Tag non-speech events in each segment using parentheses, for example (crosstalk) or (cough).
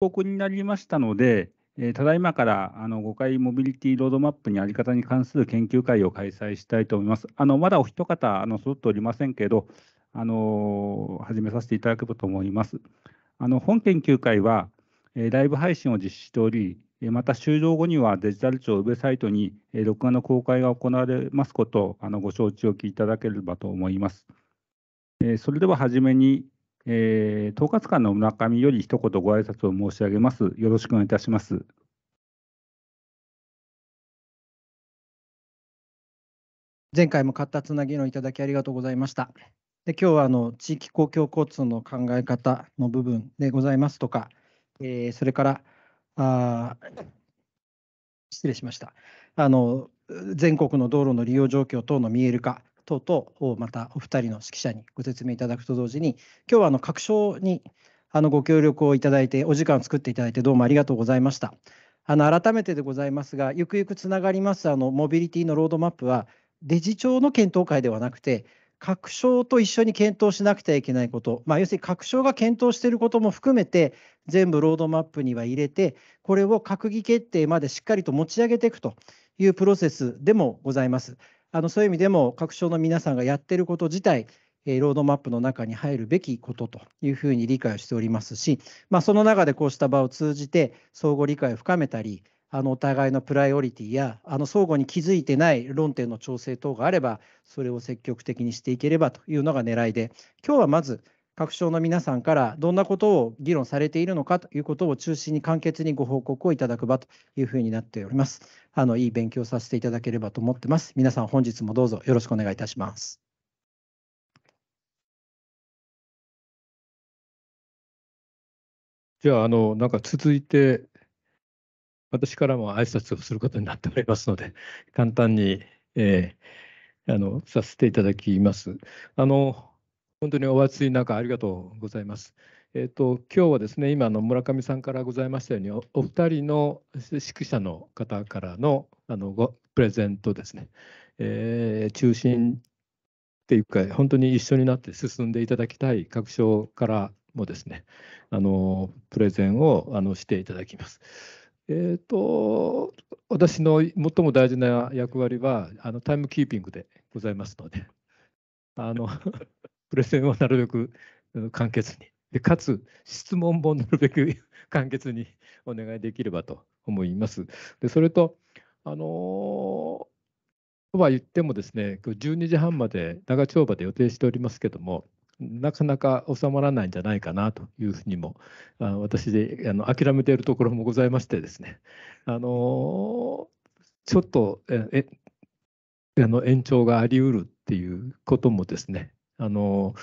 告になりましたので、えー、ただいまからあの5回モビリティロードマップにあり方に関する研究会を開催したいと思います。あのまだお一方あの揃っておりませんけど、あの始めさせていただければと思います。あの本研究会は、えライブ配信を実施しており、また終了後にはデジタル庁ウェブサイトに録画の公開が行われますことをあのご承知おきいただければと思います。それでは初めにえー、統括官の村上より一言ご挨拶を申し上げます。よろしくお願いいたします。前回も買ったつなぎのいただきありがとうございました。で今日はあの地域公共交通の考え方の部分でございますとか、えー、それからあ失礼しましたあの全国の道路の利用状況等の見える化等々をまたお二人の指揮者にご説明いただくと同時に、今日はあの各省にあのご協力をいただいて、お時間を作っていただいて、どうもありがとうございました。あの改めてでございますが、ゆくゆくつながりますあのモビリティのロードマップは、デジ庁の検討会ではなくて、各省と一緒に検討しなくてはいけないこと、まあ、要するに各省が検討していることも含めて、全部ロードマップには入れて、これを閣議決定までしっかりと持ち上げていくというプロセスでもございます。あのそういう意味でも各省の皆さんがやってること自体、えロードマップの中に入るべきことというふうに理解をしておりますし、まあ、その中でこうした場を通じて相互理解を深めたり、あのお互いのプライオリティやあの相互に気づいてない論点の調整等があればそれを積極的にしていければというのが狙いで今日はまず各省の皆さんからどんなことを議論されているのかということを中心に簡潔にご報告をいただく場というふうになっております。あのいい勉強させていただければと思ってます。皆さん本日もどうぞよろしくお願いいたします。じゃあ、あの、なんか続いて、私からも挨拶をすることになっておりますので、簡単に、えー、あのさせていただきます。あの本当にお暑い中、ありがとうございます。えっ、ー、と今日はですね、今の村上さんからございましたように、お二人の宿舎の方からのあのごプレゼントですね、えー、中心っていうか、本当に一緒になって進んでいただきたい各省からもですね、あのプレゼンをあのしていただきます。えーと、と私の最も大事な役割はあのタイムキーピングでございますので。あのプレゼンはなるべく簡潔にでかつ質問もなるべく (laughs) 簡潔にお願いできればと思います。でそれとあのとは言ってもですね、12時半まで長丁場で予定しておりますけども、なかなか収まらないんじゃないかなというふうにも、あ私であの諦めているところもございましてですね、あのー、ちょっとえあの延長がありうるっていうこともですね、あの、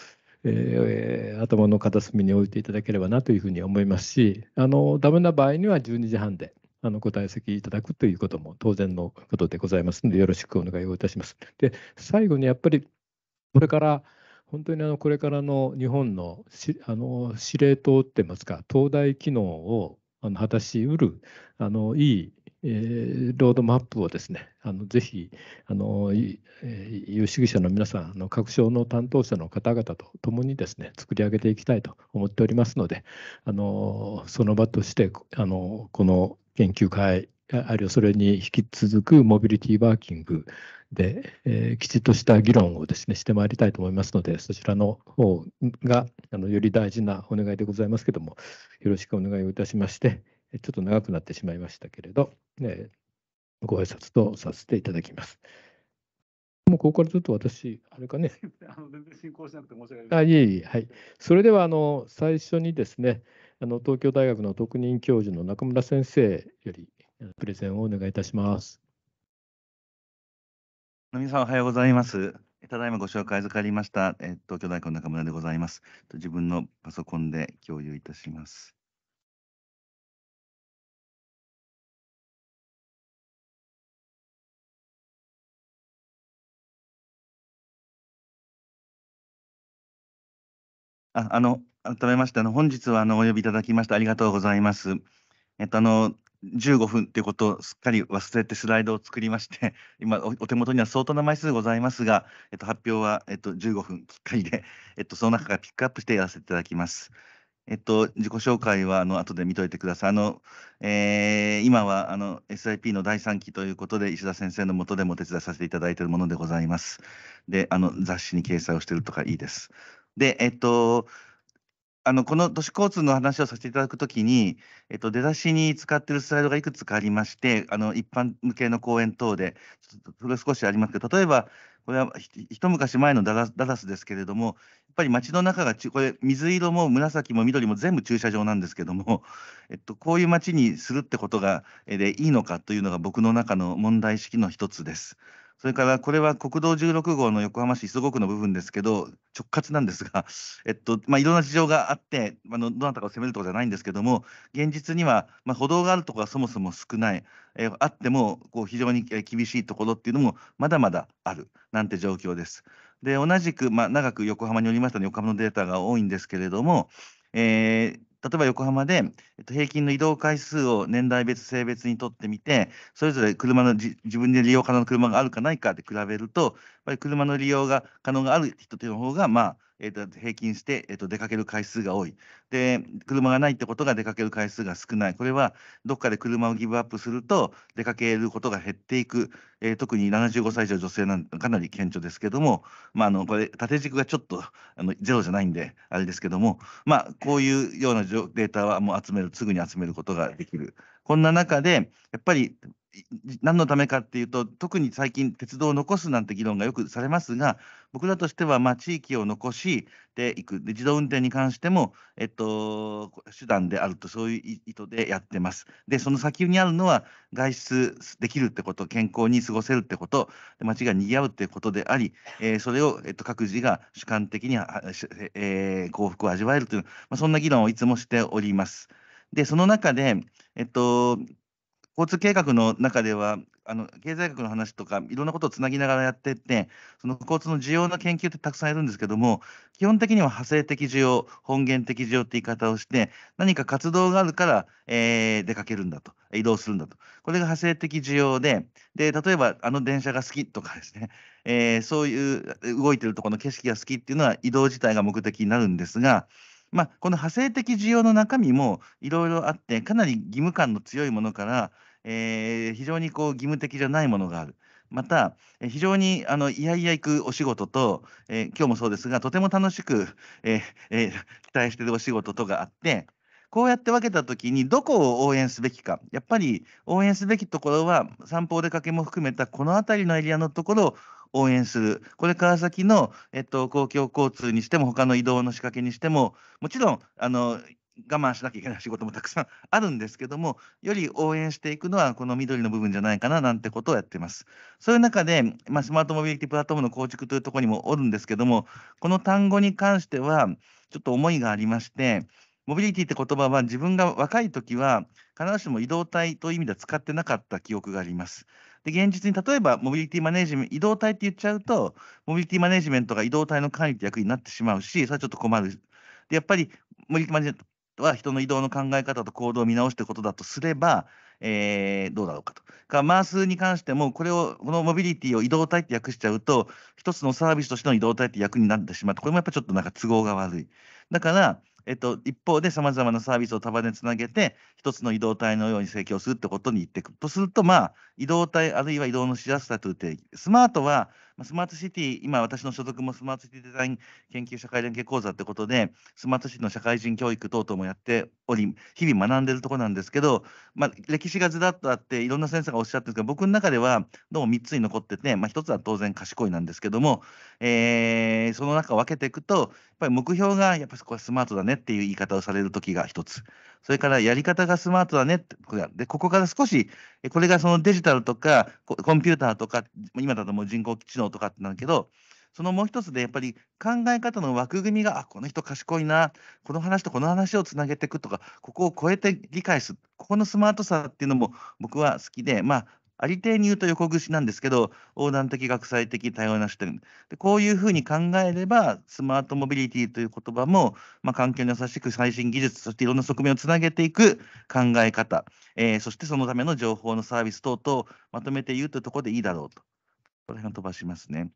えー、頭の片隅に置いていただければなというふうに思いますしあのダメな場合には12時半であのご退席いただくということも当然のことでございますのでよろしくお願いをいたします。で最後にやっぱりこれから本当にあのこれからの日本のあの司令塔って言いますか東大機能をあの果たしうるあのいいえー、ロードマップをですね、あのぜひあの、え有識者の皆さん、の各省の担当者の方々と共にですね、作り上げていきたいと思っておりますので、あのその場としてあのこの研究会、あるいはそれに引き続くモビリティワーキングで、えー、きちっとした議論をですねしてまいりたいと思いますので、そちらの方があのより大事なお願いでございますけども、よろしくお願いをいたしまして、ちょっと長くなってしまいましたけれど、えー、ご挨拶とさせていただきます。もうここからちょっと私、あれかね。(laughs) あの全然進行しなくて申し訳ないあいえいえ、はい。それではあの最初にですね、あの東京大学の特任教授の中村先生よりプレゼンをお願いいたします。皆さんおはようございます。ただいまご紹介預かりました、え東京大学の中村でございます。自分のパソコンで共有いたします。ああの改めまして、あの本日はあのお呼びいただきましてありがとうございます。えっと、あの15分ということをすっかり忘れてスライドを作りまして、(laughs) 今お、お手元には相当な枚数ございますが、えっと、発表は、えっと、15分きっかりで、(laughs) えっと、その中からピックアップしてやらせていただきます。えっと、自己紹介はあの後で見といてください。あのえー、今はあの SIP の第3期ということで、石田先生のもとでもお手伝いさせていただいているものでございます。で、あの雑誌に掲載をしているとかいいです。で、えっと、あのこの都市交通の話をさせていただくときに、えっと、出だしに使っているスライドがいくつかありまして、あの一般向けの講演等で、それ少しありますけど、例えば、これは一昔前のダラダラスですけれども、やっぱり街の中がち、これ、水色も紫も緑も全部駐車場なんですけども、(laughs) えっと、こういう街にするってことがでいいのかというのが、僕の中の問題意識の一つです。それからこれは国道16号の横浜市磯子区の部分ですけど、直轄なんですが、えっとまあ、いろんな事情があって、あのどなたかを責めるとかじゃないんですけども、現実には、まあ、歩道があるところはそもそも少ない、えー、あってもこう非常に厳しいところっていうのもまだまだあるなんて状況です。で同じく、まあ、長く横浜におりましたので横浜のデータが多いんですけれども、えー、例えば横浜で、えっと、平均の移動回数を年代別、性別にとってみて、それぞれ車の自分で利用可能な車があるかないかで比べると、やっぱり車の利用が可能がある人という方が、まあ、えーと、平均して、えーと、と出かける回数が多い。で、車がないってことが出かける回数が少ない。これはどっかで車をギブアップすると出かけることが減っていく。えー、特に75歳以上女性なんかなり顕著ですけども、まあ、あのこれ縦軸がちょっとあのゼロじゃないんであれですけども、まあ、こういうようなデータはもう集めるすぐに集めることができる。こんな中でやっぱり何のためかっていうと、特に最近、鉄道を残すなんて議論がよくされますが、僕らとしては、まあ、地域を残していくで、自動運転に関しても、えっと、手段であると、そういう意図でやってます。で、その先にあるのは、外出できるってこと、健康に過ごせるってこと、街が賑わうってことであり、えー、それを、えっと、各自が主観的に、えー、幸福を味わえるという、まあ、そんな議論をいつもしております。で、その中で、えっと、交通計画の中ではあの経済学の話とかいろんなことをつなぎながらやっていってその交通の需要の研究ってたくさんいるんですけども基本的には派生的需要本源的需要って言い方をして何か活動があるから、えー、出かけるんだと移動するんだとこれが派生的需要でで例えばあの電車が好きとかですね、えー、そういう動いてるとこの景色が好きっていうのは移動自体が目的になるんですがまあ、この派生的需要の中身もいろいろあって、かなり義務感の強いものから、えー、非常にこう義務的じゃないものがある。また、非常にあのいやいや行くお仕事と、えー、今日もそうですが、とても楽しく、えーえー、期待してるお仕事とがあって、こうやって分けたときに、どこを応援すべきか、やっぱり応援すべきところは、散歩お出かけも含めたこの辺りのエリアのところを応援する、これから先の、えっと、公共交通にしても、他の移動の仕掛けにしても、もちろんあの我慢しなきゃいけない仕事もたくさん (laughs) あるんですけども、より応援していくのはこの緑の部分じゃないかななんてことをやってます。そういう中で、まあ、スマートモビリティプラットフォームの構築というところにもおるんですけども、この単語に関しては、ちょっと思いがありまして、モビリティって言葉は自分が若い時は必ずしも移動体という意味では使ってなかった記憶があります。で、現実に例えばモビリティマネジメント、移動体って言っちゃうと、モビリティマネジメントが移動体の管理って役になってしまうし、それはちょっと困る。で、やっぱりモビリティマネジメントは人の移動の考え方と行動を見直してことだとすれば、えー、どうだろうかと。かマースに関しても、これを、このモビリティを移動体って訳しちゃうと、一つのサービスとしての移動体って役になってしまって、これもやっぱちょっとなんか都合が悪い。だから、えっと、一方でさまざまなサービスを束ねつなげて、一つの移動体のように成長するってことに行っていくとすると、まあ、移動体、あるいは移動のしやすさという定義、スマートは、スマートシティ、今、私の所属もスマートシティデザイン研究社会連携講座ってことで、スマートシティの社会人教育等々もやっており日々学んでるとこなんですけど、まあ、歴史がずらっとあっていろんな先生がおっしゃってるんですけど僕の中ではどうも3つに残ってて、まあ、1つは当然賢いなんですけども、えー、その中を分けていくとやっぱり目標がやっぱり、こはスマートだねっていう言い方をされる時が1つそれからやり方がスマートだねってでここから少しこれがそのデジタルとかコンピューターとか今だともう人工知能とかってなるけどそのもう一つで、やっぱり考え方の枠組みが、あ、この人賢いな、この話とこの話をつなげていくとか、ここを超えて理解する、ここのスマートさっていうのも僕は好きで、まあ、ありていに言うと横串なんですけど、横断的、学際的、多様な視点。でこういうふうに考えれば、スマートモビリティという言葉も、まあ、環境に優しく最新技術、そしていろんな側面をつなげていく考え方、えー、そしてそのための情報のサービス等々、まとめて言うというところでいいだろうと。この辺飛ばしますね。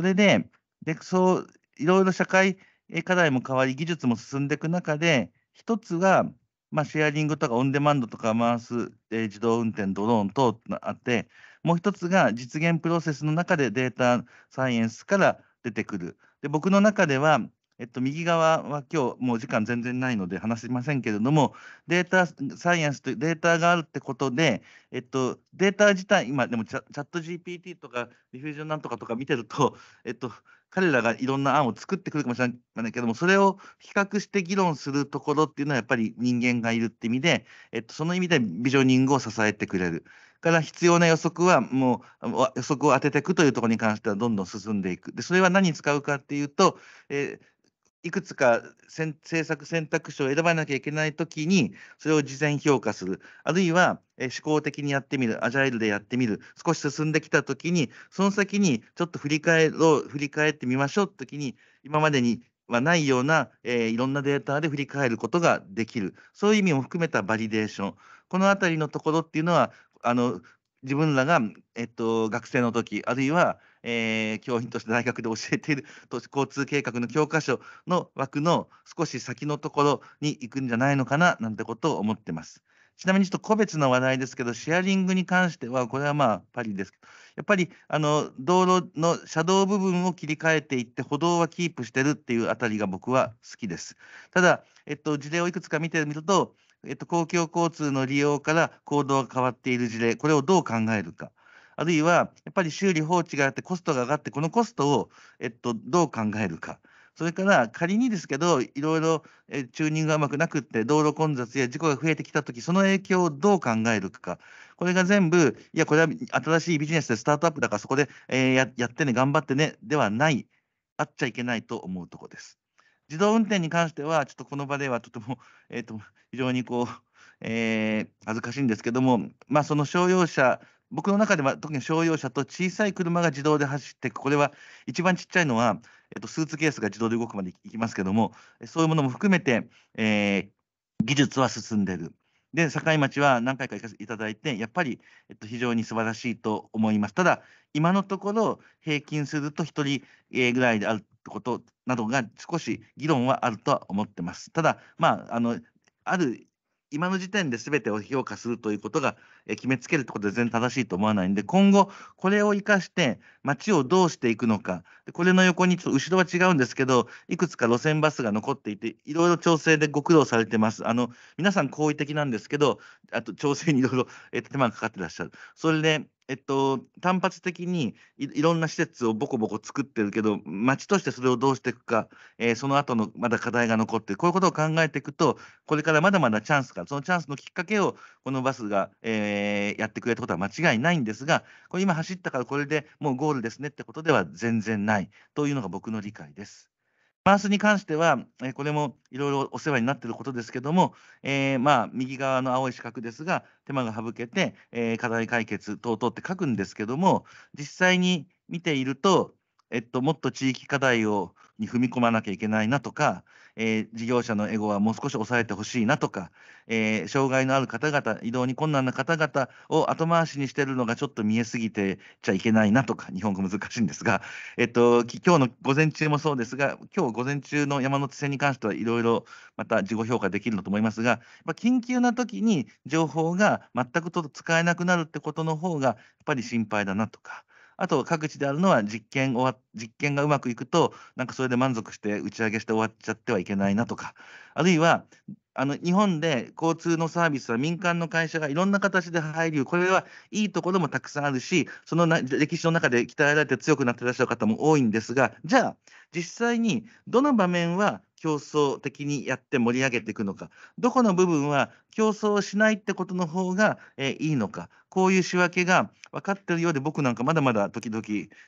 それで、でそういろいろ社会課題も変わり、技術も進んでいく中で、一つが、まあ、シェアリングとかオンデマンドとか回す、えー、自動運転、ドローン等あって、もう一つが実現プロセスの中でデータサイエンスから出てくる。で僕の中ではえっと、右側は今日もう時間全然ないので話しませんけれども、データサイエンスというデータがあるってことで、えっと、データ自体、今でもチャット GPT とかディフュージョンなんとかとか見てると、(laughs) えっと、彼らがいろんな案を作ってくるかもしれないけども、それを比較して議論するところっていうのはやっぱり人間がいるって意味で、えっと、その意味でビジョニングを支えてくれる。から必要な予測はもう予測を当てていくというところに関してはどんどん進んでいく。でそれは何に使うかっていうと、えーいくつか政策選択肢を選ばなきゃいけないときに、それを事前評価する、あるいは思考的にやってみる、アジャイルでやってみる、少し進んできたときに、その先にちょっと振り返ろう、振り返ってみましょうときに、今までにはないような、えー、いろんなデータで振り返ることができる、そういう意味も含めたバリデーション、このあたりのところっていうのは、あの自分らが、えっと、学生の時あるいは、えー、教員として大学で教えている都市交通計画の教科書の枠の少し先のところに行くんじゃないのかななんてことを思ってます。ちなみにちょっと個別の話題ですけど、シェアリングに関しては、これはまあパリですけど、やっぱりあの道路の車道部分を切り替えていって、歩道はキープしてるっていうあたりが僕は好きです。ただ、えっと、事例をいくつか見てみると、えっと、公共交通の利用から行動が変わっている事例、これをどう考えるか。あるいはやっぱり修理放置があってコストが上がって、このコストを、えっと、どう考えるか。それから仮にですけど、いろいろチューニングがうまくなくって、道路混雑や事故が増えてきたとき、その影響をどう考えるか、これが全部、いや、これは新しいビジネスでスタートアップだから、そこで、えややってね、頑張ってね、ではない、あっちゃいけないと思うとこです。自動運転に関しては、ちょっとこの場ではとても、えーと、と非常にこう、えー、恥ずかしいんですけども、まあ、その商用車僕の中では特に商用車と小さい車が自動で走っていく、これは一番ちっちゃいのは、えっと、スーツケースが自動で動くまでいきますけども、そういうものも含めて、えー、技術は進んでいる。で、境町は何回か行かせていただいて、やっぱり、えっと、非常に素晴らしいと思います。ただ、今のところ、平均すると1人ぐらいであることなどが少し議論はあるとは思ってます。ただ、まあ、あのある今の時点で全てを評価するということが決めつけるということで全然正しいと思わないんで、今後、これを生かして街をどうしていくのか、これの横にちょっと後ろは違うんですけど、いくつか路線バスが残っていて、いろいろ調整でご苦労されてます。あの皆さん好意的なんですけど、あと調整にいろいろ手間がかかってらっしゃる。それでえっと、単発的にいろんな施設をボコボコ作ってるけど、町としてそれをどうしていくか、えー、その後のまだ課題が残ってこういうことを考えていくと、これからまだまだチャンスが、そのチャンスのきっかけをこのバスが、えー、やってくれたことは間違いないんですが、これ今走ったからこれでもうゴールですねってことでは全然ないというのが僕の理解です。マウスに関しては、えこれもいろいろお世話になっていることですけども、えー、まあ、右側の青い四角ですが、手間が省けて、えー、課題解決等々って書くんですけども、実際に見ていると、えっと、もっと地域課題をに踏み込まなきゃいけないなとか、えー、事業者のエゴはもう少し抑えてほしいなとか、えー、障害のある方々、移動に困難な方々を後回しにしてるのがちょっと見えすぎてちゃいけないなとか、日本語難しいんですが、えっと、今日の午前中もそうですが、今日午前中の山手線に関してはいろいろまた自己評価できるのと思いますが、まあ、緊急な時に情報が全くと使えなくなるってことの方が、やっぱり心配だなとか。あと各地であるのは実験終わ実験がうまくいくと、なんかそれで満足して打ち上げして終わっちゃってはいけないなとか、あるいはあの日本で交通のサービスは民間の会社がいろんな形で入る、これはいいところもたくさんあるし、そのな歴史の中で鍛えられて強くなってらっしゃる方も多いんですが、じゃあ、実際にどの場面は競争的にやって盛り上げていくのか、どこの部分は競争しないってことの方が、えいいのか、こういう仕分けが分かってるようで、僕なんかまだまだ時々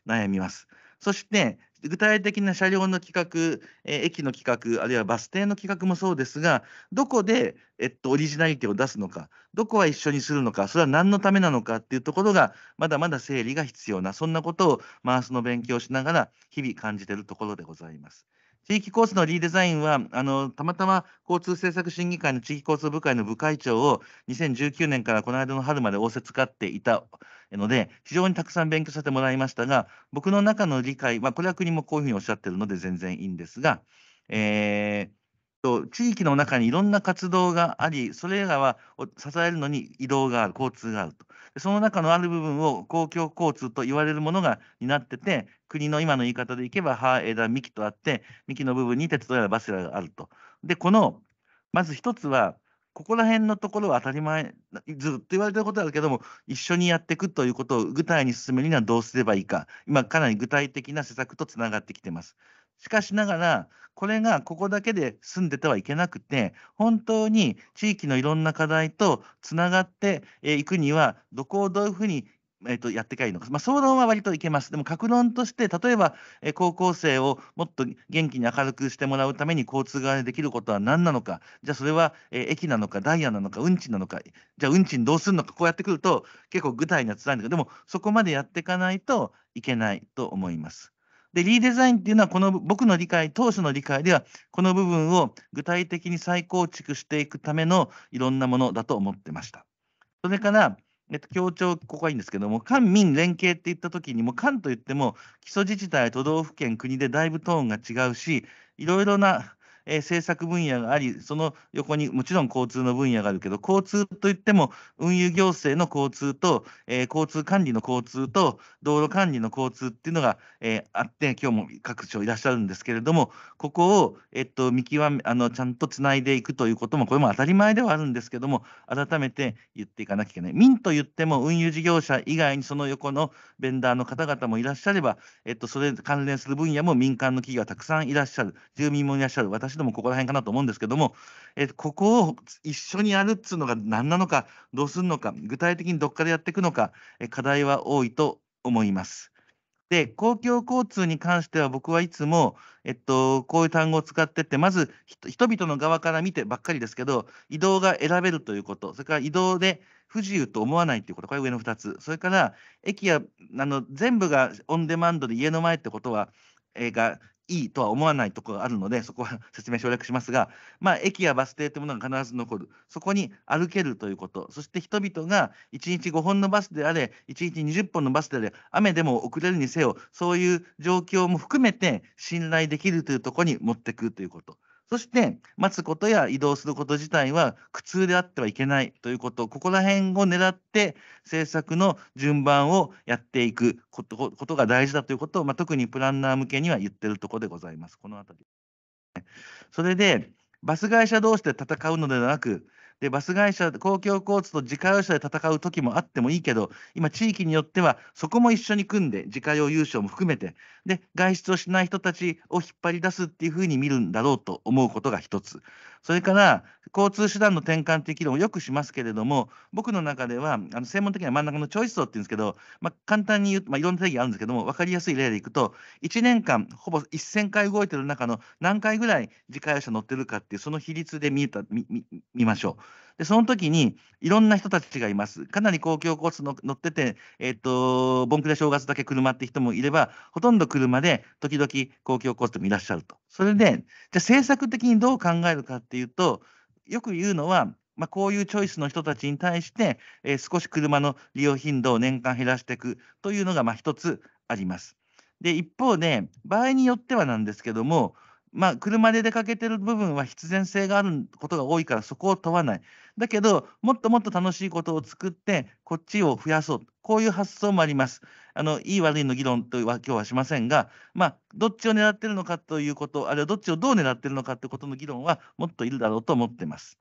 悩みます。そして、具体的な車両の企画、え駅の企画、あるいはバス停の企画もそうですが、どこで、えっと、オリジナリティを出すのか、どこは一緒にするのか、それは何のためなのかっていうところが、まだまだ整理が必要な、そんなことをマースの勉強しながら、日々感じているところでございます。地域コースのリーデザインは、あのたまたま交通政策審議会の地域交通部会の部会長を2019年からこの間の春まで仰せつかっていたので、非常にたくさん勉強させてもらいましたが、僕の中の理解、まあ、これは国もこういうふうにおっしゃってるので全然いいんですが、えーと地域の中にいろんな活動があり、それらは支えるのに移動がある、交通があると。その中のある部分を公共交通と言われるものが担ってて、国の今の言い方でいけば、葉、枝、幹とあって、幹の部分に鉄道やバスがあると。で、この、まず一つは、ここら辺のところは当たり前、ずっと言われてることあるけども、一緒にやっていくということを具体に進めるにはどうすればいいか、今、かなり具体的な施策とつながってきてます。しかしながら、これがここだけで済んでてはいけなくて、本当に地域のいろんな課題とつながっていくには、どこをどういうふうにえとやっていかいいのか、まあ、総論は割といけます、でも格論として、例えば、え高校生をもっと元気に明るくしてもらうために交通側でできることは何なのか、じゃあそれは、え駅なのか、ダイヤなのか、運賃なのか、じゃあ運賃どうするのか、こうやってくると、結構具体にはつらいんだけど、でもそこまでやっていかないといけないと思います。で、リーデザインっていうのは、この僕の理解、当初の理解では、この部分を具体的に再構築していくためのいろんなものだと思ってました。それから、えっと、強調、ここはいいんですけども、官民連携って言ったときにも、官といっても、基礎自治体、都道府県、国でだいぶトーンが違うし、いろいろなえー、政策分野があり、その横にもちろん交通の分野があるけど、交通といっても運輸行政の交通と、えー、交通管理の交通と道路管理の交通っていうのが、えー、あって、今日も各省いらっしゃるんですけれども、ここを、えっと、見極めあのちゃんとつないでいくということも、これも当たり前ではあるんですけども、改めて言っていかなきゃいけない。民と言っても運輸事業者以外にその横のベンダーの方々もいらっしゃれば、えっと、それ関連する分野も民間の企業はたくさんいらっしゃる、住民もいらっしゃる、私どもここら辺かなと思うんですけども、えー、ここを一緒にやるっつうのが何なのかどうするのか具体的にどっからやっていくのか、え課題は多いと思います。で公共交通に関しては僕はいつも、えっと、こういう単語を使ってってまず人々の側から見てばっかりですけど移動が選べるということそれから移動で不自由と思わないということこれ上の2つそれから駅やあの全部がオンデマンドで家の前ってことは、えー、がいいとは思わないところがあるので、そこは説明省略しますが、(laughs) まあ、駅やバス停というものが必ず残る、そこに歩けるということ、そして人々が1日5本のバスであれ、1日20本のバスであれ、雨でも遅れるにせよ、そういう状況も含めて信頼できるというところに持ってくということ。そして、待つことや移動すること自体は苦痛であってはいけないということ、ここら辺を狙って政策の順番をやっていくことが大事だということを、まあ、特にプランナー向けには言ってるところでございます。この辺り。それで、バス会社同士で戦うのではなく、でバス会社公共交通と自家用車で戦う時もあってもいいけど今地域によってはそこも一緒に組んで自家用優勝も含めてで外出をしない人たちを引っ張り出すっていうふうに見るんだろうと思うことが一つそれから交通手段の転換という議論をよくしますけれども僕の中ではあの専門的には真ん中のチョイスをっていうんですけど、まあ、簡単に言うと、まあ、いろんな定義があるんですけども分かりやすい例でいくと1年間ほぼ1000回動いてる中の何回ぐらい自家用車乗ってるかっていうその比率で見た見見ましょう。で、その時に、いろんな人たちがいます。かなり公共交通の乗ってて、えっ、ー、と、盆暮れ正月だけ車って人もいれば、ほとんど車で、時々公共交通もいらっしゃると。それで、じゃあ政策的にどう考えるかっていうと、よく言うのは、まあ、こういうチョイスの人たちに対して、えー、少し車の利用頻度を年間減らしていくというのが、ま一つあります。で、一方で、場合によってはなんですけども、まあ、車で出かけてる部分は必然性があることが多いからそこを問わない。だけど、もっともっと楽しいことを作って、こっちを増やそう。こういう発想もあります。あの、いい悪いの議論とは今日はしませんが、まあ、どっちを狙ってるのかということ、あるいはどっちをどう狙ってるのかということの議論はもっといるだろうと思ってます。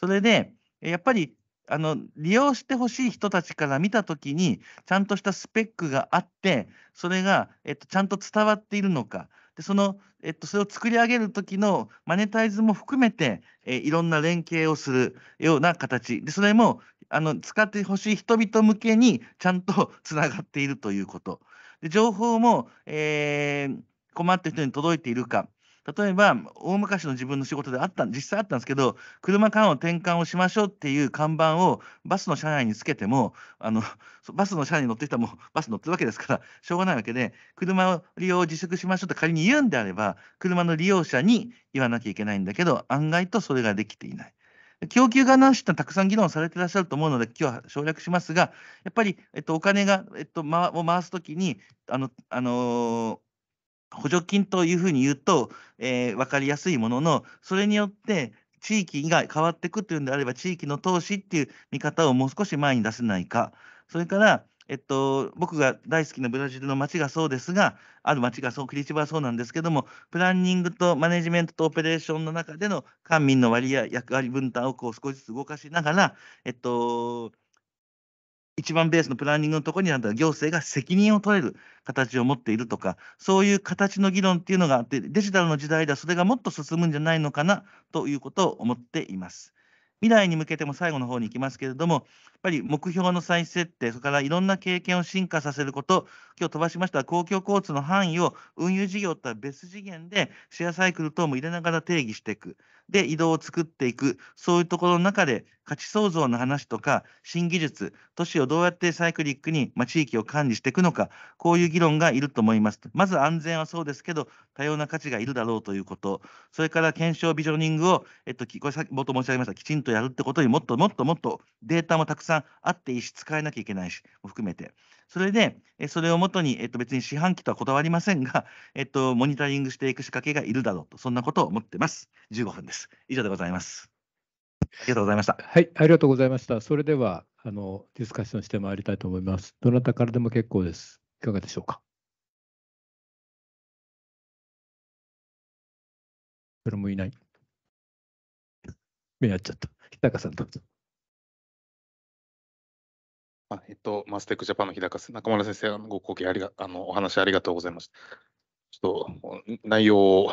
それで、やっぱり、あの、利用してほしい人たちから見たときに、ちゃんとしたスペックがあって、それが、えっと、ちゃんと伝わっているのか。でその、えっと、それを作り上げる時のマネタイズも含めて、えいろんな連携をするような形でそれもあの使ってほしい人々向けにちゃんと (laughs) つながっているということで情報も、えー、困ってる人に届いているか例えば、大昔の自分の仕事であった、実際あったんですけど、車間を転換をしましょうっていう看板をバスの車内につけても、あの (laughs) バスの車内に乗ってきたもバス乗ってるわけですから、しょうがないわけで、車を利用を自粛しましょうって仮に言うんであれば、車の利用者に言わなきゃいけないんだけど、案外とそれができていない。供給がの話ってたくさん議論されてらっしゃると思うので、今日は省略しますが、やっぱり、えっと、お金が、えっと、ま、を回すときに、あの、あの補助金というふうに言うと、えー、分かりやすいものの、それによって地域が変わっていくというのであれば、地域の投資っていう見方をもう少し前に出せないか、それから、えっと、僕が大好きなブラジルの街がそうですが、ある街がそう、クリチバはそうなんですけども、プランニングとマネジメントとオペレーションの中での官民の割合、役割分担をこう少しずつ動かしながら、えっと、一番ベースのプランニングのところにあった行政が責任を取れる形を持っているとか、そういう形の議論っていうのがあって、デジタルの時代ではそれがもっと進むんじゃないのかなということを思っています。未来に向けても最後の方に行きますけれども、やっぱり目標の再設定、それからいろんな経験を進化させること、期を飛ばしました公共交通の範囲を運輸事業とは別次元でシェアサイクル等も入れながら定義していく。で、移動を作っていく。そういうところの中で価値創造の話とか、新技術、都市をどうやってサイクリックに、まあ、地域を管理していくのか、こういう議論がいると思います。まず安全はそうですけど、多様な価値がいるだろうということ。それから検証ビジョニングを、えっと、これ冒頭申し上げました、きちんとやるってことにもっともっともっとデータもたくさんあっていいし、使えなきゃいけないし、も含めて。それで、えそれをもとに、えっと、別に四半期とはこだわりませんが、(laughs) えっと、モニタリングしていく仕掛けがいるだろうと、そんなことを思ってます。15分です。以上でございます。ありがとうございました。はい、ありがとうございました。それでは、あの、ディスカッションしてまいりたいと思います。どなたからでも結構です。いかがでしょうか。それもいない。目合っちゃった。日高さんどうぞ。あえっと、マステックジャパンの日高中村先生、ご講義ありがあのお話ありがとうございました。ちょっと内容を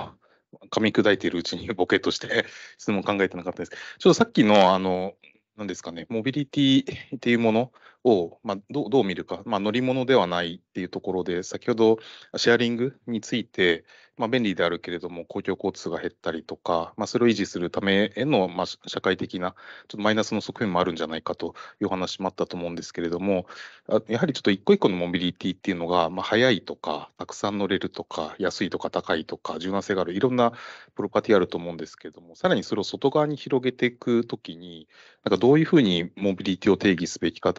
噛み砕いているうちにボケとして質問考えてなかったですちょっとさっきのあのなんですかね、モビリティっていうものを、まあ、どうどう見るか、まあ、乗り物ではないっていうところで、先ほどシェアリングについて、まあ、便利であるけれども、公共交通が減ったりとか、まあ、それを維持するためへの、まあ、社会的なちょっとマイナスの側面もあるんじゃないかという話もあったと思うんですけれども、やはりちょっと一個一個のモビリティっていうのが、まあ、早いとか、たくさん乗れるとか、安いとか高いとか、柔軟性がある、いろんなプロパティあると思うんですけれども、さらにそれを外側に広げていくときに、なんかどういうふうにモビリティを定義すべきか、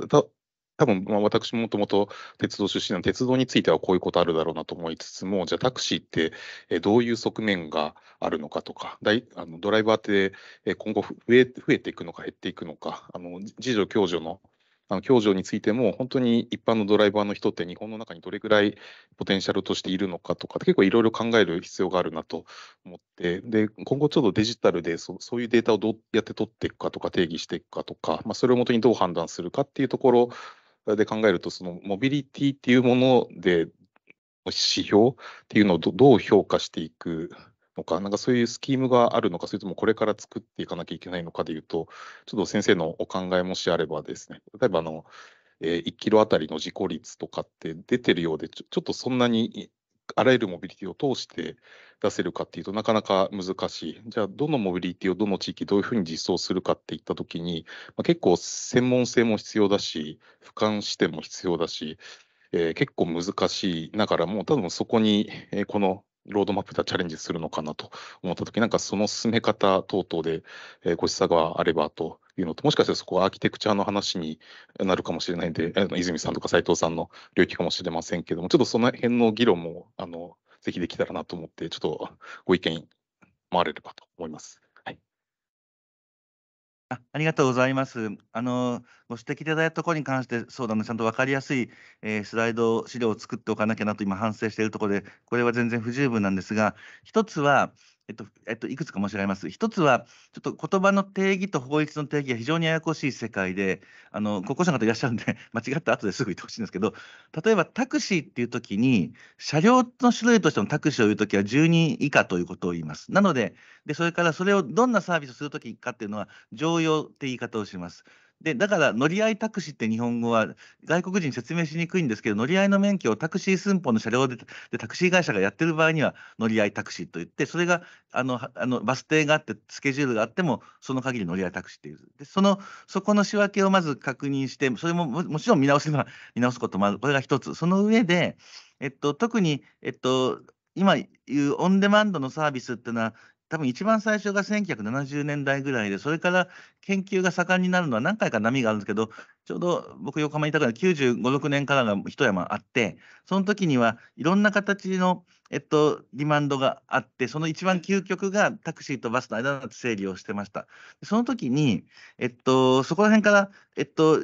多分、まあ、私ももともと鉄道出身なので、鉄道についてはこういうことあるだろうなと思いつつも、じゃあタクシーってどういう側面があるのかとか、あのドライバーって今後増え増えていくのか減っていくのか、あの自助共助のあの共助についても、本当に一般のドライバーの人って日本の中にどれぐらいポテンシャルとしているのかとか、結構いろいろ考える必要があるなと思って、で今後ちょっとデジタルでそそういうデータをどうやって取っていくかとか定義していくかとか、まあ、それをもとにどう判断するかっていうところで考えると、そのモビリティっていうもので、指標っていうのをどう評価していくのか、なんかそういうスキームがあるのか、それともこれから作っていかなきゃいけないのかでいうと、ちょっと先生のお考えもしあればですね、例えばあの、えー、1キロあたりの事故率とかって出てるようで、ちょちょっとそんなにあらゆるモビリティを通して出せるかっていうとなかなか難しい。じゃあ、どのモビリティをどの地域、どういうふうに実装するかっていったときに、まあ、結構専門性も必要だし、俯瞰視点も必要だし、えー、結構難しいながらも、多分そこに、えー、このロードマップでチャレンジするのかなと思ったとき、なんかその進め方等々で、えー、ご質唆があればというのと、もしかしたらそこはアーキテクチャの話になるかもしれないんで、泉さんとか斉藤さんの領域かもしれませんけども、ちょっとその辺の議論も、あの、ぜひできたらなと思って、ちょっとご意見回れればと思います。はい、あありがとうございます。あのご指摘いただいたところに関して、そうだね、ちゃんと分かりやすい、えー、スライド資料を作っておかなきゃなと今反省しているところで、これは全然不十分なんですが、一つは、えっとえっと、いくつか申し上げます。一つは、ちょっと言葉の定義と法律の定義が非常にややこしい世界で、あの高校生の方いらっしゃるんで、(laughs) 間違った後ですぐ言ってほしいんですけど、例えばタクシーっていう時に、車両の種類としてのタクシーを言う時は10人以下ということを言います。なので、でそれからそれをどんなサービスをする時かっていうのは、常用って言い方をします。でだから乗り合いタクシーって日本語は外国人説明しにくいんですけど乗り合いの免許をタクシー寸法の車両ででタクシー会社がやってる場合には乗り合いタクシーといってそれがあのあのバス停があってスケジュールがあってもその限り乗り合いタクシーっていうでそのそこの仕分けをまず確認してそれももちろん見直のは (laughs) 見直すこともあるこれが一つその上で、えっと、特に、えっと、今言うオンデマンドのサービスっていうのは多分一番最初が1970年代ぐらいで、それから研究が盛んになるのは何回か波があるんですけど、ちょうど僕、横浜にいたから95、6年からが一山あって、その時にはいろんな形の、えっと、リマンドがあって、その一番究極がタクシーとバスの間の整理をしてました。その時に、えっと、そこら辺から、えっと、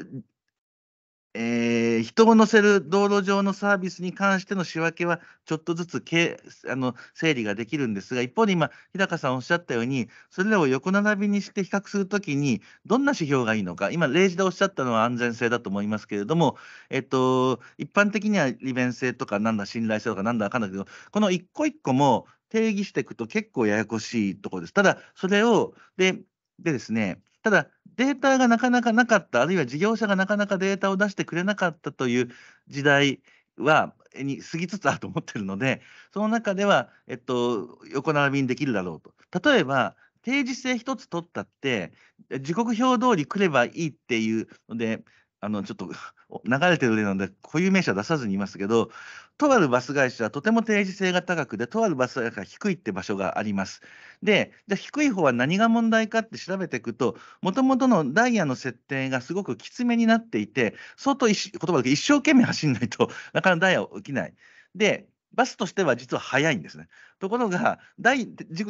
えー、人を乗せる道路上のサービスに関しての仕分けはちょっとずつけあの整理ができるんですが、一方で今、日高さんおっしゃったように、それらを横並びにして比較するときに、どんな指標がいいのか、今、例示でおっしゃったのは安全性だと思いますけれども、えっと、一般的には利便性とか、なんだ、信頼性とか、なんだ、わかんないけど、この一個一個も定義していくと結構ややこしいところです。ただ、それを、で、でですね、ただ、データがなかなかなかった、あるいは事業者がなかなかデータを出してくれなかったという時代は、に過ぎつつあると思ってるので、その中では、えっと、横並びにできるだろうと。例えば、定時制一つ取ったって、時刻表通り来ればいいっていうので、あのちょっと (laughs) 流れてる例なので固有名詞は出さずに言いますけどとあるバス会社はとても定時性が高くて、とあるバス会社が低いって場所があります。でじゃ低い方は何が問題かって調べていくともともとのダイヤの設定がすごくきつめになっていて相当言葉だけ一生懸命走んないと (laughs) なかなかダイヤ起きない。でバスとしては実は早いんですね。ところが、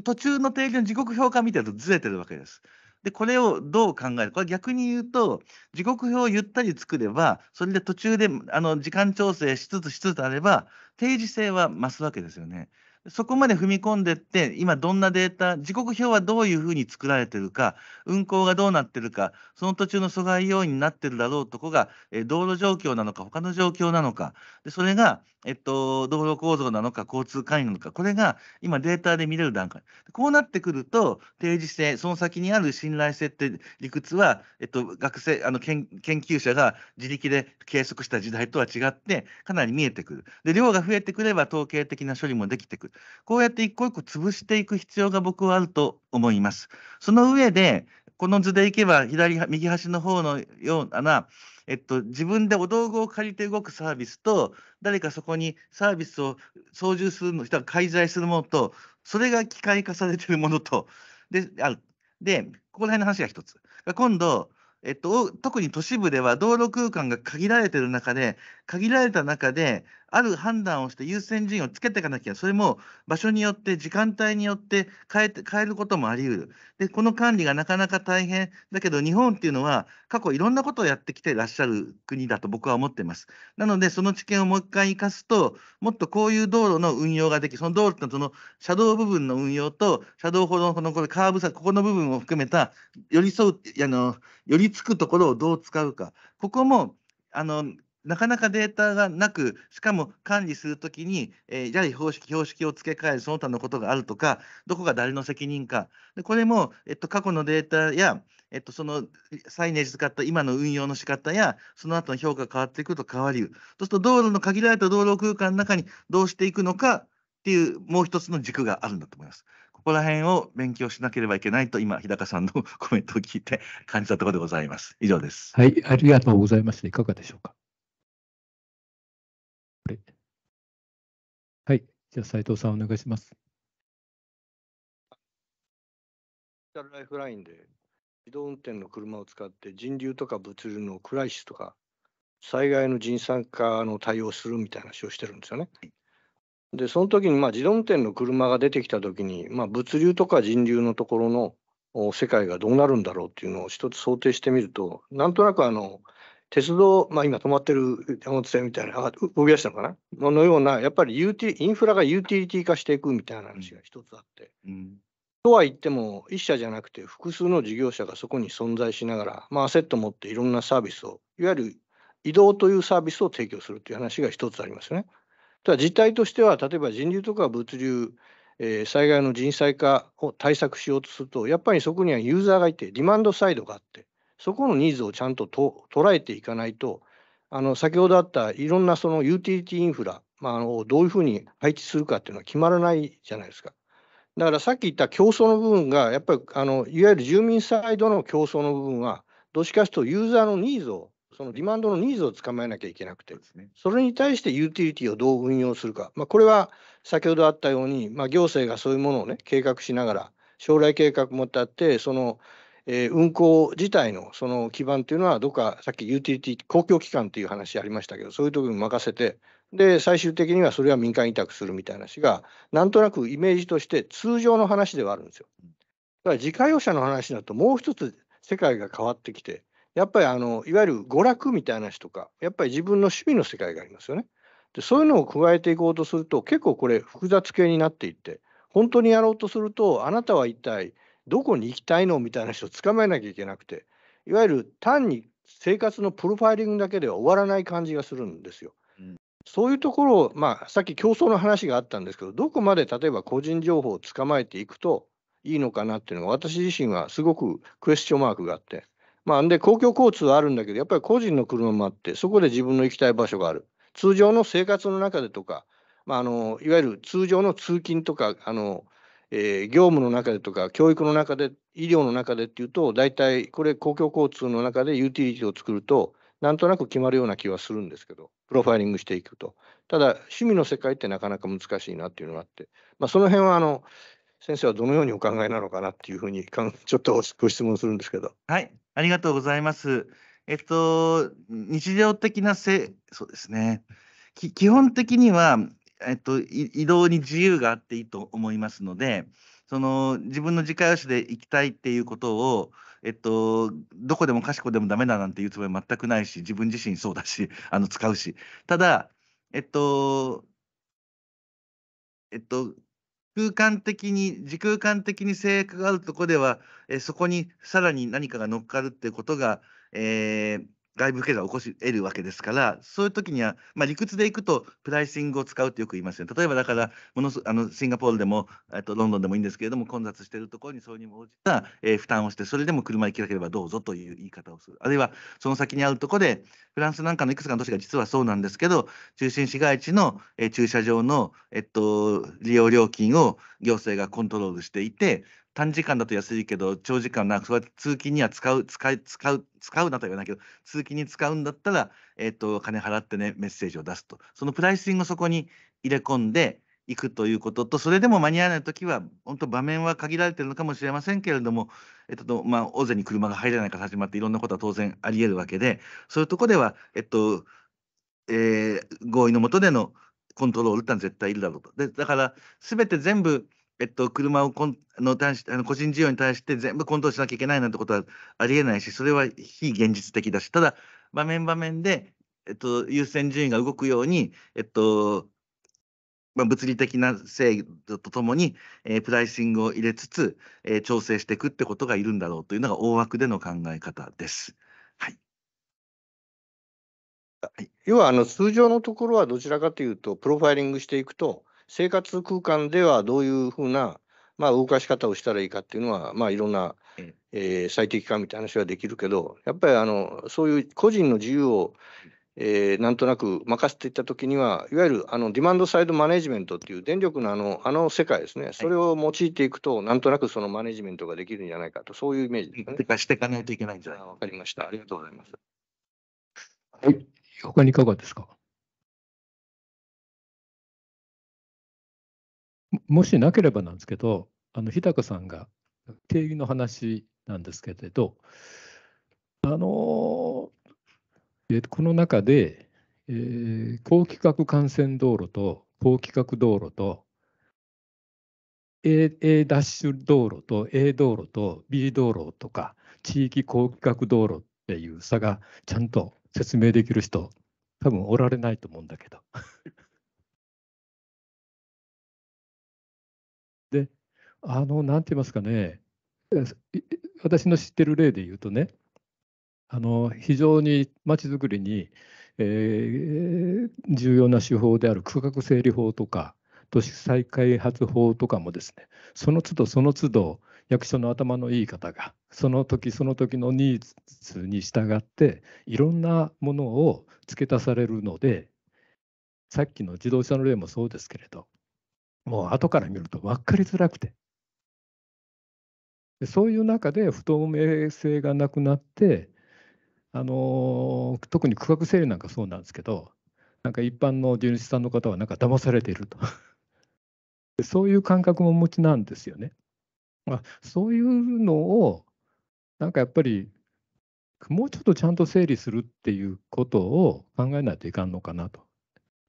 途中の定時の時刻表価を見てるとずれてるわけです。で、これをどう考えるこれ逆に言うと、時刻表をゆったり作れば、それで途中であの時間調整しつつしつつあれば、定時性は増すわけですよね。そこまで踏み込んでって、今どんなデータ、時刻表はどういうふうに作られてるか、運行がどうなってるか、その途中の阻害要因になってるだろうとこが、え道路状況なのか、他の状況なのか、でそれが、えっと、道路構造なのか、交通管理なのか、これが今データで見れる段階。こうなってくると、定時性、その先にある信頼性って理屈は、えっと、学生、あの研究者が自力で計測した時代とは違って、かなり見えてくる。で、量が増えてくれば統計的な処理もできてくる。こうやって一個一個潰していく必要が僕はあると思います。その上で、この図でいけば左、右端の方のような、えっと、自分でお道具を借りて動くサービスと、誰かそこにサービスを操縦するの、人が介在するものと、それが機械化されてるものと、で、ある。で、ここら辺の話が一つ。今度、えっと、特に都市部では道路空間が限られてる中で限られた中で、ある判断をして優先順位をつけていかなきゃ、それも場所によって、時間帯によって変えて変えることもありうる。で、この管理がなかなか大変だけど、日本っていうのは過去いろんなことをやってきていらっしゃる国だと僕は思ってます。なので、その知見をもう一回生かすと、もっとこういう道路の運用ができ、その道路のその車道部分の運用と、車道ほどのこのカーブさ、ここの部分を含めた、寄り添う、あの、寄りつくところをどう使うか。ここもあのなかなかデータがなく、しかも管理するときに、えー、やはり標識、標識を付け替えるその他のことがあるとか、どこが誰の責任か、でこれも、えっと、過去のデータや、えっと、そのサイネージ使った今の運用の仕方や、その後の評価が変わっていくと変わりう。そうすると、道路の限られた道路空間の中にどうしていくのかっていう、もう一つの軸があるんだと思います。ここら辺を勉強しなければいけないと、今、日高さんのコメントを聞いて感じたところでございます。以上です。はい、ありがとうございました。いかがでしょうか。じゃあ斉藤さんお願いします。ライフラインで自動運転の車を使って人流とか物流のクライシスとか災害の人産化の対応するみたいな話をしてるんですよね。でその時にまあ自動運転の車が出てきた時に、まあ、物流とか人流のところの世界がどうなるんだろうっていうのを一つ想定してみるとなんとなくあの鉄道、まあ、今止まってる山手線みたいな、動き出したのかなののような、やっぱりユーティインフラがユーティリティ化していくみたいな話が一つあって。うん、とは言っても、1社じゃなくて、複数の事業者がそこに存在しながら、まあ、アセット持っていろんなサービスを、いわゆる移動というサービスを提供するという話が一つありますね。ただ、実態としては、例えば人流とか物流、えー、災害の人災化を対策しようとすると、やっぱりそこにはユーザーがいて、ディマンドサイドがあって、そこのニーズをちゃんとと捉えていかないと、あの先ほどあったいろんなそのユーティリティインフラ、まあ、あのどういうふうに配置するかっていうのは決まらないじゃないですか。だからさっき言った競争の部分が、やっぱりあのいわゆる住民サイドの競争の部分は、どっちかしいうとユーザーのニーズを、そのディマンドのニーズを捕まえなきゃいけなくて、そ、れに対してユーティリティをどう運用するか、まあ、これは先ほどあったように、まあ、行政がそういうものを、ね、計画しながら、将来計画も立って、そのえー、運行自体のその基盤というのは、どっかさっきユーティリティ、公共機関という話ありましたけど、そういうところに任せて、で、最終的にはそれは民間委託するみたいな話が、なんとなくイメージとして通常の話ではあるんですよ。だから自家用車の話だと、もう一つ世界が変わってきて、やっぱりあのいわゆる娯楽みたいな話とか、やっぱり自分の趣味の世界がありますよね。でそういうのを加えていこうとすると、結構これ、複雑系になっていって、本当にやろうとすると、あなたは一体、どこに行きたいのみたいな人を捕まえなきゃいけなくて、いわゆる単に生活のプロファイリングだけでは終わらない感じがするんですよ。うん、そういうところを、まあ、さっき競争の話があったんですけど、どこまで例えば個人情報を捕まえていくといいのかなっていうのが、私自身はすごくクエスチョンマークがあって、まあ、で公共交通はあるんだけど、やっぱり個人の車もあって、そこで自分の行きたい場所がある。通常の生活の中でとか、まあ、あのいわゆる通常の通勤とかあのえー、業務の中でとか、教育の中で、医療の中でっていうと、大体これ、公共交通の中でユーティリティを作ると、なんとなく決まるような気はするんですけど、プロファイリングしていくと。ただ、趣味の世界ってなかなか難しいなっていうのがあって、まあ、その辺はあの先生はどのようにお考えなのかなっていうふうに (laughs) ちょっとご質問するんですけど。はい、ありがとうございます。えっと、日常的なせ、そうですね。基本的にはえっと、移動に自由があっていいと思いますので、その自分の自家用車で行きたいっていうことを、えっと、どこでもかしこでもダメだなんて言うつもりは全くないし、自分自身そうだし、(laughs) あの使うし。ただ、えっと、えっと、空間的に、時空間的に制約があるとこでは、えそこにさらに何かが乗っかるっていうことが、えー外部経済を起こし得るわけですから、そういう時には、まあ、理屈でいくと、プライシングを使うってよく言いますよね。例えばだから、ものすあのシンガポールでも、えっと、ロンドンでもいいんですけれども、混雑しているところにそれに応じた、えー、負担をして、それでも車行けなければどうぞという言い方をする。あるいは、その先にあるところで、フランスなんかのいくつかの都市が実はそうなんですけど、中心市街地の、えー、駐車場の、えっと、利用料金を行政がコントロールしていて、短時間だと安いけど、長時間な、そうやって通勤には使う、使い、使う、使うなとは言わないけど、通勤に使うんだったら、えっ、ー、と、金払ってね、メッセージを出すと。そのプライシングをそこに入れ込んで、いくということと、それでも間に合わないときは、本当、場面は限られてるのかもしれませんけれども、えっとまあ、大勢に車が入らないから始まって、いろんなことは当然ありえるわけで、そういうとこでは、えっとえー、合意のもとでのコントロールってのは絶対いるだろうと。でだから、すべて全部、えっと、車をこんの対しあの個人事業に対して全部コントロールしなきゃいけないなんてことはありえないし、それは非現実的だし、ただ、場面場面で、えっと、優先順位が動くように、えっとまあ、物理的な制度とともに、えー、プライシングを入れつつ、えー、調整していくってことがいるんだろうというのが大枠での考え方です。はい、要はあの通常のところはどちらかというと、プロファイリングしていくと、生活空間ではどういうふうな、まあ、動かし方をしたらいいかっていうのは、まあ、いろんな、えー、最適化みたいな話はできるけど、やっぱりあのそういう個人の自由を、えー、なんとなく任せていったときには、いわゆるあのディマンドサイドマネジメントっていう電力のあのあの世界ですね、それを用いていくと、なんとなくそのマネジメントができるんじゃないかと、そういうイメージですね。していかないといけないんじゃないか。わかりました。ありがとうございます。はい。他にいかがですかもしなければなんですけど、あの日高さんが定義の話なんですけれど、あのえこの中で、えー、高規格幹線道路と高規格道路と A ダッシュ道路と A 道路と B 道路とか地域高規格道路っていう差がちゃんと説明できる人多分おられないと思うんだけどあの、なんて言いますかね、私の知ってる例で言うとね、あの非常にまちづくりに、えー、重要な手法である区画整理法とか都市再開発法とかもですねその都度その都度役所の頭のいい方がその時その時のニーズに従っていろんなものを付け足されるのでさっきの自動車の例もそうですけれどもう後から見ると分かりづらくてでそういう中で不透明性がなくなって、あの特に区画整理なんかそうなんですけど、なんか一般の地主さんの方はなんか騙されていると (laughs) そういう感覚もお持ちなんですよね。まあ、そういうのを、なんかやっぱり、もうちょっとちゃんと整理するっていうことを考えないといかんのかなと。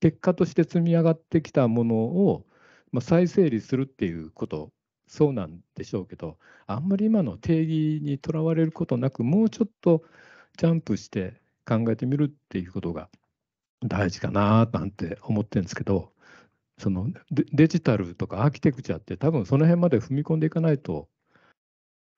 結果として積み上がってきたものを、まあ、再整理するっていうことそうなんでしょうけどあんまり今の定義にとらわれることなくもうちょっとジャンプして考えてみるっていうことが大事かななんて思ってるんですけどそのデジタルとかアーキテクチャって多分その辺まで踏み込んでいかないと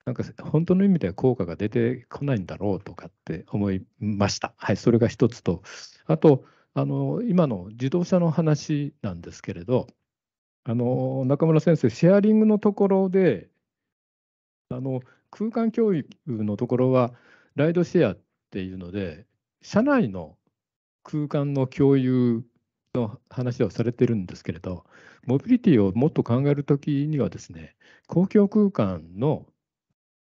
なんか本当の意味では効果が出てこないんだろうとかって思いました。はい、それが一つとあとあの今の自動車の話なんですけれどあの中村先生、シェアリングのところで、あの空間教育のところは、ライドシェアっていうので、社内の空間の共有の話をされてるんですけれど、モビリティをもっと考えるときにはですね、公共空間の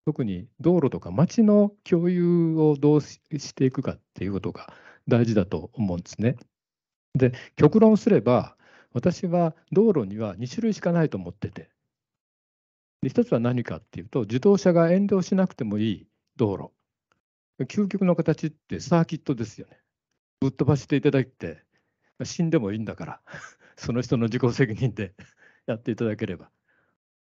特に道路とか街の共有をどうしていくかっていうことが大事だと思うんですね。で、極論すれば、私は道路には2種類しかないと思っててで1つは何かっていうと自動車が遠慮しなくてもいい道路究極の形ってサーキットですよねぶっ飛ばしていただいて死んでもいいんだから (laughs) その人の自己責任で (laughs) やっていただければ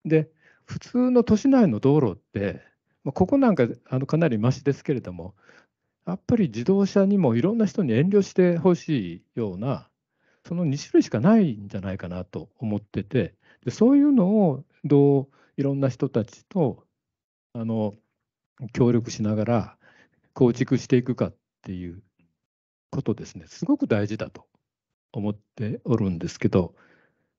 で普通の都市内の道路って、まあ、ここなんかあのかなりましですけれどもやっぱり自動車にもいろんな人に遠慮してほしいようなその2種類しかないんじゃないかなと思ってて、でそういうのをどういろんな人たちとあの協力しながら構築していくかっていうことですね、すごく大事だと思っておるんですけど、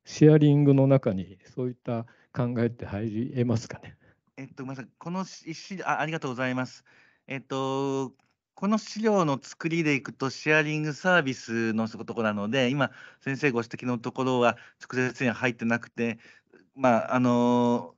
シェアリングの中にそういった考えって入りえますかね。えっと、ごめんなさい、この一あありがとうございます。えっと、この資料の作りでいくと、シェアリングサービスのところなので、今、先生ご指摘のところは直接には入ってなくて、まあ、あの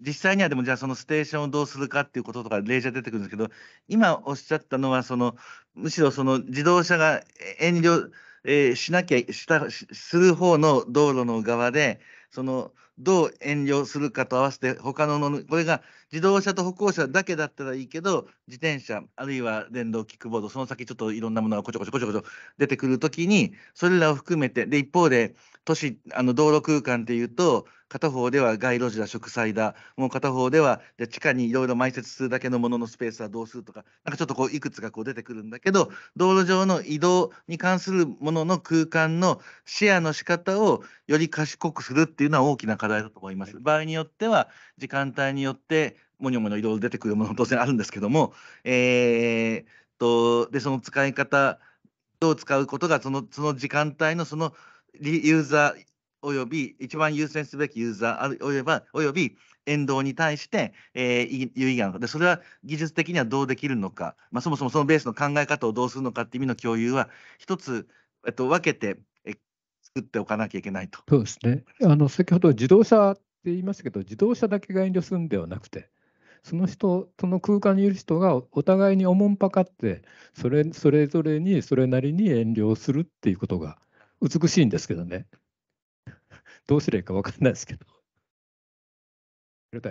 実際にはでもじゃあそのステーションをどうするかっていうこととか例示が出てくるんですけど今おっしゃったのはそのむしろその自動車が遠慮、えー、しなきゃしたする方の道路の側でそのどう遠慮するかと合わせて他ののこれが自動車と歩行者だけだったらいいけど自転車あるいは電動キックボードその先ちょっといろんなものがこちょこちょこちょこちょ出てくるときにそれらを含めてで一方で都市、あの道路空間でいうと、片方では街路樹だ、植栽だ、もう片方では地下にいろいろ埋設するだけのもののスペースはどうするとか、なんかちょっとこういくつかこう出てくるんだけど、道路上の移動に関するものの空間のシェアの仕方をより賢くするっていうのは大きな課題だと思います。場合によっては、時間帯によって、もにょもにょいろいろ出てくるものも当然あるんですけども、えー、とでその使い方、どう使うことがそのその時間帯のそのユーザーおよび一番優先すべきユーザーおよびおよび沿道に対して、えー、有意義なのかでそれは技術的にはどうできるのか、まあ、そもそもそのベースの考え方をどうするのかっていう意味の共有は一つ、えっと、分けて作っておかなきゃいけないと。そうですねあの先ほど自動車って言いましたけど自動車だけが遠慮するんではなくてその人その空間にいる人がお互いにおもんぱかってそれそれぞれにそれなりに遠慮するっていうことが。美しいんですけどね。(laughs) どうすればいいか分かんないですけど。いか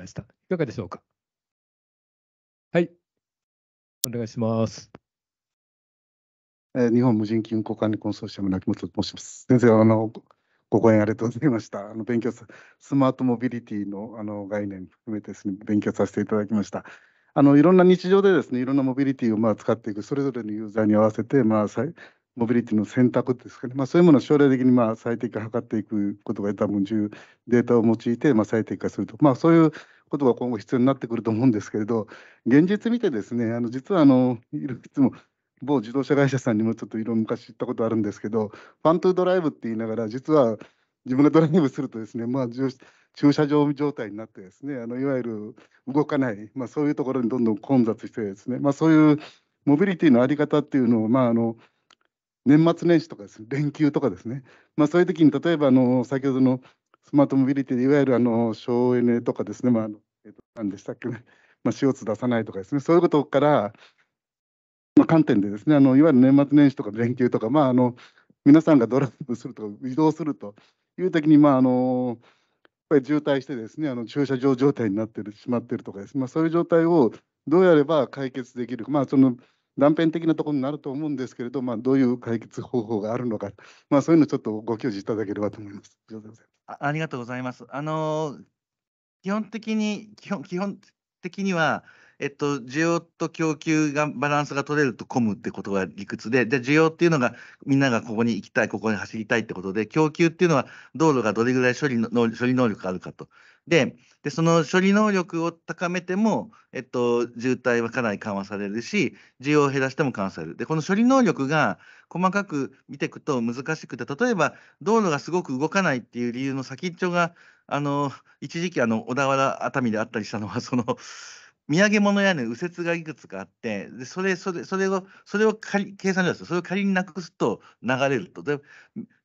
がでしょうか。はい。お願いします。えー、日本無人金庫管理コンソーシアムの秋元と申します。先生、あの、ごご講演ありがとうございました。あの勉強スマートモビリティのあの概念含めてですね、勉強させていただきました。あのいろんな日常でですね、いろんなモビリティをまあ使っていく、それぞれのユーザーに合わせて、まあ、モビリティの選択ですかね、まあ、そういうものを将来的にまあ最適化を図っていくことが多分重データを用いてまあ最適化すると、まあ、そういうことが今後必要になってくると思うんですけれど、現実見てですね、あの実はあのいつも某自動車会社さんにもちょっといろいろ昔言ったことあるんですけど、ファントゥードライブって言いながら、実は自分がドライブするとですね、まあ、駐車場状態になってですね、あのいわゆる動かない、まあ、そういうところにどんどん混雑してですね、まあ、そういうモビリティの在り方っていうのを、まああの年末年始とかです、ね、連休とかですね、まあ、そういう時に例えばあの先ほどのスマートモビリティでいわゆるあの省エネとかですね、まあえー、と何でしたっけね、まあ、CO2 出さないとかですね、そういうことからあ、観点でですねあのいわゆる年末年始とか連休とか、まあ、あの皆さんがドライブするとか移動するという時にまああのやっぱり渋滞してですねあの駐車場状態になってしまっているとかですね、まあ、そういう状態をどうやれば解決できるか、まあ、その断片的なところになると思うんですけれど、まあ、どういう解決方法があるのか、まあ、そういうのちょっとご教示いただければと思います。ありがとうございます。あの基本的に基本基本的には、えっと、需要と供給がバランスが取れると混むってことが理屈で、で需要っていうのがみんながここに行きたい、ここに走りたいってことで、供給っていうのは道路がどれぐらい処理の処理能力があるかと。ででその処理能力を高めても、えっと、渋滞はかなり緩和されるし需要を減らしても緩和されるでこの処理能力が細かく見ていくと難しくて例えば道路がすごく動かないっていう理由の先っちょがあの一時期あの小田原熱海であったりしたのは (laughs) その土産物屋根右折がいくつかあってでそれそれそれをそれを仮計算ですそれを仮になくすと流れるとで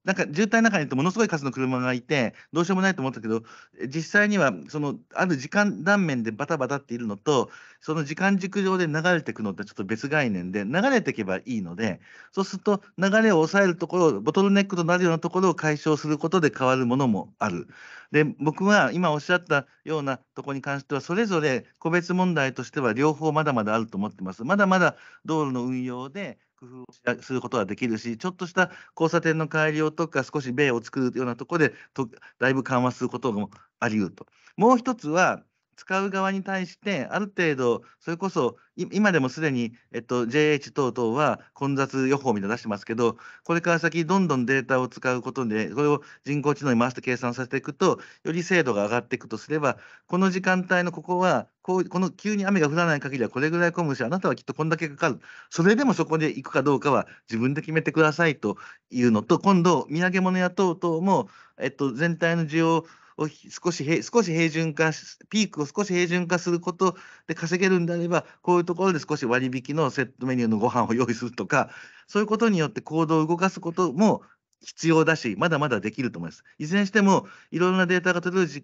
なんか渋滞の中にいるとものすごい数の車がいて、どうしようもないと思ったけど、実際にはそのある時間断面でバタバタっているのと、その時間軸上で流れていくのってちょっと別概念で、流れていけばいいので、そうすると流れを抑えるところ、ボトルネックとなるようなところを解消することで変わるものもある。で、僕は今おっしゃったようなとこに関しては、それぞれ個別問題としては両方まだまだあると思ってます。まだまだ道路の運用で、工夫をすることはできるし、ちょっとした交差点の改良とか、少し米を作るようなところでと、だいぶ緩和することもありうると。もう一つは、使う側に対して、ある程度、それこそ、今でもすでに、えっと、JH 等々は混雑予報みたいな出してますけど、これから先、どんどんデータを使うことで、これを人工知能に回して計算させていくと、より精度が上がっていくとすれば、この時間帯のここは、こうこの急に雨が降らない限りはこれぐらい混むし、あなたはきっとこんだけかかる。それでもそこで行くかどうかは自分で決めてくださいというのと、今度、土産物や等々も、えっと、全体の需要を少し少し平準化ピークを少し平準化することで稼げるんであればこういうところで少し割引のセットメニューのご飯を用意するとかそういうことによって行動を動かすことも必要だし、まだまだできると思います。いずれにしても、いろんなデータが取れる時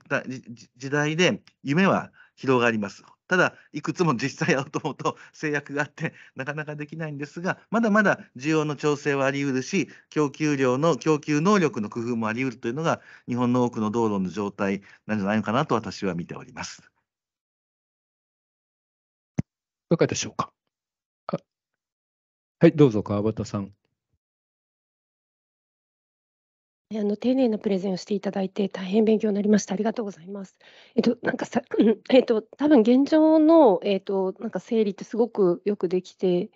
代で、夢は広がります。ただ、いくつも実際アと思うと (laughs) 制約があって、なかなかできないんですが、まだまだ需要の調整はあり得るし、供給量の、供給能力の工夫もあり得るというのが、日本の多くの道路の状態なんじゃないのかなと私は見ております。いかがでしょうか。はい、どうぞ川端さん。あの丁寧なプレゼンをしていただいて、大変勉強になりました。ありがとうございます。えっと、なんかさ、(clears throat) えっと、多分現状の、えっと、なんか整理ってすごくよくできて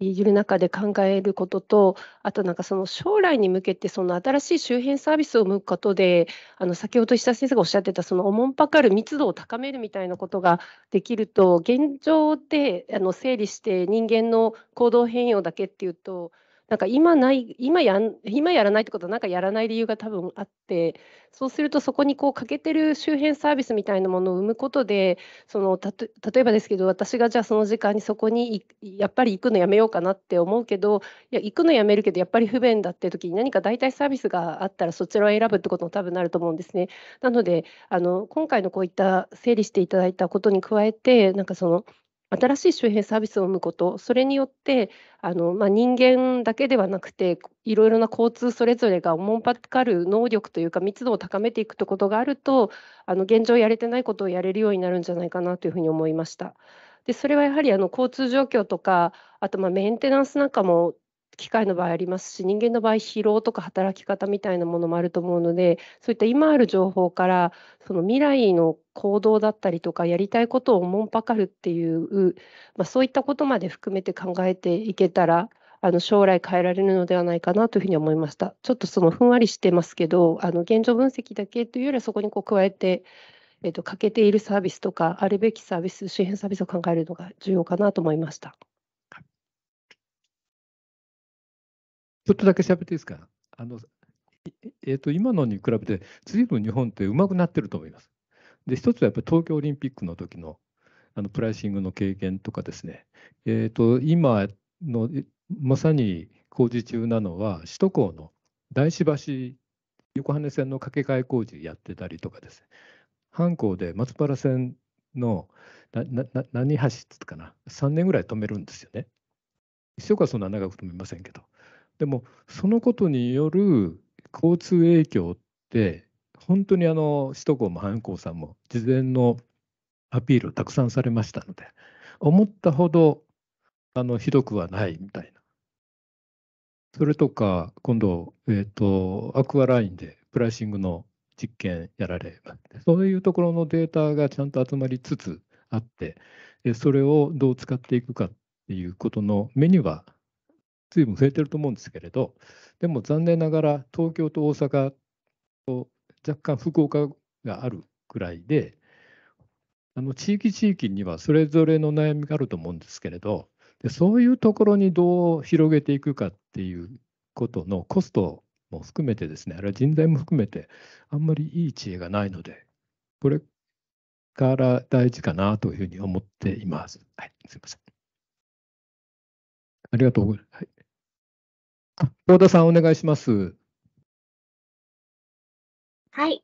いる中で考えることと、あとなんかその将来に向けて、その新しい周辺サービスを向くことで、あの先ほど石田先生がおっしゃってた、そのおもんぱかる密度を高めるみたいなことができると、現状であの整理して人間の行動変容だけっていうと、なんか今ない今や今やらないってことはなんかやらない理由が多分あってそうするとそこにこう欠けてる周辺サービスみたいなものを生むことでそのたと例えばですけど私がじゃあその時間にそこにやっぱり行くのやめようかなって思うけどいや行くのやめるけどやっぱり不便だって時に何か代替サービスがあったらそちらを選ぶってことも多分なると思うんですね。なのであの今回のこういった整理していただいたことに加えてなんかその新しい周辺サービスを生むこと、それによってあの、まあ、人間だけではなくて、いろいろな交通それぞれがおもんぱかる能力というか、密度を高めていくということがあると、あの現状やれてないことをやれるようになるんじゃないかなというふうに思いました。でそれはやはりあの交通状況とか、あとまあメンテナンスなんかも機械の場合ありますし人間の場合疲労とか働き方みたいなものもあると思うのでそういった今ある情報からその未来の行動だったりとかやりたいことをおもんぱかるっていう、まあ、そういったことまで含めて考えていけたらあの将来変えられるのではないかなというふうに思いました。ちょっとそのふんわりしてますけどあの現状分析だけというよりはそこにこう加えてえー、と欠けているサービスとかあるべきサービス周辺サービスを考えるのが重要かなと思いました。ちょっとだけ喋っていいですか。あのえー、と今のに比べて、ずいぶん日本ってうまくなってると思います。で、一つはやっぱり東京オリンピックの時のあのプライシングの経験とかですね、えー、と今のまさに工事中なのは、首都高の大師橋横羽線の架け替え工事やってたりとかですね、阪高で松原線のなな何橋ってたかな、3年ぐらい止めるんですよね。一生かそんな長く止めませんけど。でもそのことによる交通影響って本当にあの首都高も阪高さんも事前のアピールをたくさんされましたので思ったほどあのひどくはないみたいなそれとか今度、えと、アクアラインでプライシングの実験やられそういうところのデータがちゃんと集まりつつあってそれをどう使っていくかっていうことの目には随分増えてると思うんですけれど、でも残念ながら東京と大阪と若干福岡があるくらいで、あの地域地域にはそれぞれの悩みがあると思うんですけれど、でそういうところにどう広げていくかっていうことのコストも含めてですね、あるいは人材も含めて、あんまりいい知恵がないので、これから大事かなというふうに思っています。はい、すみません。ありがとうございます。はい太田さんお願いします。はい、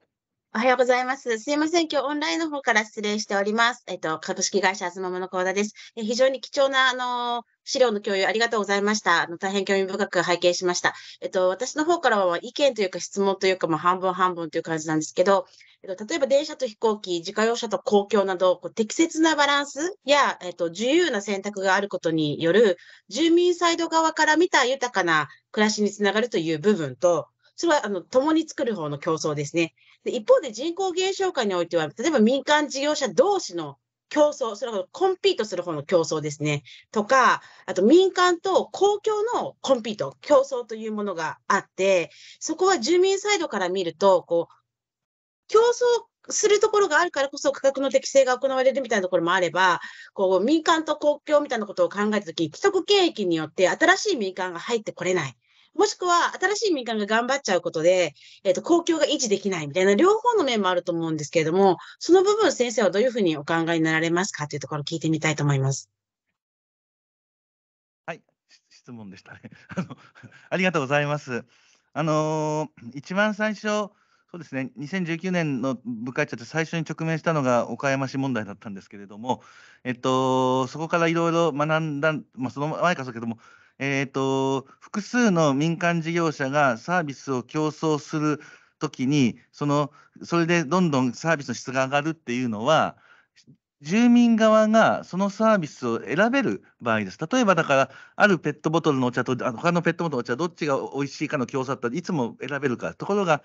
おはようございます。すいません。今日オンラインの方から失礼しております。えっと、株式会社あずまものコーダです。え非常に貴重な、あの資料の共有ありがとうございました。あの大変興味深く拝見しました。えっと、私の方からは意見というか質問というか、まあ、半分半分という感じなんですけど、えっと、例えば電車と飛行機、自家用車と公共など、こう適切なバランスや、えっと、自由な選択があることによる、住民サイド側から見た豊かな暮らしにつながるという部分と、それは、あの、共に作る方の競争ですね。で一方で人口減少下においては、例えば民間事業者同士の競争、それこコンピートする方の競争ですね、とか、あと民間と公共のコンピート、競争というものがあって、そこは住民サイドから見ると、こう、競争するところがあるからこそ価格の適正が行われるみたいなところもあれば、こう民間と公共みたいなことを考えたとき、既得権益によって新しい民間が入ってこれない。もしくは新しい民間が頑張っちゃうことで、えっ、ー、と、公共が維持できないみたいな両方の面もあると思うんですけれども、その部分先生はどういうふうにお考えになられますかというところを聞いてみたいと思います。はい、質問でしたね。(laughs) あの、ありがとうございます。あのー、一番最初、そうですね、2019年の部会長で最初に直面したのが岡山市問題だったんですけれども、えっと、そこからいろいろ学んだ、まあ、その前からそうけども、えーと、複数の民間事業者がサービスを競争するときにその、それでどんどんサービスの質が上がるっていうのは、住民側がそのサービスを選べる場合です。例えばだから、あるペットボトルのお茶と他のペットボトルのお茶、どっちが美味しいかの競争だったらいつも選べるかところが、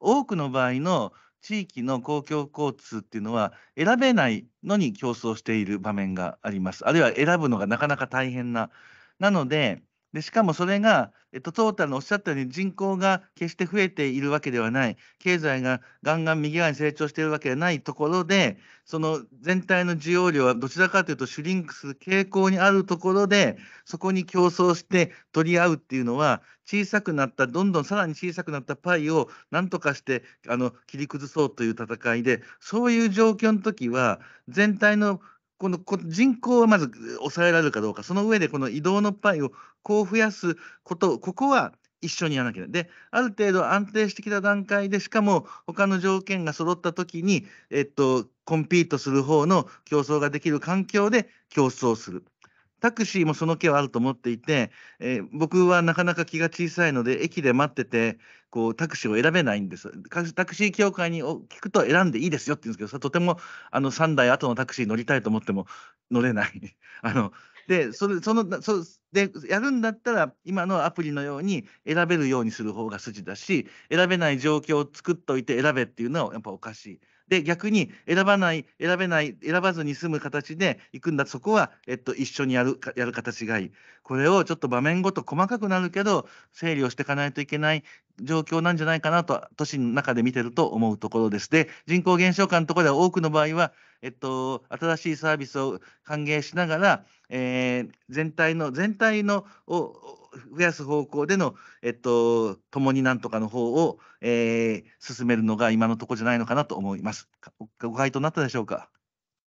多くの場合の地域の公共交通っていうのは選べないのに競争している場面があります。あるいは選ぶのがなかなか大変ななので、でしかもそれが、えっと、トータルのおっしゃったように人口が決して増えているわけではない、経済がガンガン右側に成長しているわけではないところで、その全体の需要量はどちらかというとシュリンクする傾向にあるところで、そこに競争して取り合うっていうのは、小さくなった、どんどんさらに小さくなったパイをなんとかしてあの切り崩そうという戦いで、そういう状況の時は、全体のこの人口はまず抑えられるかどうか、その上でこの移動のパイをこう増やすこと、ここは一緒にやらなきゃいい。けなで、ある程度安定してきた段階で、しかも他の条件が揃ったときに、えっと、コンピートする方の競争ができる環境で競争する。タクシーもその気はあると思っていて、えー、僕はなかなか気が小さいので、駅で待ってて、こうタクシーを選べないんです。タクシー協会に聞くと選んでいいですよって言うんですけど、とてもあの3台後のタクシー乗りたいと思っても乗れない。(laughs) あのでそれそのそでやるんだったら今のアプリのように選べるようにする方が筋だし選べない状況を作っておいて選べっていうのはやっぱおかしい。で、逆に選ばない、選べない、選ばずに済む形で行くんだ、そこは、えっと、一緒にやる、やる形がいい。これをちょっと場面ごと細かくなるけど、整理をしていかないといけない状況なんじゃないかなと、都市の中で見てると思うところです。で、人口減少化のところでは多くの場合は、えっと、新しいサービスを歓迎しながら、えー、全体の、全体の、を、増やす方向での、えっと、共になんとかの方を、えー、進めるのが今のところじゃないのかなと思います。ご回答なったでしょうか。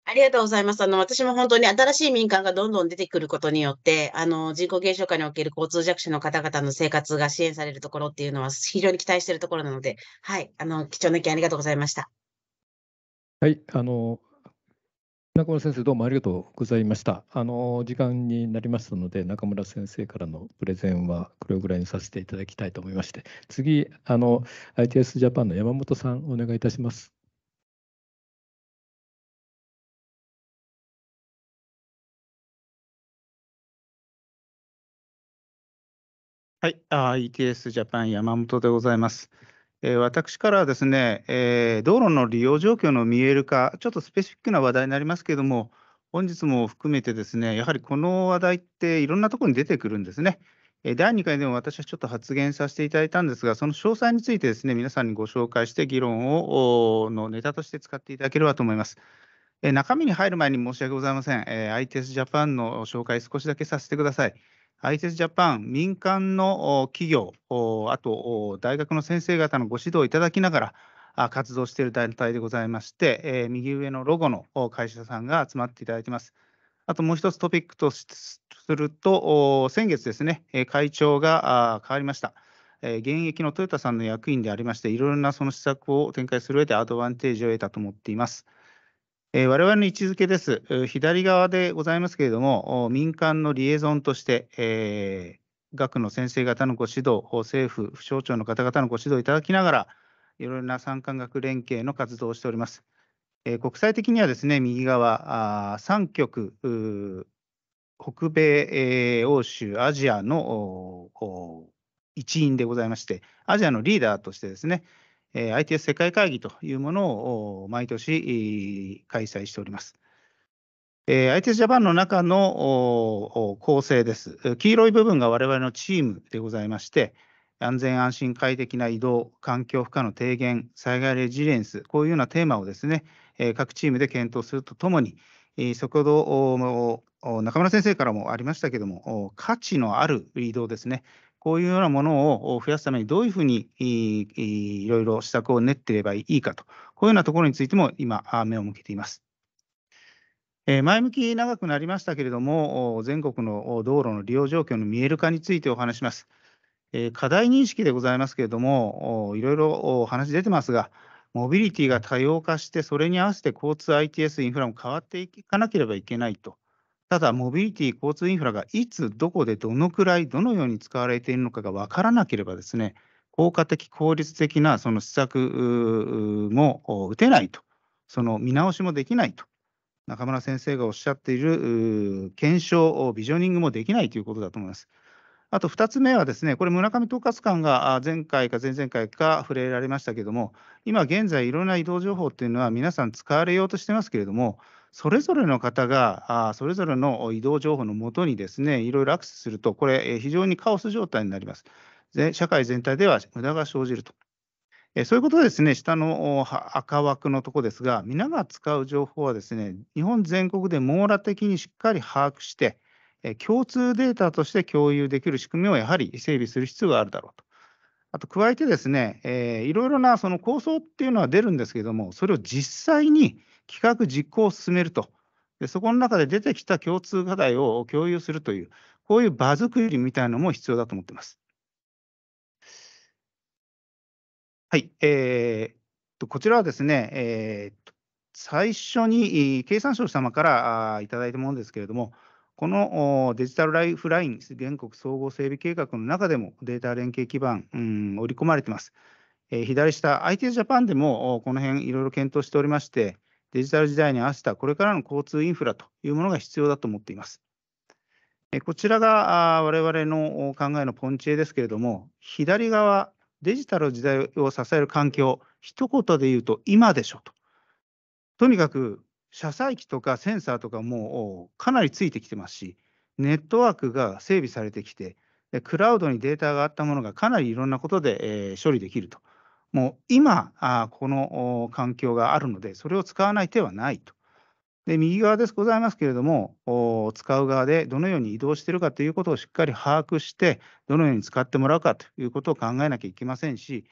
ありがとうございます。あの、私も本当に新しい民間がどんどん出てくることによって、あの、人口減少化における交通弱者の方々の生活が支援されるところっていうのは非常に期待しているところなので、はい、あの、貴重な意見ありがとうございました。はい、あの、中村先生、どうもありがとうございました。あの時間になりましたので、中村先生からのプレゼンはこれぐらいにさせていただきたいと思いまして、次、あの ITS ジャパンの山本さん、お願いいたします。はい、ITS ジャパン山本でございます。私からはですね、えー、道路の利用状況の見える化、ちょっとスペシフィックな話題になりますけれども、本日も含めてですね、やはりこの話題っていろんなところに出てくるんですね。第2回でも私はちょっと発言させていただいたんですが、その詳細についてですね、皆さんにご紹介して、議論をのネタとして使っていただければと思います。中身に入る前に申し訳ございません。ITS ジャパンの紹介、少しだけさせてください。i s ジャパン、民間の企業、あと大学の先生方のご指導いただきながら活動している団体でございまして、右上のロゴの会社さんが集まっていただいています。あともう一つトピックとすると、先月ですね、会長が変わりました。現役のトヨタさんの役員でありまして、いろいろなその施策を展開する上でアドバンテージを得たと思っています。我々の位置づけです。左側でございますけれども、民間のリエゾンとして、えー、学の先生方のご指導、政府、府省庁の方々のご指導いただきながら、いろいろな産官学連携の活動をしております。えー、国際的にはですね、右側、あ3極、北米、えー、欧州、アジアの一員でございまして、アジアのリーダーとしてですね、え ITS 世界会議というものを毎年開催しております。え ITS ジャパンの中の構成です。黄色い部分が我々のチームでございまして、安全安心快適な移動、環境負荷の低減、災害レジリエンス、こういうようなテーマをですね、え各チームで検討するとともに、え先ほど中村先生からもありましたけども、価値のある移動ですね、こういうようなものを増やすためにどういうふうにいろいろ施策を練っていればいいかと、こういうようなところについても今、目を向けています。前向き長くなりましたけれども、全国の道路の利用状況の見える化についてお話します。課題認識でございますけれども、いろいろお話出てますが、モビリティが多様化して、それに合わせて交通 ITS インフラも変わっていかなければいけないとただ、モビリティ交通インフラがいつ、どこで、どのくらい、どのように使われているのかが分からなければですね、効果的、効率的なその施策も打てないと、その見直しもできないと、中村先生がおっしゃっている検証、ビジョニングもできないということだと思います。あと2つ目はですね、これ、村上統括官が前回か前々回か触れられましたけれども、今現在、いろんな移動情報っていうのは皆さん使われようとしてますけれども、それぞれの方があそれぞれの移動情報のもとにですね、いろいろアクセスすると、これ、非常にカオス状態になります。社会全体では無駄が生じると。そういうことですね、下の赤枠のとこですが、皆が使う情報はですね、日本全国で網羅的にしっかり把握して、共通データとして共有できる仕組みをやはり整備する必要があるだろうと。あと加えてですね、えー、いろいろなその構想っていうのは出るんですけども、それを実際に企画実行を進めると。でそこの中で出てきた共通課題を共有するという、こういう場作りみたいのも必要だと思っています。はい、えー、こちらはですね、えー、最初に経産省様からいただいたものですけれども、このデジタルライフライン全国総合整備計画の中でもデータ連携基盤、うん、織り込まれています。え左下、IT ジャパンでもこの辺いろいろ検討しておりまして、デジタル時代に合わせたこれからの交通インフラというものが必要だと思っています。こちらが我々の考えのポンチ絵ですけれども、左側、デジタル時代を支える環境、一言で言うと今でしょと。とにかく車載機とかセンサーとかもかなりついてきてますし、ネットワークが整備されてきて、クラウドにデータがあったものがかなりいろんなことで処理できると。もう今、あこの環境があるので、それを使わない手はないと。で右側ですございますけれども、使う側でどのように移動しているかということをしっかり把握して、どのように使ってもらうかということを考えなきゃいけませんし、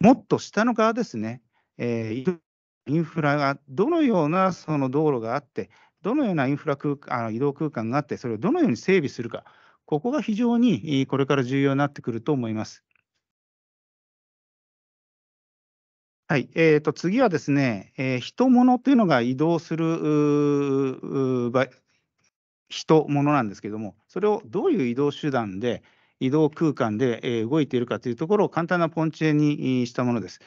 もっと下の側ですね、えー、インフラがどのようなその道路があって、どのようなインフラ空あの移動空間があって、それをどのように整備するか、ここが非常にこれから重要になってくると思います。はい、えー、と次はですね、えー、人物というのが移動する人物なんですけども、それをどういう移動手段で、移動空間で、え動いているかというところを簡単なポンチ絵にしたものです。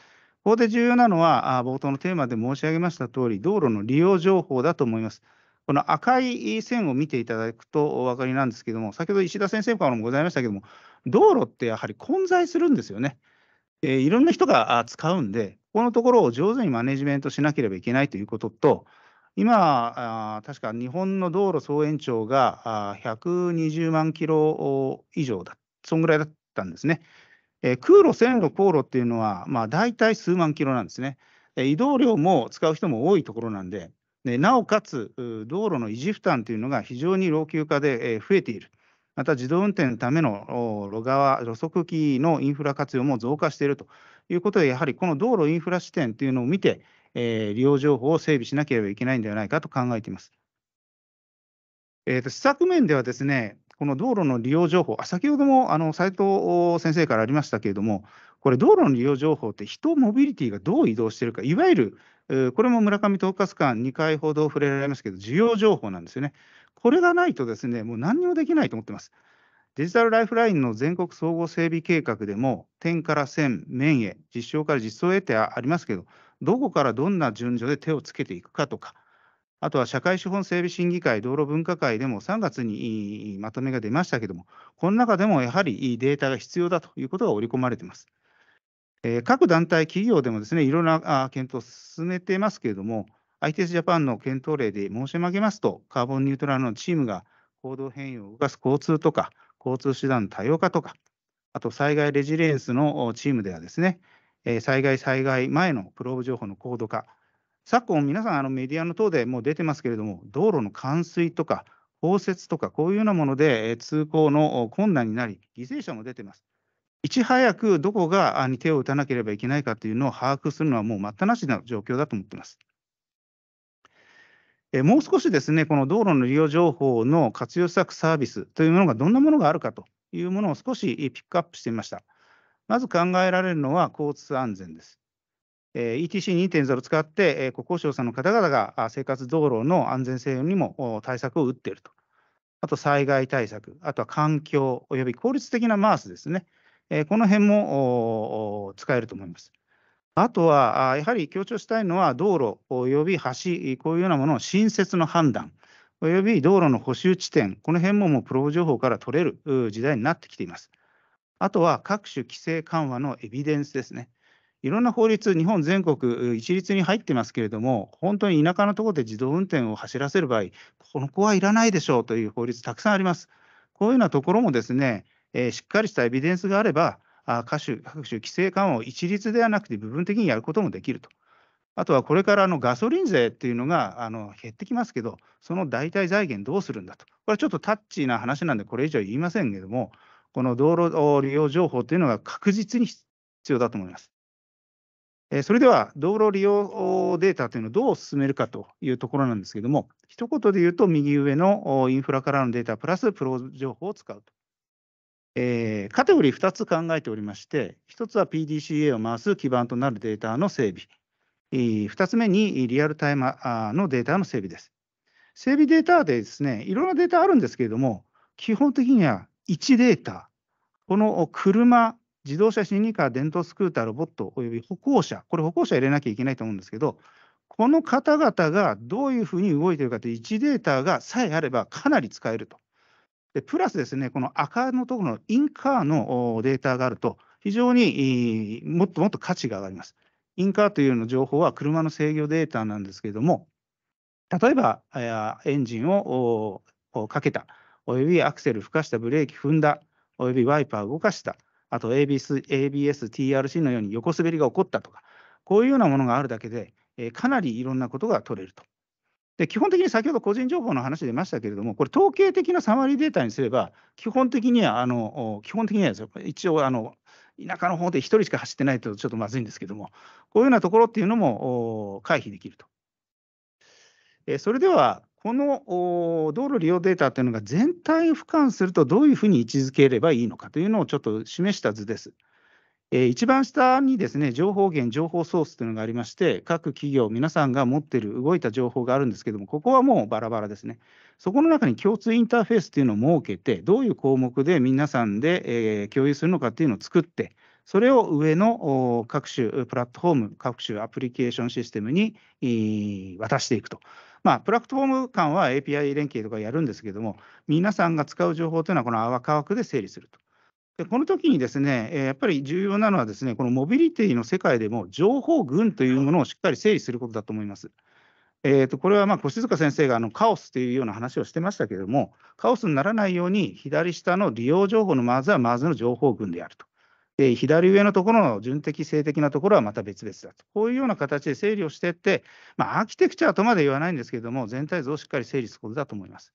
ここで重要なのは、冒頭のテーマで申し上げました通り、道路の利用情報だと思います。この赤い線を見ていただくとお分かりなんですけども、先ほど石田先生からもございましたけども、道路ってやはり混在するんですよね。えー、いろんな人が使うんで、このところを上手にマネジメントしなければいけないということと、今、確か日本の道路総延長が120万キロ以上だ、そんぐらいだったんですね。えー、空路、線路、航路っていうのは、まあ、大体数万キロなんですね。移動量も使う人も多いところなんで、でなおかつ道路の維持負担というのが非常に老朽化で増えている。また自動運転のための路側、路側機のインフラ活用も増加しているということで、やはりこの道路インフラ視点というのを見て、えー、利用情報を整備しなければいけないんではないかと考えています。えーと、施策面ではですね、この道路の利用情報、あ先ほどもあの斉藤先生からありましたけれども、これ、道路の利用情報って、人、モビリティがどう移動しているか、いわゆる、これも村上統括官、2回ほど触れられますけど、需要情報なんですよね。これがないとですね、もう何にもできないと思ってます。デジタルライフラインの全国総合整備計画でも、点から線、面へ、実証から実装へってありますけど、どこからどんな順序で手をつけていくかとか、あとは社会資本整備審議会、道路分科会でも3月にまとめが出ましたけども、この中でもやはりデータが必要だということが織り込まれています。えー、各団体、企業でもですね、いろんな検討を進めていますけれども、ITS ジャパンの検討例で申し上げますと、カーボンニュートラルのチームが行動変容を動かす交通とか、交通手段多様化とか、あと災害レジリエンスのチームではですね、災害災害前のプローブ情報の高度化、昨今皆さんあのメディアの等でもう出てますけれども、道路の冠水とか降雪とかこういうようなもので通行の困難になり、犠牲者も出てます。いち早くどこがに手を打たなければいけないかというのを把握するのはもう待ったなしな状況だと思っています。もう少しですね、この道路の利用情報の活用策サービスというものがどんなものがあるかというものを少しピックアップしてみました。まず考えられるのは交通安全です。ETC2.0 を使って、国交省さんの方々が生活道路の安全性にも対策を打っていると。あと災害対策、あとは環境及び効率的なマースですね。この辺も使えると思います。あとは、やはり強調したいのは、道路及び橋、こういうようなものの新設の判断、及び道路の補修地点、この辺ももうプロブ情報から取れる時代になってきています。あとは各種規制緩和のエビデンスですね。いろんな法律、日本全国一律に入ってますけれども、本当に田舎のところで自動運転を走らせる場合、この子はいらないでしょうという法律、たくさんあります。こういうようなところもですね、えしっかりしたエビデンスがあれば、各種各種規制緩和を一律ではなくて部分的にやることもできると。あとはこれからのガソリン税っていうのがあの減ってきますけど、その代替財源どうするんだと、これはちょっとタッチな話なんで、これ以上言いませんけども、この道路利用情報というのが確実に必要だと思います。それでは、道路利用データというのをどう進めるかというところなんですけども、一言で言うと、右上のインフラからのデータプラスプロ情報を使うと。えー、カテゴリー2つ考えておりまして、1つは PDCA を回す基盤となるデータの整備、2つ目にリアルタイムのデータの整備です。整備データでですね、いろんなデータあるんですけれども、基本的には1データ、この車、自動車、心ニカー、電動スクーター、ロボット、および歩行者、これ歩行者入れなきゃいけないと思うんですけど、この方々がどういうふうに動いているかという1データがさえあればかなり使えると。でプラスですね、この赤のところのインカーのデータがあると、非常にもっともっと価値が上がります。インカーというの情報は車の制御データなんですけれども、例えばエンジンをかけた、およびアクセルふかした、ブレーキ踏んだ、およびワイパー動かした、あと ABS、ABS、TRC のように横滑りが起こったとか、こういうようなものがあるだけで、かなりいろんなことが取れると。で基本的に先ほど個人情報の話出ましたけれども、これ、統計的なサマリーデータにすれば、基本的には、あの基本的にはですよ一応あの、田舎の方で1人しか走ってないとちょっとまずいんですけども、こういうようなところっていうのも回避できると。えそれでは、この道路利用データというのが全体を俯瞰するとどういうふうに位置づければいいのかというのをちょっと示した図です。えー、一番下にですね情報源、情報ソースというのがありまして、各企業、皆さんが持っている動いた情報があるんですけども、ここはもうバラバラですね。そこの中に共通インターフェースというのを設けて、どういう項目で皆さんで、えー、共有するのかというのを作って、それを上の各種プラットフォーム、各種アプリケーションシステムに渡していくと。まあ、プラットフォーム間は API 連携とかやるんですけども、皆さんが使う情報というのはこの泡科学で整理すると。でこの時にですね、えやっぱり重要なのはですね、このモビリティの世界でも情報群というものをしっかり整理することだと思います。えー、とこれはまあ越塚先生があのカオスというような話をしてましたけれども、カオスにならないように左下の利用情報のまずはまずの情報群であると。で左上のところの順的性的なところはまた別々だと。こういうような形で整理をしていって、まあ、アーキテクチャとまで言わないんですけれども、全体像をしっかり整理することだと思います。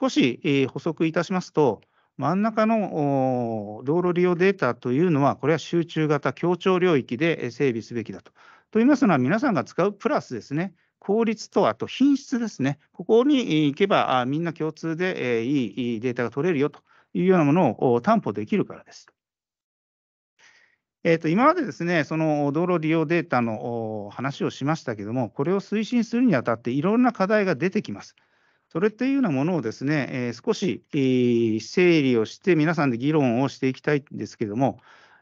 少し、え補足いたしますと、真ん中の道路利用データというのは、これは集中型協調領域で整備すべきだと。と言いますのは、皆さんが使うプラスですね、効率とあと品質ですね、ここに行けばみんな共通でいいデータが取れるよというようなものを担保できるからです。えー、と今までですね、その道路利用データの話をしましたけども、これを推進するにあたっていろんな課題が出てきます。それというようなものをですね、えー、少し、えー、整理をして、皆さんで議論をしていきたいんですけれども、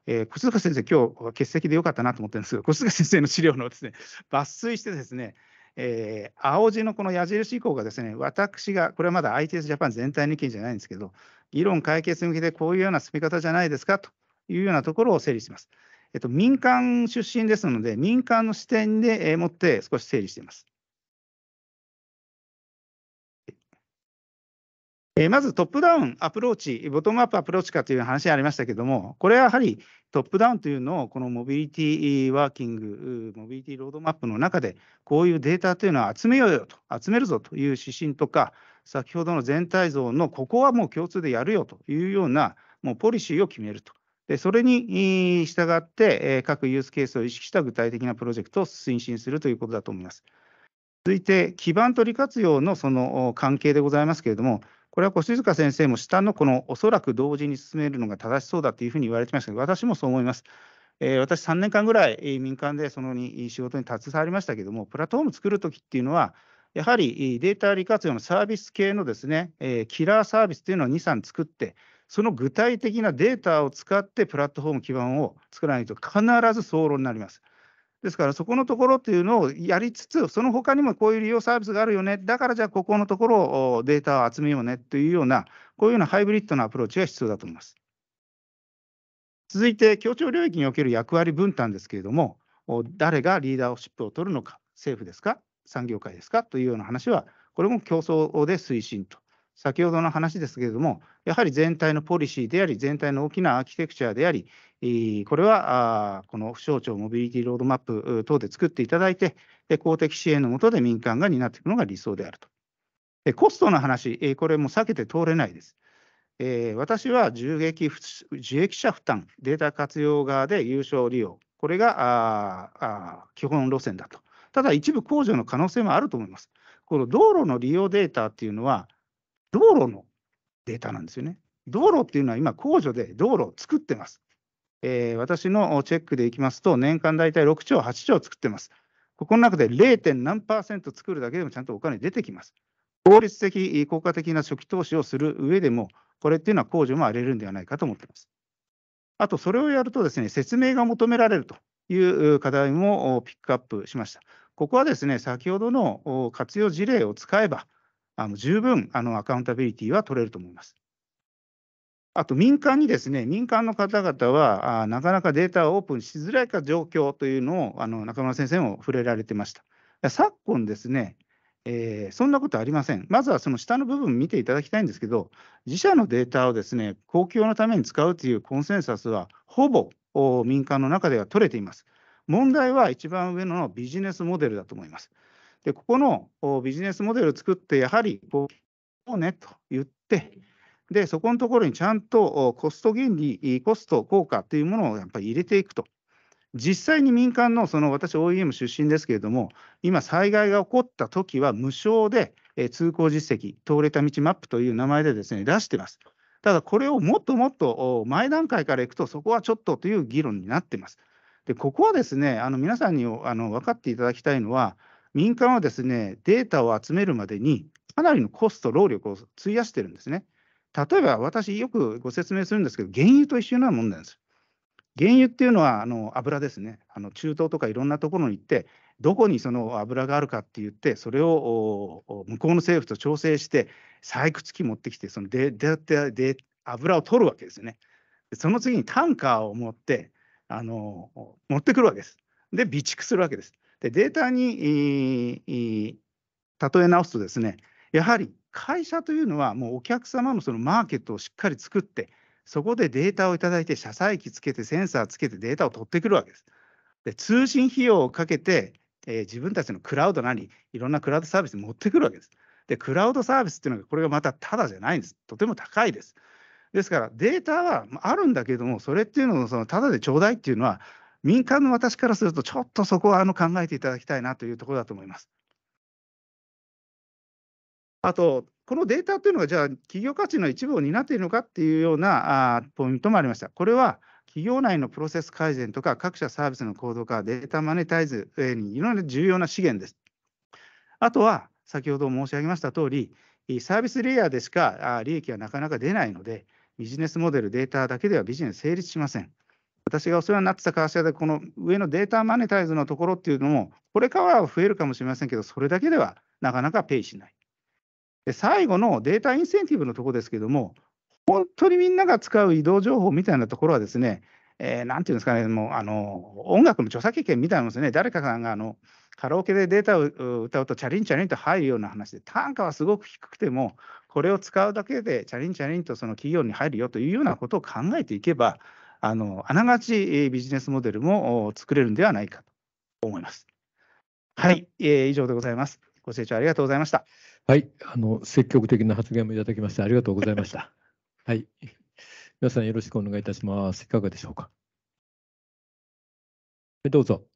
えー、小塚先生、今日欠席でよかったなと思ってるんですが、小塚先生の資料のですね抜粋してですね、えー、青字のこの矢印以降がですね、私が、これはまだ ITS ジャパン全体の意見じゃないんですけど、議論解決に向けてこういうような進み方じゃないですかというようなところを整理します。えっと、民間出身ですので、民間の視点で、え持って少し整理しています。えー、まずトップダウンアプローチ、ボトムアップアプローチかという話がありましたけども、これはやはりトップダウンというのを、このモビリティワーキング、モビリティロードマップの中で、こういうデータというのは集めようよと、集めるぞという指針とか、先ほどの全体像のここはもう共通でやるよというような、もうポリシーを決めると。でそれに従って、各ユースケースを意識した具体的なプロジェクトを推進するということだと思います。続いて、基盤取り活用のその関係でございますけれども、これはこう静香先生も下のこのおそらく同時に進めるのが正しそうだというふうに言われてましたけど、私もそう思います。えー、私、3年間ぐらい民間でそのに仕事に携わりましたけども、プラットフォーム作るときっていうのは、やはりデータ利活用のサービス系のですね、えー、キラーサービスというのを2、3作って、その具体的なデータを使ってプラットフォーム基盤を作らないと必ず総論になります。ですから、そこのところっていうのをやりつつ、その他にもこういう利用サービスがあるよね、だからじゃあ、ここのところをデータを集めようねというような、こういうようなハイブリッドなアプローチが必要だと思います。続いて、協調領域における役割分担ですけれども、誰がリーダーシップを取るのか、政府ですか、産業界ですかというような話は、これも競争で推進と先ほどの話ですけれども、やはり全体のポリシーであり、全体の大きなアーキテクチャであり、これはこの省庁モビリティロードマップ等で作っていただいて、公的支援の下で民間が担っていくのが理想であると。コストの話、これも避けて通れないです。私は受益受益者負担、データ活用側で有償利用、これが基本路線だと。ただ、一部控除の可能性もあると思います。この道路の利用データっていうのは、道路のデータなんですよね。道路っていうのは今、控除で道路を作ってます。えー、私のチェックでいきますと、年間大体6兆、8兆作ってます。ここの中で 0. 何パーセント作るだけでもちゃんとお金出てきます。効率的、効果的な初期投資をする上でも、これっていうのは控除も荒れるんではないかと思ってます。あと、それをやるとですね、説明が求められるという課題もピックアップしました。ここはですね、先ほどの活用事例を使えば、あの十分あのアカウンタビリティは取れると思います。あと民間にですね、民間の方々は、あなかなかデータをオープンしづらいか状況というのをあの中村先生も触れられてました。昨今ですね、えー、そんなことありません。まずはその下の部分見ていただきたいんですけど、自社のデータをですね、公共のために使うというコンセンサスは、ほぼ民間の中では取れています。問題は一番上のビジネスモデルだと思います。で、ここのビジネスモデルを作って、やはりこうねと言って、で、そこのところにちゃんとコスト原理、コスト効果というものをやっぱり入れていくと。実際に民間の、その私 OEM 出身ですけれども、今災害が起こった時は無償で通行実績、通れた道マップという名前でですね、出してます。ただこれをもっともっと前段階からいくと、そこはちょっとという議論になってます。で、ここはですね、あの皆さんにあの分かっていただきたいのは、民間はですね、データを集めるまでに、かなりのコスト、労力を費やしてるんですね。例えば私、よくご説明するんですけど、原油と一緒なもんなんです。原油っていうのはあの油ですね、あの中東とかいろんなところに行って、どこにその油があるかって言って、それを向こうの政府と調整して、採掘機持ってきて、そのででで油を取るわけですよね。その次にタンカーを持ってあの、持ってくるわけです。で、備蓄するわけです。でデータに例え直すとですね、やはり会社というのは、もうお客様のそのマーケットをしっかり作って、そこでデータをいただいて、車載機つけて、センサーつけて、データを取ってくるわけです。で通信費用をかけて、えー、自分たちのクラウドなり、いろんなクラウドサービスに持ってくるわけです。で、クラウドサービスっていうのが、これがまたただじゃないんです。とても高いです。ですから、データはあるんだけども、それっていうのをそのただでちょうだいっていうのは、民間の私からすると、ちょっとそこはあの考えていただきたいなというところだと思います。あと、このデータというのが、じゃあ、企業価値の一部を担っているのかっていうようなあポイントもありました。これは企業内のプロセス改善とか、各社サービスの高度化、データマネタイズにいろんな重要な資源です。あとは、先ほど申し上げました通り、サービスレイヤーでしか利益はなかなか出ないので、ビジネスモデル、データだけではビジネス成立しません。私がお世話になってた会社で、この上のデータマネタイズのところっていうのも、これからは増えるかもしれませんけど、それだけではなかなかペイしない。で最後のデータインセンティブのところですけども、本当にみんなが使う移動情報みたいなところはですね、えー、なんていうんですかね、もうあの音楽の著作権みたいなものですね、誰かさんがあのカラオケでデータを歌うと、チャリンチャリンと入るような話で、単価はすごく低くても、これを使うだけで、チャリンチャリンとその企業に入るよというようなことを考えていけば、あのあながちビジネスモデルも作れるんではないかと思います。はい、えー、以上でございます。ご清聴ありがとうございました。はい、あの積極的な発言もいただきましてありがとうございました。(laughs) はい、皆さんよろしくお願いいたします。いかがでしょうか。どうぞ。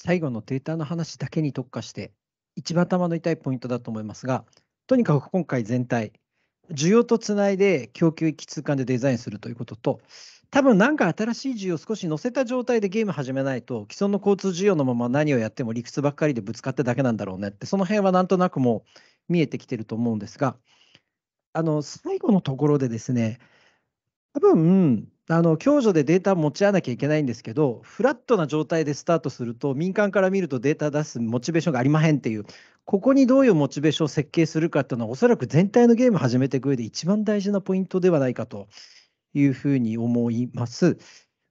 最後のデータの話だけに特化して、一番頭の痛いポイントだと思いますが、とにかく今回全体、需要とつないで供給域通貫でデザインするということと、多分なんか新しい需要を少し乗せた状態でゲーム始めないと、既存の交通需要のまま何をやっても理屈ばっかりでぶつかってだけなんだろうねって、その辺はなんとなくもう見えてきてると思うんですが、あの最後のところでですね、多分あの共助でデータ持ち合わなきゃいけないんですけど、フラットな状態でスタートすると、民間から見るとデータ出すモチベーションがありまへんっていう、ここにどういうモチベーションを設計するかっていうのは、おそらく全体のゲーム始めていく上で一番大事なポイントではないかというふうに思います。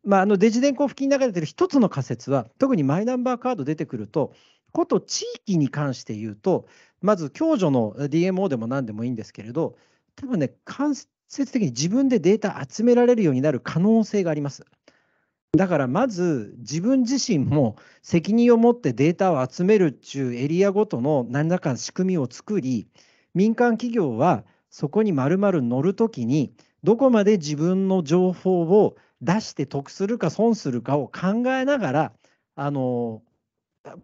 まあ、あのデジ電交付近に流れてる一つの仮説は、特にマイナンバーカード出てくると、こと地域に関して言うと、まず共助の DMO でも何でもいいんですけれど、多分ね、関最的に自分でデータ集められるようになる可能性があります。だからまず自分自身も責任を持ってデータを集めるっちゅうエリアごとの何らかの仕組みを作り民間企業はそこにまるまる乗るときにどこまで自分の情報を出して得するか損するかを考えながらあの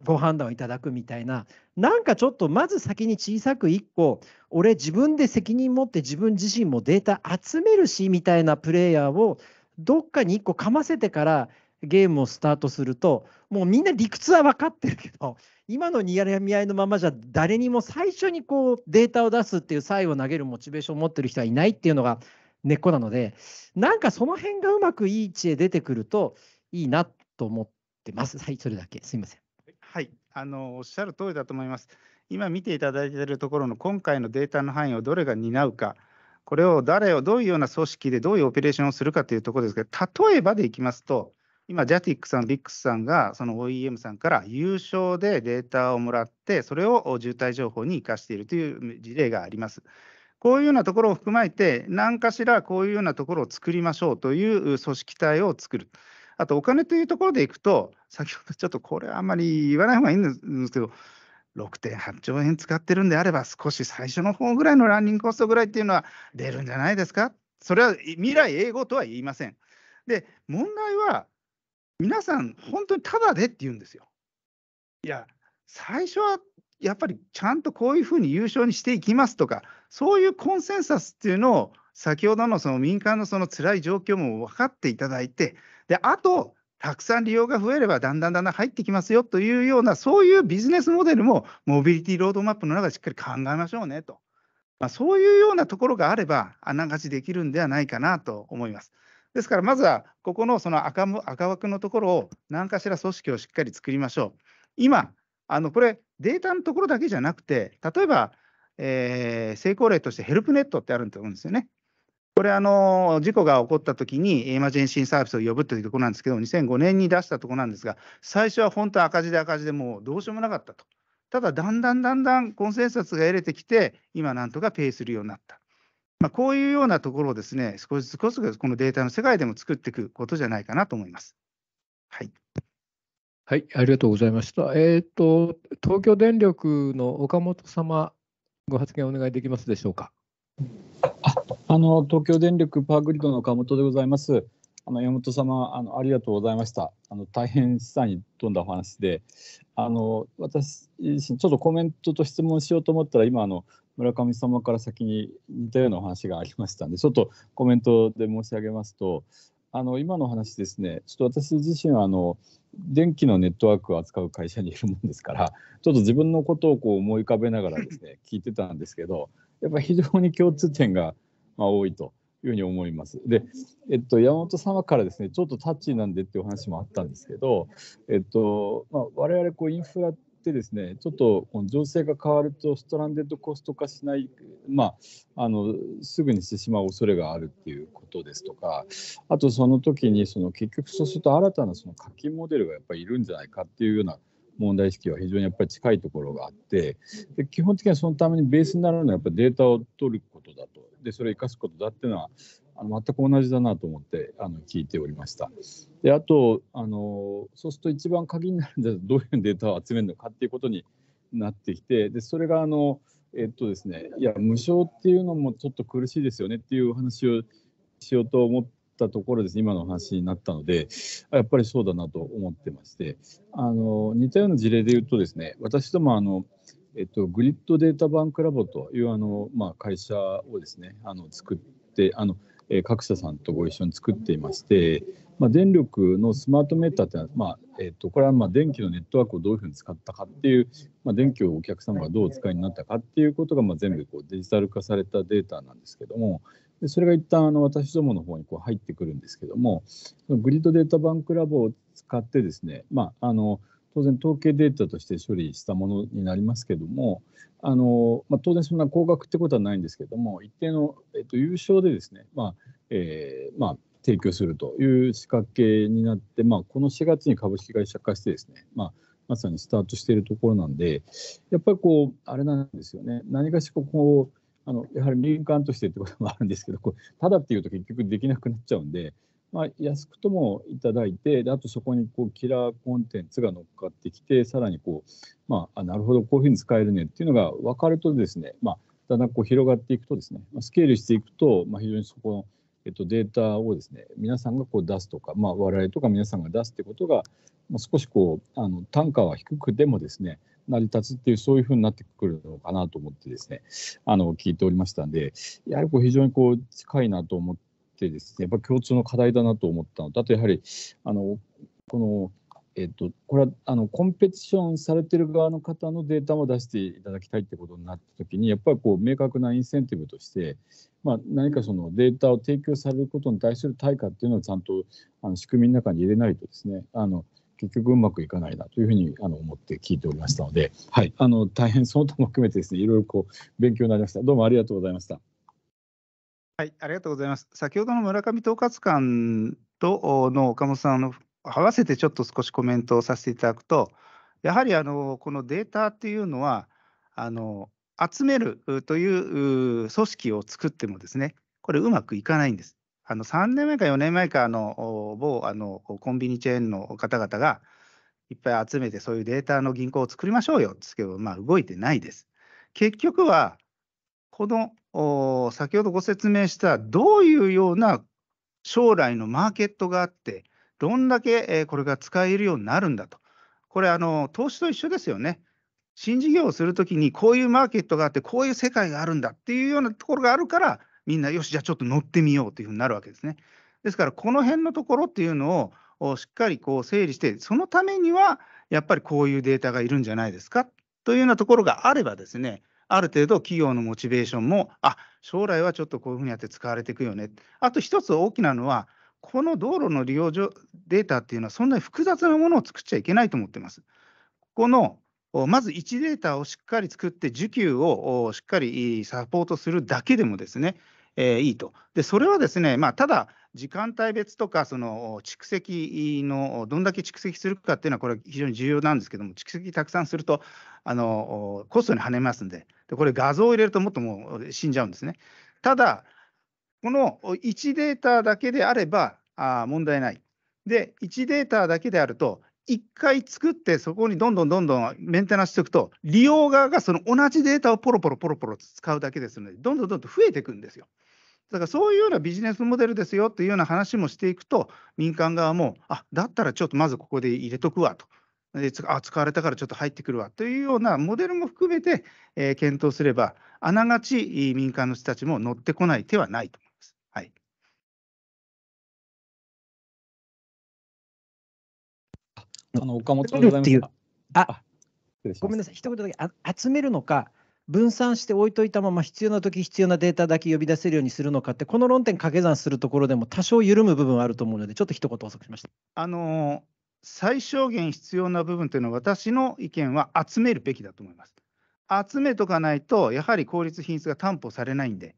ご判断をいただくみたいな、なんかちょっとまず先に小さく1個、俺自分で責任持って自分自身もデータ集めるしみたいなプレイヤーをどっかに1個かませてからゲームをスタートすると、もうみんな理屈は分かってるけど、今のにやみ合いのままじゃ誰にも最初にこうデータを出すっていう才を投げるモチベーションを持ってる人はいないっていうのが根っこなので、なんかその辺がうまくいい位置へ出てくるといいなと思ってます。はい、それだけ。すみません。はい、あのおっしゃる通りだと思います。今見ていただいているところの今回のデータの範囲をどれが担うか、これを誰をどういうような組織でどういうオペレーションをするかというところですけど、例えばでいきますと、今、ジャティックさん、ビックスさんが、その OEM さんから優勝でデータをもらって、それを渋滞情報に生かしているという事例があります。こういうようなところを含まて、何かしらこういうようなところを作りましょうという組織体を作る。あとお金というところでいくと、先ほどちょっとこれはあんまり言わない方がいいんですけど、6.8兆円使ってるんであれば、少し最初の方ぐらいのランニングコストぐらいっていうのは出るんじゃないですか。それは未来永劫とは言いません。で、問題は、皆さん、本当にただでって言うんですよ。いや、最初はやっぱりちゃんとこういうふうに優勝にしていきますとか、そういうコンセンサスっていうのを、先ほどのその民間のその辛い状況も分かっていただいて、であとたくさん利用が増えればだんだんだんだん入ってきますよというようなそういうビジネスモデルもモビリティロードマップの中でしっかり考えましょうねと、まあ、そういうようなところがあればあながちできるんではないかなと思います。ですからまずはここのその赤赤枠のところを何かしら組織をしっかり作りましょう。今あのこれデータのところだけじゃなくて例えば、えー、成功例としてヘルプネットってあると思うんですよね。これあの、事故が起こったときにエマジェンシーサービスを呼ぶというところなんですけど、2005年に出したところなんですが、最初は本当赤字で赤字でもうどうしようもなかったと。ただ、だんだんだんだんコンセンサスが得れてきて、今なんとかペイするようになった。まあ、こういうようなところをですね、少しずつ少しずつこのデータの世界でも作っていくことじゃないかなと思います。はい。はい、ありがとうございました。えっ、ー、と、東京電力の岡本様、ご発言お願いできますでしょうか。あの東京電力パーグリッドの岡本でございます。あの山本様あのありがとうございました。あの大変資産に富んだお話で、あの私ちょっとコメントと質問しようと思ったら今あの村上様から先に似たようなお話がありましたんで、ちょっとコメントで申し上げますと、あの今の話ですね、ちょっと私自身はあの電気のネットワークを扱う会社にいるもんですから、ちょっと自分のことをこう思い浮かべながらですね、聞いてたんですけど、やっぱり非常に共通点がまあ、多いというふうに思います。で、えっと、山本様からですねちょっとタッチなんでっていう話もあったんですけど、えっとまあ、我々こうインフラってですねちょっと情勢が変わるとストランデッドコスト化しない、まあ、あのすぐにしてしまう恐れがあるっていうことですとかあとその時にその結局そうすると新たなその課金モデルがやっぱりいるんじゃないかっていうような問題意識は非常にやっぱり近いところがあってで基本的にはそのためにベースになるのはやっぱデータを取ることだとでそれを生かすことだっていうのはあの全く同じだなと思ってあの聞いておりました。であとあのそうすると一番鍵になるんはどういうデータを集めるのかっていうことになってきてでそれがあのえっとですねいや無償っていうのもちょっと苦しいですよねっていう話をしようと思って。ったところです今の話になったので、やっぱりそうだなと思ってまして、あの似たような事例で言うとですね、私どもあの、えっと、グリッドデータバンクラボというあの、まあ、会社をですね、あの作って、あのえ各社さんとご一緒に作っていまして、まあ、電力のスマートメーターというのは、まあえっと、これはま電気のネットワークをどういうふうに使ったかっていう、まあ、電気をお客様がどうお使いになったかっていうことが、ま全部こうデジタル化されたデータなんですけども、でそれが一旦あの私どもの方にこう入ってくるんですけども、そのグリッドデータバンクラボを使ってですね、まあ、あの当然統計データとして処理したものになりますけども、あのまあ、当然そんな高額ってことはないんですけども、一定の、えっと、優勝でですね、まあえーまあ、提供するという仕掛けになって、まあ、この4月に株式会社化してですね、まあ、まさにスタートしているところなんで、やっぱりこう、あれなんですよね、何かしらこう、あのやはり民間としてってこともあるんですけどこうただっていうと結局できなくなっちゃうんで、まあ、安くともいただいてであとそこにこうキラーコンテンツが乗っかってきてさらにこう、まあ、なるほどこういうふうに使えるねっていうのが分かるとですね、まあ、だんだんこう広がっていくとですね、まあ、スケールしていくと、まあ、非常にそこのえっと、データをですね皆さんがこう出すとか、まあ、我々とか皆さんが出すってことが、まあ、少しこうあの単価は低くてもですね、成り立つっていう、そういうふうになってくるのかなと思ってですね、あの聞いておりましたんで、やはりこう非常にこう近いなと思ってですね、やっぱ共通の課題だなと思ったのと、あとやはり、あのこの、えっと、これはあのコンペティションされてる側の方のデータも出していただきたいってことになったときに、やっぱりこう明確なインセンティブとして、まあ、何かそのデータを提供されることに対する対価っていうのをちゃんとあの仕組みの中に入れないとですね、あの結局うまくいかないなというふうにあの思って聞いておりましたので、はい、あの大変その他も含めてですねいろいろこう勉強になりましたどうもありがとうございました。はい、ありがとうございます。先ほどの村上統括官との岡本さんの合わせてちょっと少しコメントをさせていただくと、やはりあのこのデータっていうのはあの集めるという組織を作ってもですね、これうまくいかないんです。あの3年前か4年前かあの某あのコンビニチェーンの方々がいっぱい集めてそういうデータの銀行を作りましょうよですけど、まあ、動いてないです。結局はこの先ほどご説明したどういうような将来のマーケットがあってどんだけこれが使えるようになるんだとこれあの投資と一緒ですよね。新事業をするときにこういうマーケットがあってこういう世界があるんだっていうようなところがあるからみんな、よし、じゃあちょっと乗ってみようというふうになるわけですね。ですから、この辺のところっていうのをしっかりこう整理して、そのためには、やっぱりこういうデータがいるんじゃないですかというようなところがあればですね、ある程度企業のモチベーションも、あ将来はちょっとこういうふうにやって使われていくよね。あと一つ大きなのは、この道路の利用データっていうのは、そんなに複雑なものを作っちゃいけないと思ってます。このまず1データをしっかり作って、需給をしっかりサポートするだけでもですね、えー、いいと。でそれはですね、まあ、ただ時間帯別とかその蓄積のどんだけ蓄積するかっていうのはこれ非常に重要なんですけども蓄積たくさんするとあのコストに跳ねますんででこれ画像を入れるともっともう死んじゃうんですね。ただこの1データだけであればあ問題ない。で1データだけであると一回作って、そこにどんどんどんどんメンテナンスしていくと、利用側がその同じデータをポロポロポロポロ使うだけですので、どんどんどんどん増えていくんですよ。だからそういうようなビジネスモデルですよというような話もしていくと、民間側も、あだったらちょっとまずここで入れとくわと。使われたからちょっと入ってくるわというようなモデルも含めて、えー、検討すれば、あながち民間の人たちも乗ってこない手はないとあの岡本さんっていう。あごめんなさい、一言だけ集めるのか、分散して置いといたまま必要な時必要なデータだけ呼び出せるようにするのかって、この論点掛け算するところでも多少緩む部分あると思うので、ちょっと一言補足しました。あの最小限必要な部分というのは、私の意見は集めるべきだと思います。集めとかないと、やはり効率、品質が担保されないんで。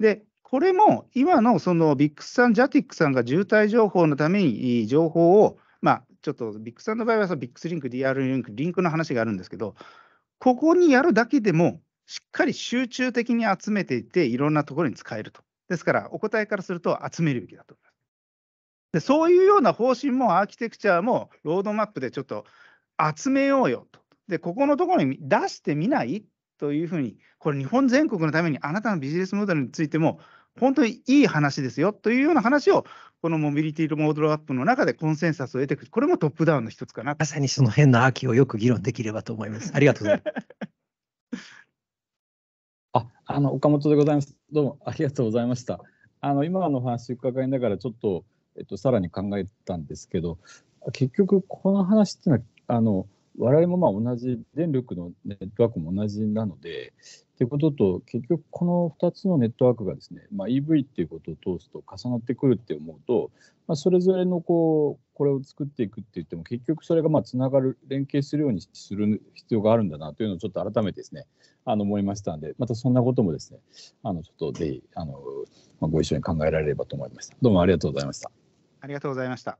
で、これも今のそのビックスさん、ジャティックさんが渋滞情報のために情報をまあ、ちょっとビッグさんの場合はそのビッグスリンク、DR リンク、リンクの話があるんですけど、ここにやるだけでも、しっかり集中的に集めていて、いろんなところに使えると。ですから、お答えからすると、集めるべきだと思います。でそういうような方針もアーキテクチャもロードマップでちょっと集めようよと。で、ここのところに出してみないというふうに、これ日本全国のためにあなたのビジネスモデルについても本当にいい話ですよというような話を、このモビリティモードアップの中でコンセンサスを得ていく、これもトップダウンの一つかな。まさにその辺の秋をよく議論できればと思います。ありがとうございます。あ、あの岡本でございます。どうもありがとうございました。あの今の話伺いながらちょっとえっとさらに考えたんですけど、結局この話っていうのはあの我々もまあ同じ電力のネットワークも同じなのでということと結局この2つのネットワークがですね、まあ、EV っていうことを通すと重なってくるって思うと、まあ、それぞれのこうこれを作っていくって言っても結局それがまあつながる連携するようにする必要があるんだなというのをちょっと改めてですねあの思いましたんでまたそんなこともですねあのちょっとぜひあの、まご一緒に考えられればと思いましたどうもありがとうございましたありがとうございました。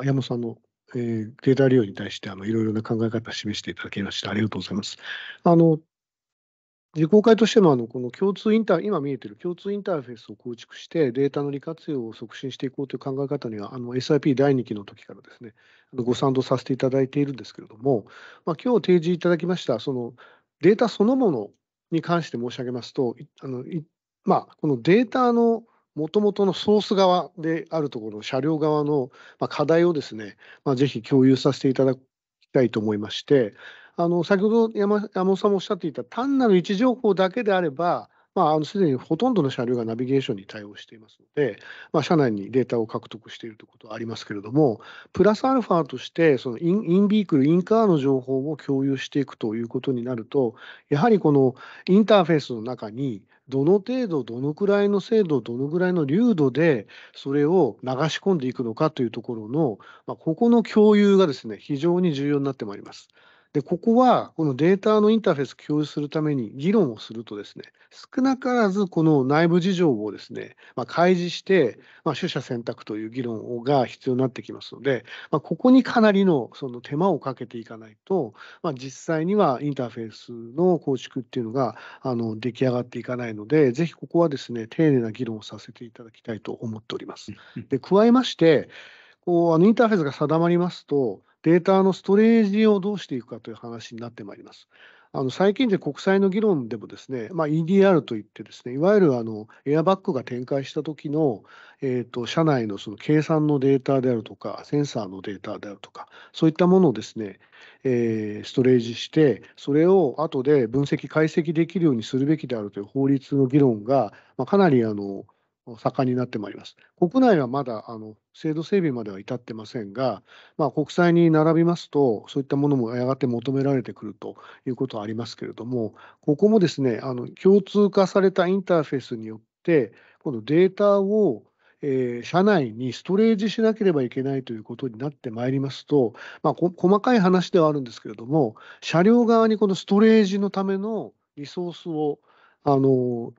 あ山本さんの、えー、データ利用に対してあのいろいろな考え方を示していただきましてありがとうございます。あの自公開としてもあのこの共通インター今見えている共通インターフェースを構築してデータの利活用を促進していこうという考え方にはあの SIP 第2期の時からですねご賛同させていただいているんですけれども、まあ、今日提示いただきましたそのデータそのものに関して申し上げますとあのいまあ、このデータのもともとのソース側であるところ、車両側の、まあ、課題をですね、まあ、ぜひ共有させていただきたいと思いまして、あの先ほど山山本さんもおっしゃっていた単なる位置情報だけであれば、まあ、すでにほとんどの車両がナビゲーションに対応していますので、まあ、車内にデータを獲得しているということはありますけれども、プラスアルファとして、そのインインビークル、インカーの情報を共有していくということになると、やはりこのインターフェースの中に、どの程度、どのくらいの精度、どのくらいの流度で、それを流し込んでいくのかというところの、まあ、ここの共有がですね、非常に重要になってまいります。で、ここは、このデータのインターフェースを共有するために議論をするとですね、少なからずこの内部事情をですね、まあ、開示して、まあ、取捨選択という議論が必要になってきますので、まあ、ここにかなりのその手間をかけていかないと、まあ、実際にはインターフェースの構築っていうのがあの出来上がっていかないので、ぜひここはですね、丁寧な議論をさせていただきたいと思っております。で加えまして、こうあのインターフェースが定まりますと、データのストレージをどうしていくかという話になってまいります。あの最近で国際の議論でもですね、まあ、EDR といってですねいわゆるあのエアバッグが展開した時の、えーと、社内のその計算のデータであるとかセンサーのデータであるとかそういったものをですね、えー、ストレージしてそれを後で分析解析できるようにするべきであるという法律の議論が、まあ、かなりあの盛んになってまいります。国内はまだあの制度整備までは至ってませんが、まあ、国債に並びますと、そういったものもやがて求められてくるということはありますけれども、ここもですね、あの共通化されたインターフェースによって、このデータをえー、社内にストレージしなければいけないということになってまいりますと、まあ、細かい話ではあるんですけれども、車両側にこのストレージのためのリソースを、あの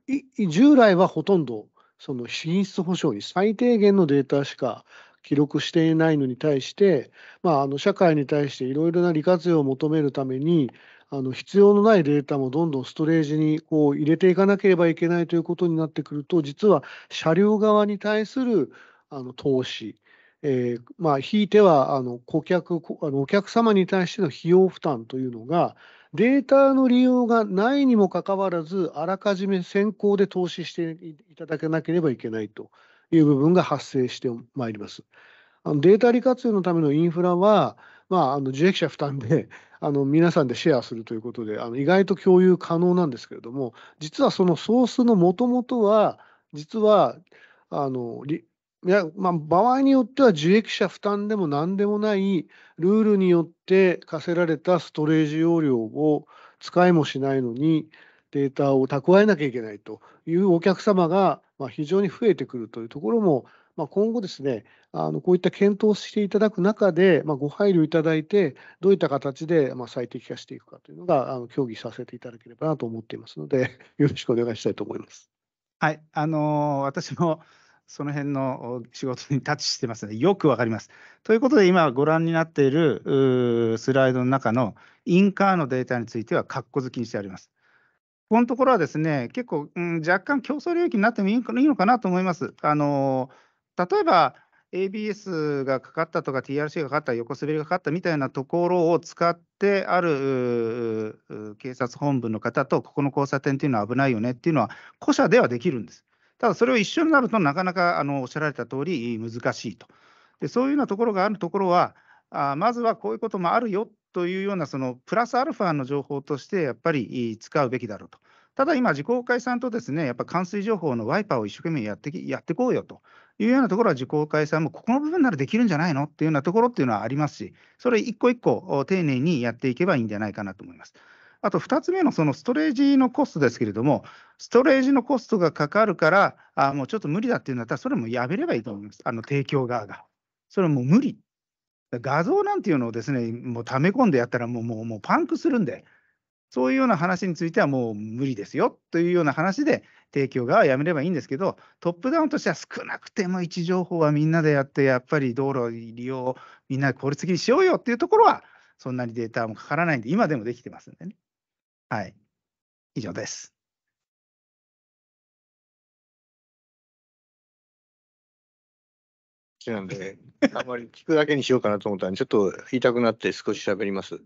従来はほとんどその品質保証に最低限のデータしか記録していないのに対して、まあ、あの社会に対していろいろな利活用を求めるためにあの必要のないデータもどんどんストレージにこう入れていかなければいけないということになってくると実は車両側に対するあの投資えー、まあ、ひいてはあの顧客あのお客様に対しての費用負担というのがデータの利用がないにもかかわらず、あらかじめ先行で投資していただけなければいけないという部分が発生してまいります。あのデータ利活用のためのインフラは、まあ、あの受益者負担で (laughs) あの皆さんでシェアするということであの意外と共有可能なんですけれども実はそのソースのもともとは実はあのいや、まあ、場合によっては受益者負担でも何でもないルールによって課せられたストレージ容量を使いもしないのにデータを蓄えなきゃいけないというお客様が非常に増えてくるというところも、まあ、今後ですねあのこういった検討をしていただく中で、まあ、ご配慮いただいてどういった形でま最適化していくかというのがあの協議させていただければなと思っていますのでよろしくお願いしたいと思います。はい、あのー、私もその辺の仕事にタッチしてますので、よくわかります。ということで、今ご覧になっているスライドの中のインカーのデータについては、カッコ好きにしてあります。ここのところはですね、結構、うん、若干競争領域になってもいいのかなと思います。あの例えば、ABS がかかったとか TRC がかかった横滑りがかかったみたいなところを使ってある警察本部の方とここの交差点っていうのは危ないよねっていうのは古社ではできるんです。ただそれを一緒になるとなかなかあのおっしゃられた通り難しいと。でそういうようなところがあるところはあまずはこういうこともあるよというようなそのプラスアルファの情報としてやっぱり使うべきだろうと。ただ今、自公会さんとですねやっぱ冠水情報のワイパーを一生懸命やってやってこうよというようなところは自公会さんもここの部分ならできるんじゃないのっていうようなところっていうのはありますし、それ一個一個丁寧にやっていけばいいんじゃないかなと思います。あと2つ目のそのストレージのコストですけれども、ストレージのコストがかかるから、あもうちょっと無理だっていうんだったら、それもやめればいいと思います、あの提供側が。それも無理。画像なんていうのをですね、もう溜め込んでやったらもう、もう、もうパンクするんで、そういうような話についてはもう無理ですよというような話で、提供側はやめればいいんですけど、トップダウンとしては少なくても位置情報はみんなでやって、やっぱり道路利用、みんな効率的にしようよっていうところは、そんなにデータもかからないんで、今でもできてますんでね。はい。以上です。なんで、あんまり聞くだけにしようかなと思ったんで、ちょっと言いたくなって少し喋ります。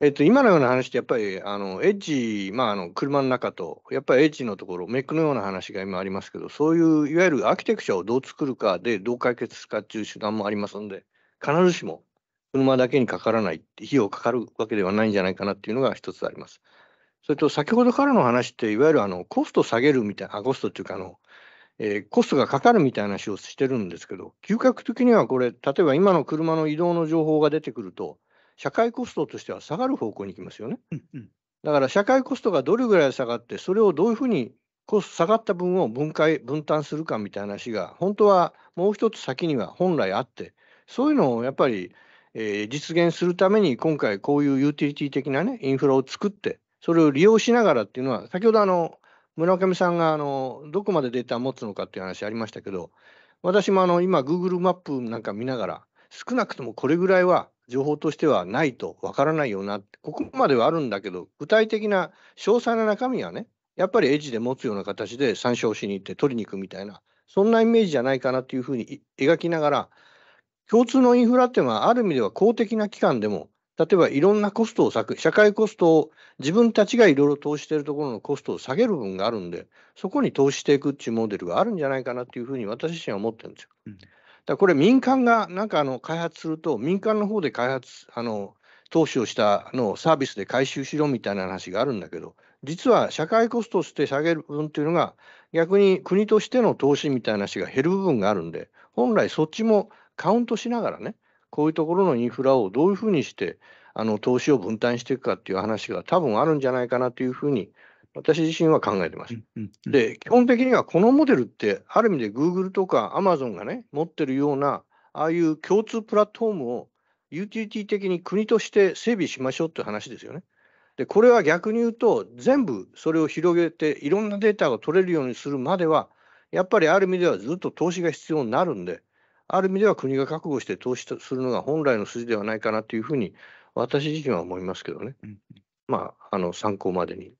えっと、今のような話ってやっぱりあのエッジ、まあ、あの車の中と、やっぱりエッジのところ、メックのような話が今ありますけど、そういういわゆるアーキテクチャをどう作るかで、どう解決するかっていう手段もありますので、必ずしも車だけにかからない、費用かかるわけではないんじゃないかなっていうのが一つあります。それと先ほどからの話って、いわゆるあのコスト下げるみたいな、コストっていうかあの、えー、コストがかかるみたいな話をしてるんですけど、嗅覚的にはこれ、例えば今の車の移動の情報が出てくると、社会コストとしては下がる方向に行きますよね。うんうん、だから社会コストがどれぐらい下がって、それをどういうふうにコスト下がった分を分解、分担するかみたいな話が、本当はもう一つ先には本来あって、そういうのをやっぱり、えー、実現するために、今回こういうユーティリティ的なね、インフラを作って、それを利用しながらっていうのは、先ほどあの村上さんがあのどこまでデータを持つのかっていう話ありましたけど、私もあの今、Google マップなんか見ながら、少なくともこれぐらいは情報としてはないとわからないよな、ここまではあるんだけど、具体的な詳細な中身はね、やっぱりエッジで持つような形で参照しに行って取りに行くみたいな、そんなイメージじゃないかなというふうに描きながら、共通のインフラっていうのは、ある意味では公的な機関でも例えばいろんなコストを削社会コストを自分たちがいろいろ投資しているところのコストを下げる分があるんで、そこに投資していくっていうモデルがあるんじゃないかなっていうふうに私自身は思ってるんですよ。うん、だこれ民間がなんかあの開発すると、民間の方で開発、あの投資をしたのをサービスで回収しろみたいな話があるんだけど、実は社会コストをして下げる分っていうのが、逆に国としての投資みたいな話が減る部分があるんで、本来そっちもカウントしながらね、こういうところのインフラをどういうふうにして、あの投資を分担していくかっていう話が多分あるんじゃないかなというふうに、私自身は考えてます。で、基本的にはこのモデルって、ある意味で Google とか Amazon がね、持ってるような、ああいう共通プラットフォームをユーティリティ的に国として整備しましょうって話ですよね。で、これは逆に言うと、全部それを広げて、いろんなデータが取れるようにするまでは、やっぱりある意味ではずっと投資が必要になるんで、ある意味では国が覚悟して投資するのが本来の筋ではないかなというふうに、私自身は思いますけどね、うん、まあ、あの参考までに。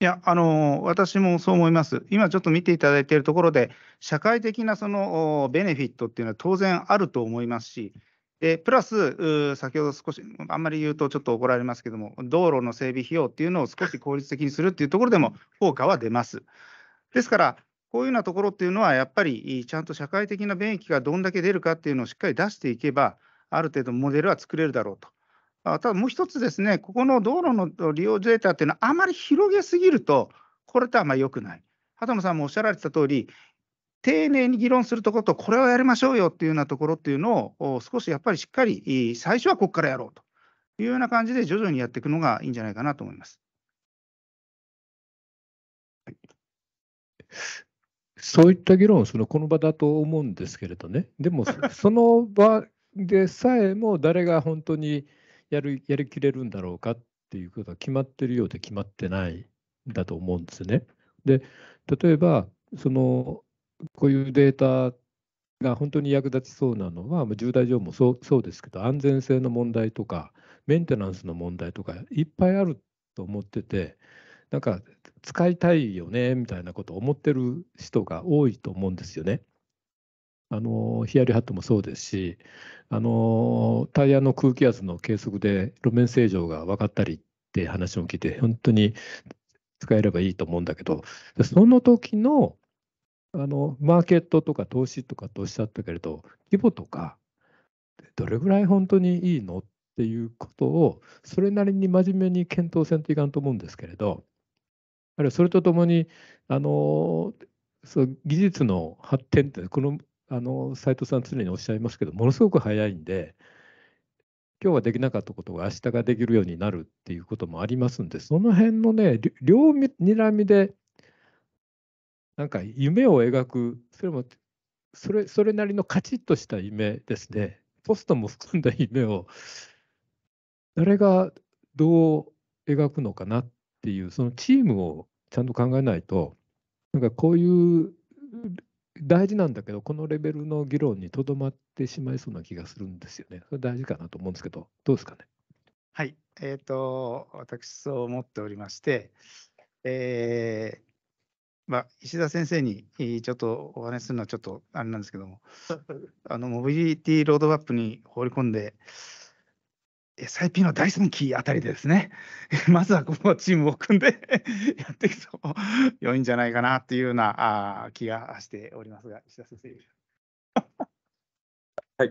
いやあの私もそう思います、今ちょっと見ていただいているところで、社会的なそのベネフィットっていうのは当然あると思いますし、でプラス、先ほど少し、あんまり言うとちょっと怒られますけども、道路の整備費用っていうのを少し効率的にするっていうところでも効果は出ます。ですから、こういうようなところっていうのは、やっぱりちゃんと社会的な便益がどんだけ出るかっていうのをしっかり出していけば、ある程度モデルは作れるだろうと。あただもう一つですね、ここの道路の利用データっていうのは、あまり広げすぎると、これとはあまり良くない。畑野さんもおっしゃられてた通り、丁寧に議論するところと、これをやりましょうよっていうようなところっていうのを、少しやっぱりしっかり、最初はここからやろうというような感じで、徐々にやっていくのがいいんじゃないかなと思います。はいそういった議論をするのこの場だと思うんですけれどね、でも (laughs) その場でさえも誰が本当にやるやりきれるんだろうかっていうことは決まってるようで決まってないんだと思うんですね。で例えばそのこういうデータが本当に役立ちそうなのは、重大情報もそうそうですけど、安全性の問題とか、メンテナンスの問題とか、いっぱいあると思ってて、なんか使いたいよねみたいなことを思ってる人が多いと思うんですよね。あのヒヤリハットもそうですしあのタイヤの空気圧の計測で路面正常が分かったりって話も聞いて本当に使えればいいと思うんだけどその時のあのマーケットとか投資とかとおっしゃったけれど規模とかどれぐらい本当にいいのっていうことをそれなりに真面目に検討せんといかんと思うんですけれどあるいはそれとともにあのそう技術の発展ってこのあの斉藤さん常におっしゃいますけどものすごく早いんで今日はできなかったことが明日ができるようになるっていうこともありますんでその辺のね両にらみでなんか夢を描くそれもそれそれなりのカチッとした夢ですねポストも含んだ夢を誰がどう描くのかなっていうそのチームをちゃんと考えないとなんかこういう大事なんだけどこのレベルの議論にとどまってしまいそうな気がするんですよね。それ大事かなと思うんですけどどうですかね。はい、えーと、私そう思っておりまして、えーまあ、石田先生にちょっとお話しするのはちょっとあれなんですけどもあのモビリティロードマップに放り込んで SIP の第3期あたりでですね、(laughs) まずはこのチームを組んで (laughs) やっていくと良いんじゃないかなというようなあ気がしておりますが、石田先生。はい。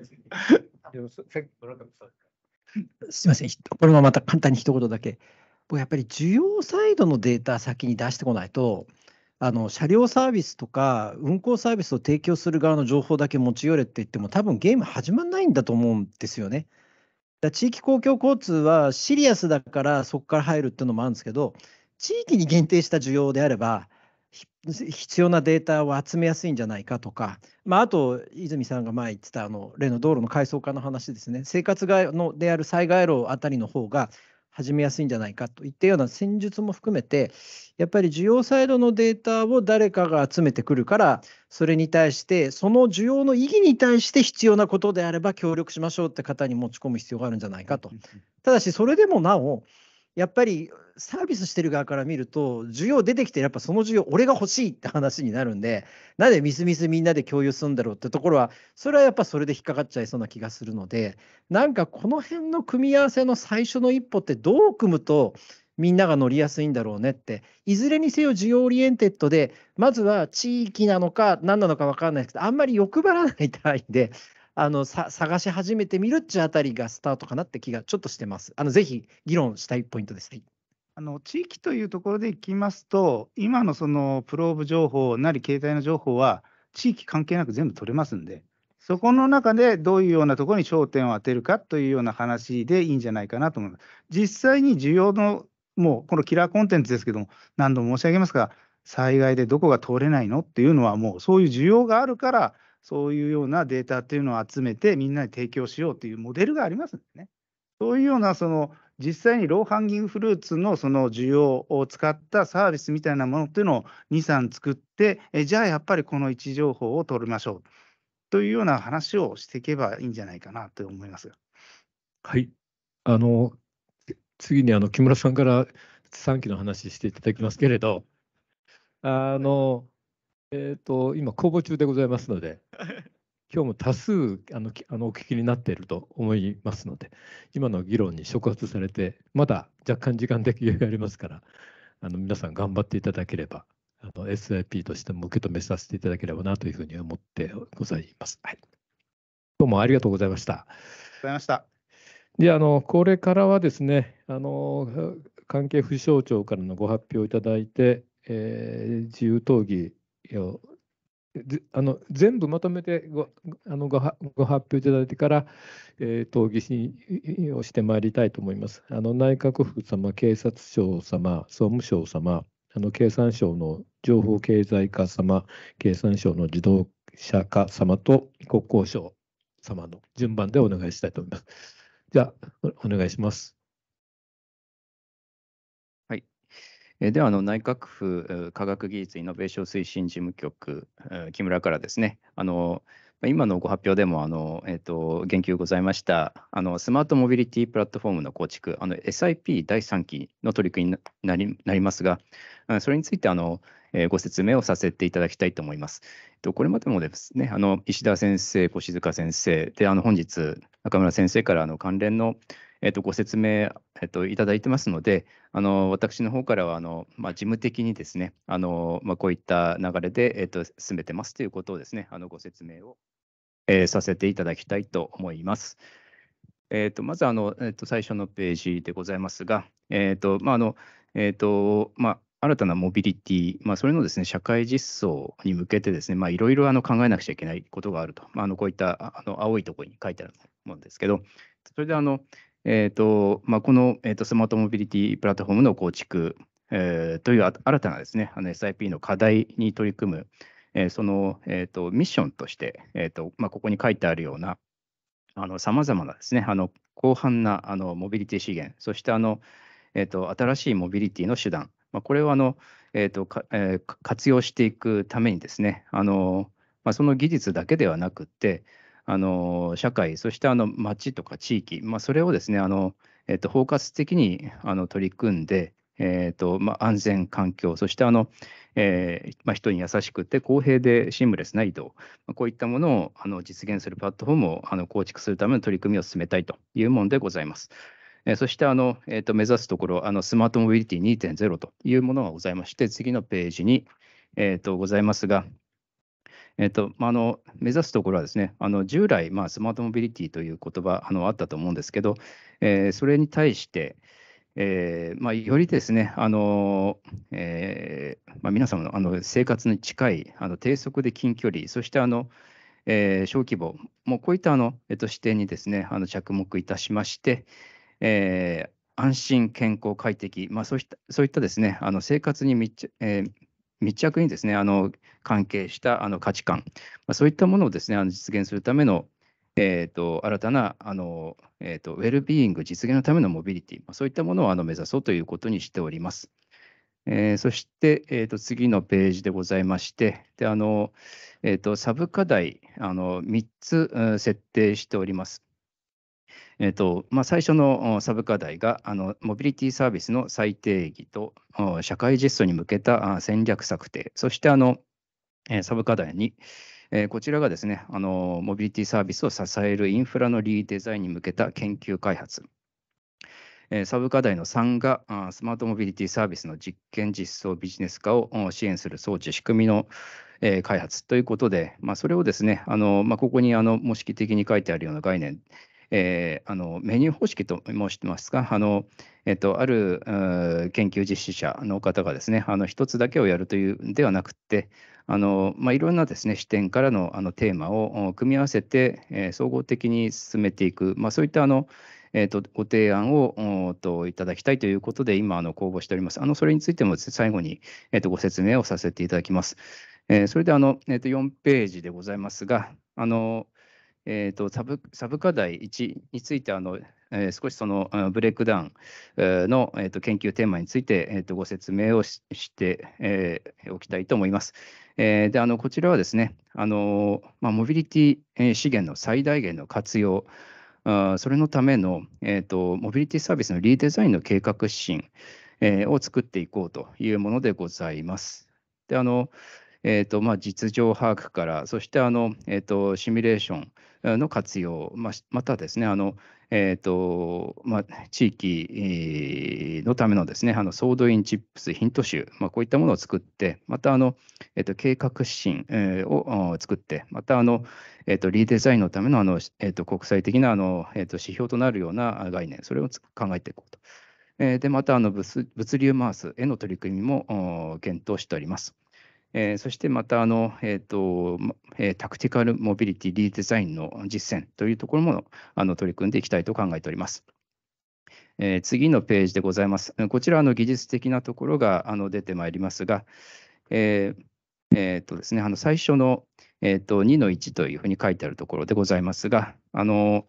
でもっすみません、これもまた簡単に一言だけ。やっぱり需要サイドのデータ先に出してこないと、あの車両サービスとか運行サービスを提供する側の情報だけ持ち寄れって言っても多分ゲーム始まらないんだと思うんですよね。だ地域公共交通はシリアスだからそこから入るっていうのもあるんですけど地域に限定した需要であれば必要なデータを集めやすいんじゃないかとか、まあ、あと泉さんが前言ってたあの例の道路の改装化の話ですね生活がのである災害路あたりの方が始めやすいんじゃないかといったような戦術も含めてやっぱり需要サイドのデータを誰かが集めてくるから、それに対して、その需要の意義に対して必要なことであれば協力しましょうって方に持ち込む必要があるんじゃないかと。ただし、それでもなお、やっぱりサービスしてる側から見ると、需要出てきて、やっぱその需要、俺が欲しいって話になるんで、なんでみすみすみんなで共有するんだろうってところは、それはやっぱそれで引っかかっちゃいそうな気がするので、なんかこの辺の組み合わせの最初の一歩って、どう組むと、みんなが乗りやすいんだろうねって、いずれにせよ需要オリエンテッドで、まずは地域なのか何なのか分かんないですけど、あんまり欲張らない単位で、あのさ探し始めてみるっちゅうあたりがスタートかなって気がちょっとしてます。あのぜひ議論したいポイントです。ねあの地域というところでいきますと、今のそのプローブ情報なり携帯の情報は、地域関係なく全部取れますんで、そこの中でどういうようなところに焦点を当てるかというような話でいいんじゃないかなと思います。実際に需要のもうこのキラーコンテンツですけども、何度も申し上げますが、災害でどこが通れないのっていうのは、もうそういう需要があるから、そういうようなデータっていうのを集めて、みんなに提供しようっていうモデルがありますんでね。そういうような、その実際にローハンギングフルーツのその需要を使ったサービスみたいなものっていうのを2、3作って、えじゃあやっぱりこの位置情報を取りましょうというような話をしていけばいいんじゃないかなと思います。はい。あの次にあの木村さんから3期の話していただきますけれど、あの、えっ、ー、と、今、公募中でございますので、(laughs) 今日も多数あのあのお聞きになっていると思いますので、今の議論に触発されて、まだ若干時間的余裕ありますから、あの皆さん頑張っていただければ、SIP としても受け止めさせていただければなというふうに思ってございます。はい、どうもありがとうございました。ありがとうございました。であのこれからはですねあの関係府省庁からのご発表をいただいて、えー、自由討議をあの全部まとめてごあのご発表いただいてから、えー、討議しをしてまいりたいと思います。あの内閣府様、警察庁様、総務省様、あの経産省の情報経済課様、経産省の自動車課様と国交省様の順番でお願いしたいと思います。じゃあ、お願いします。はい。えではあの内閣府科学技術イノベーション推進事務局木村からですねあの今のご発表でもあの、えーと、言及ございましたあのスマートモビリティプラットフォームの構築あの SIP 第3期の取り組みになりなりますがそれについてあの、えご説明をさせていただきたいと思います。とこれまでもですねあの石田先生越塚先生であの本日中村先生からあの関連の、えとご説明、えといただいてますので、あの私の方からはあの、まあ、事務的にですね、あのまあ、こういった流れで、えと進めてますということをですね、あのご説明を、えさせていただきたいと思います。えー、とまずあの、えと最初のページでございますが、えとまあのえとま新たなモビリティ、まあ、それのですね社会実装に向けてですね、いろいろ考えなくちゃいけないことがあると、まあ、あのこういったあの青いところに書いてある思うんですけど、それであの、えーとまあ、この、えーと、スマートモビリティプラットフォームの構築、えー、という新たなですね、の SIP の課題に取り組む、えー、その、えーと、ミッションとして、えーとまあ、ここに書いてあるような、さまざまなですね、あの広範なあのモビリティ資源、そしてあの、えーと、と新しいモビリティの手段、まあ、これをあの、えーとかえー、活用していくためにですね、あのまあ、その技術だけではなくて、あの社会、そしてあの町とか地域、まあ、それをですねあの、えっと、包括的にあの取り組んで、えーとまあ、安全環境、そしてあの、えーまあ、人に優しくて公平でシームレスな移動、まあ、こういったものをあの実現するプラットフォームをあの構築するための取り組みを進めたいというものでございます。えー、そしてあの、えーと、目指すところあの、スマートモビリティ2.0というものがございまして、次のページに、えーとございますが、えっと、まあの目指すところはですね、あの従来、まあ、スマートモビリティという言葉あのあったと思うんですけど、えー、それに対して、えーまあ、よりですね、あのえーまあ、皆様のあの生活に近いあの低速で近距離、そしてあの、えー、小規模、もうこういったあの、えっと、視点にですねあの着目いたしまして、えー、安心、健康、快適、まあ、そうしたそういったですねあの生活に密着、えー密着にですねあの関係したあの価値観、まあ、そういったものをですねあの実現するための、えーと、新たなあの、えーと、ウェルビーイング実現のためのモビリティ、まあ、そういったものをあの目指そうということにしております。えー、そして、えーと、次のページでございまして、であのえーとサブ課題あの3つ設定しております。えーとまあ、最初のサブ課題があのモビリティサービスの再定義と社会実装に向けた戦略策定、そしてあのサブ課題にこちらがですねあの、モビリティサービスを支えるインフラのリーデザインに向けた研究開発。サブ課題の3がスマートモビリティサービスの実験、実装、ビジネス化を支援する装置、仕組みの、開発ということで、まあ、それをですね、あのまあ、ここにあの模式的に書いてあるような概念えー、あのメニュー方式と申してますが、あのえっと、ある研究実施者の方がですね、あの1つだけをやるというではなくて、あのまあ、いろんなですね視点からのあのテーマを組み合わせて、えー、総合的に進めていく、まあ、そういったあの、えーと、ご提案をといただきたいということで、今あの公募しております。あのそれについても最後に、えーと、ご説明をさせていただきます。えー、それであの、えーと4ページでございますが、あのえーと、サブサブ課題1についてあの、えー、少しそのブレイクダウンの、えーと、研究テーマについて、えーと、ご説明をしして、えー、おきたいと思います。えー、であのこちらはですねあの、まあ、モビリティ資源の最大限の活用あそれのための、えー、とモビリティサービスのリーデザインの計画指針、えー、を作っていこうというものでございます。であのえーとまあ、実情把握から、そしてあの、えーと、シミュレーションの活用、まあ、またですね、あのえーとまあ、地域のためのですねあのソードインチップス、ヒント集、まあ、こういったものを作って、またあの、えーと、計画指針を作って、またあの、えーと、リデザインのためのあの、えー、と国際的なあの、えー、と指標となるような概念、それを考えていこうと。えでまたあの物流回すへの取り組みも検討しております。えー、そしてまたあの、えーとえー、タクティカルモビリティリデザインの実践というところもあの取り組んでいきたいと考えております。えー、次のページでございます。こちらの技術的なところがあの出てまいりますが、えーえーとですね、あの最初の、えー、と2の1というふうに書いてあるところでございますが、あの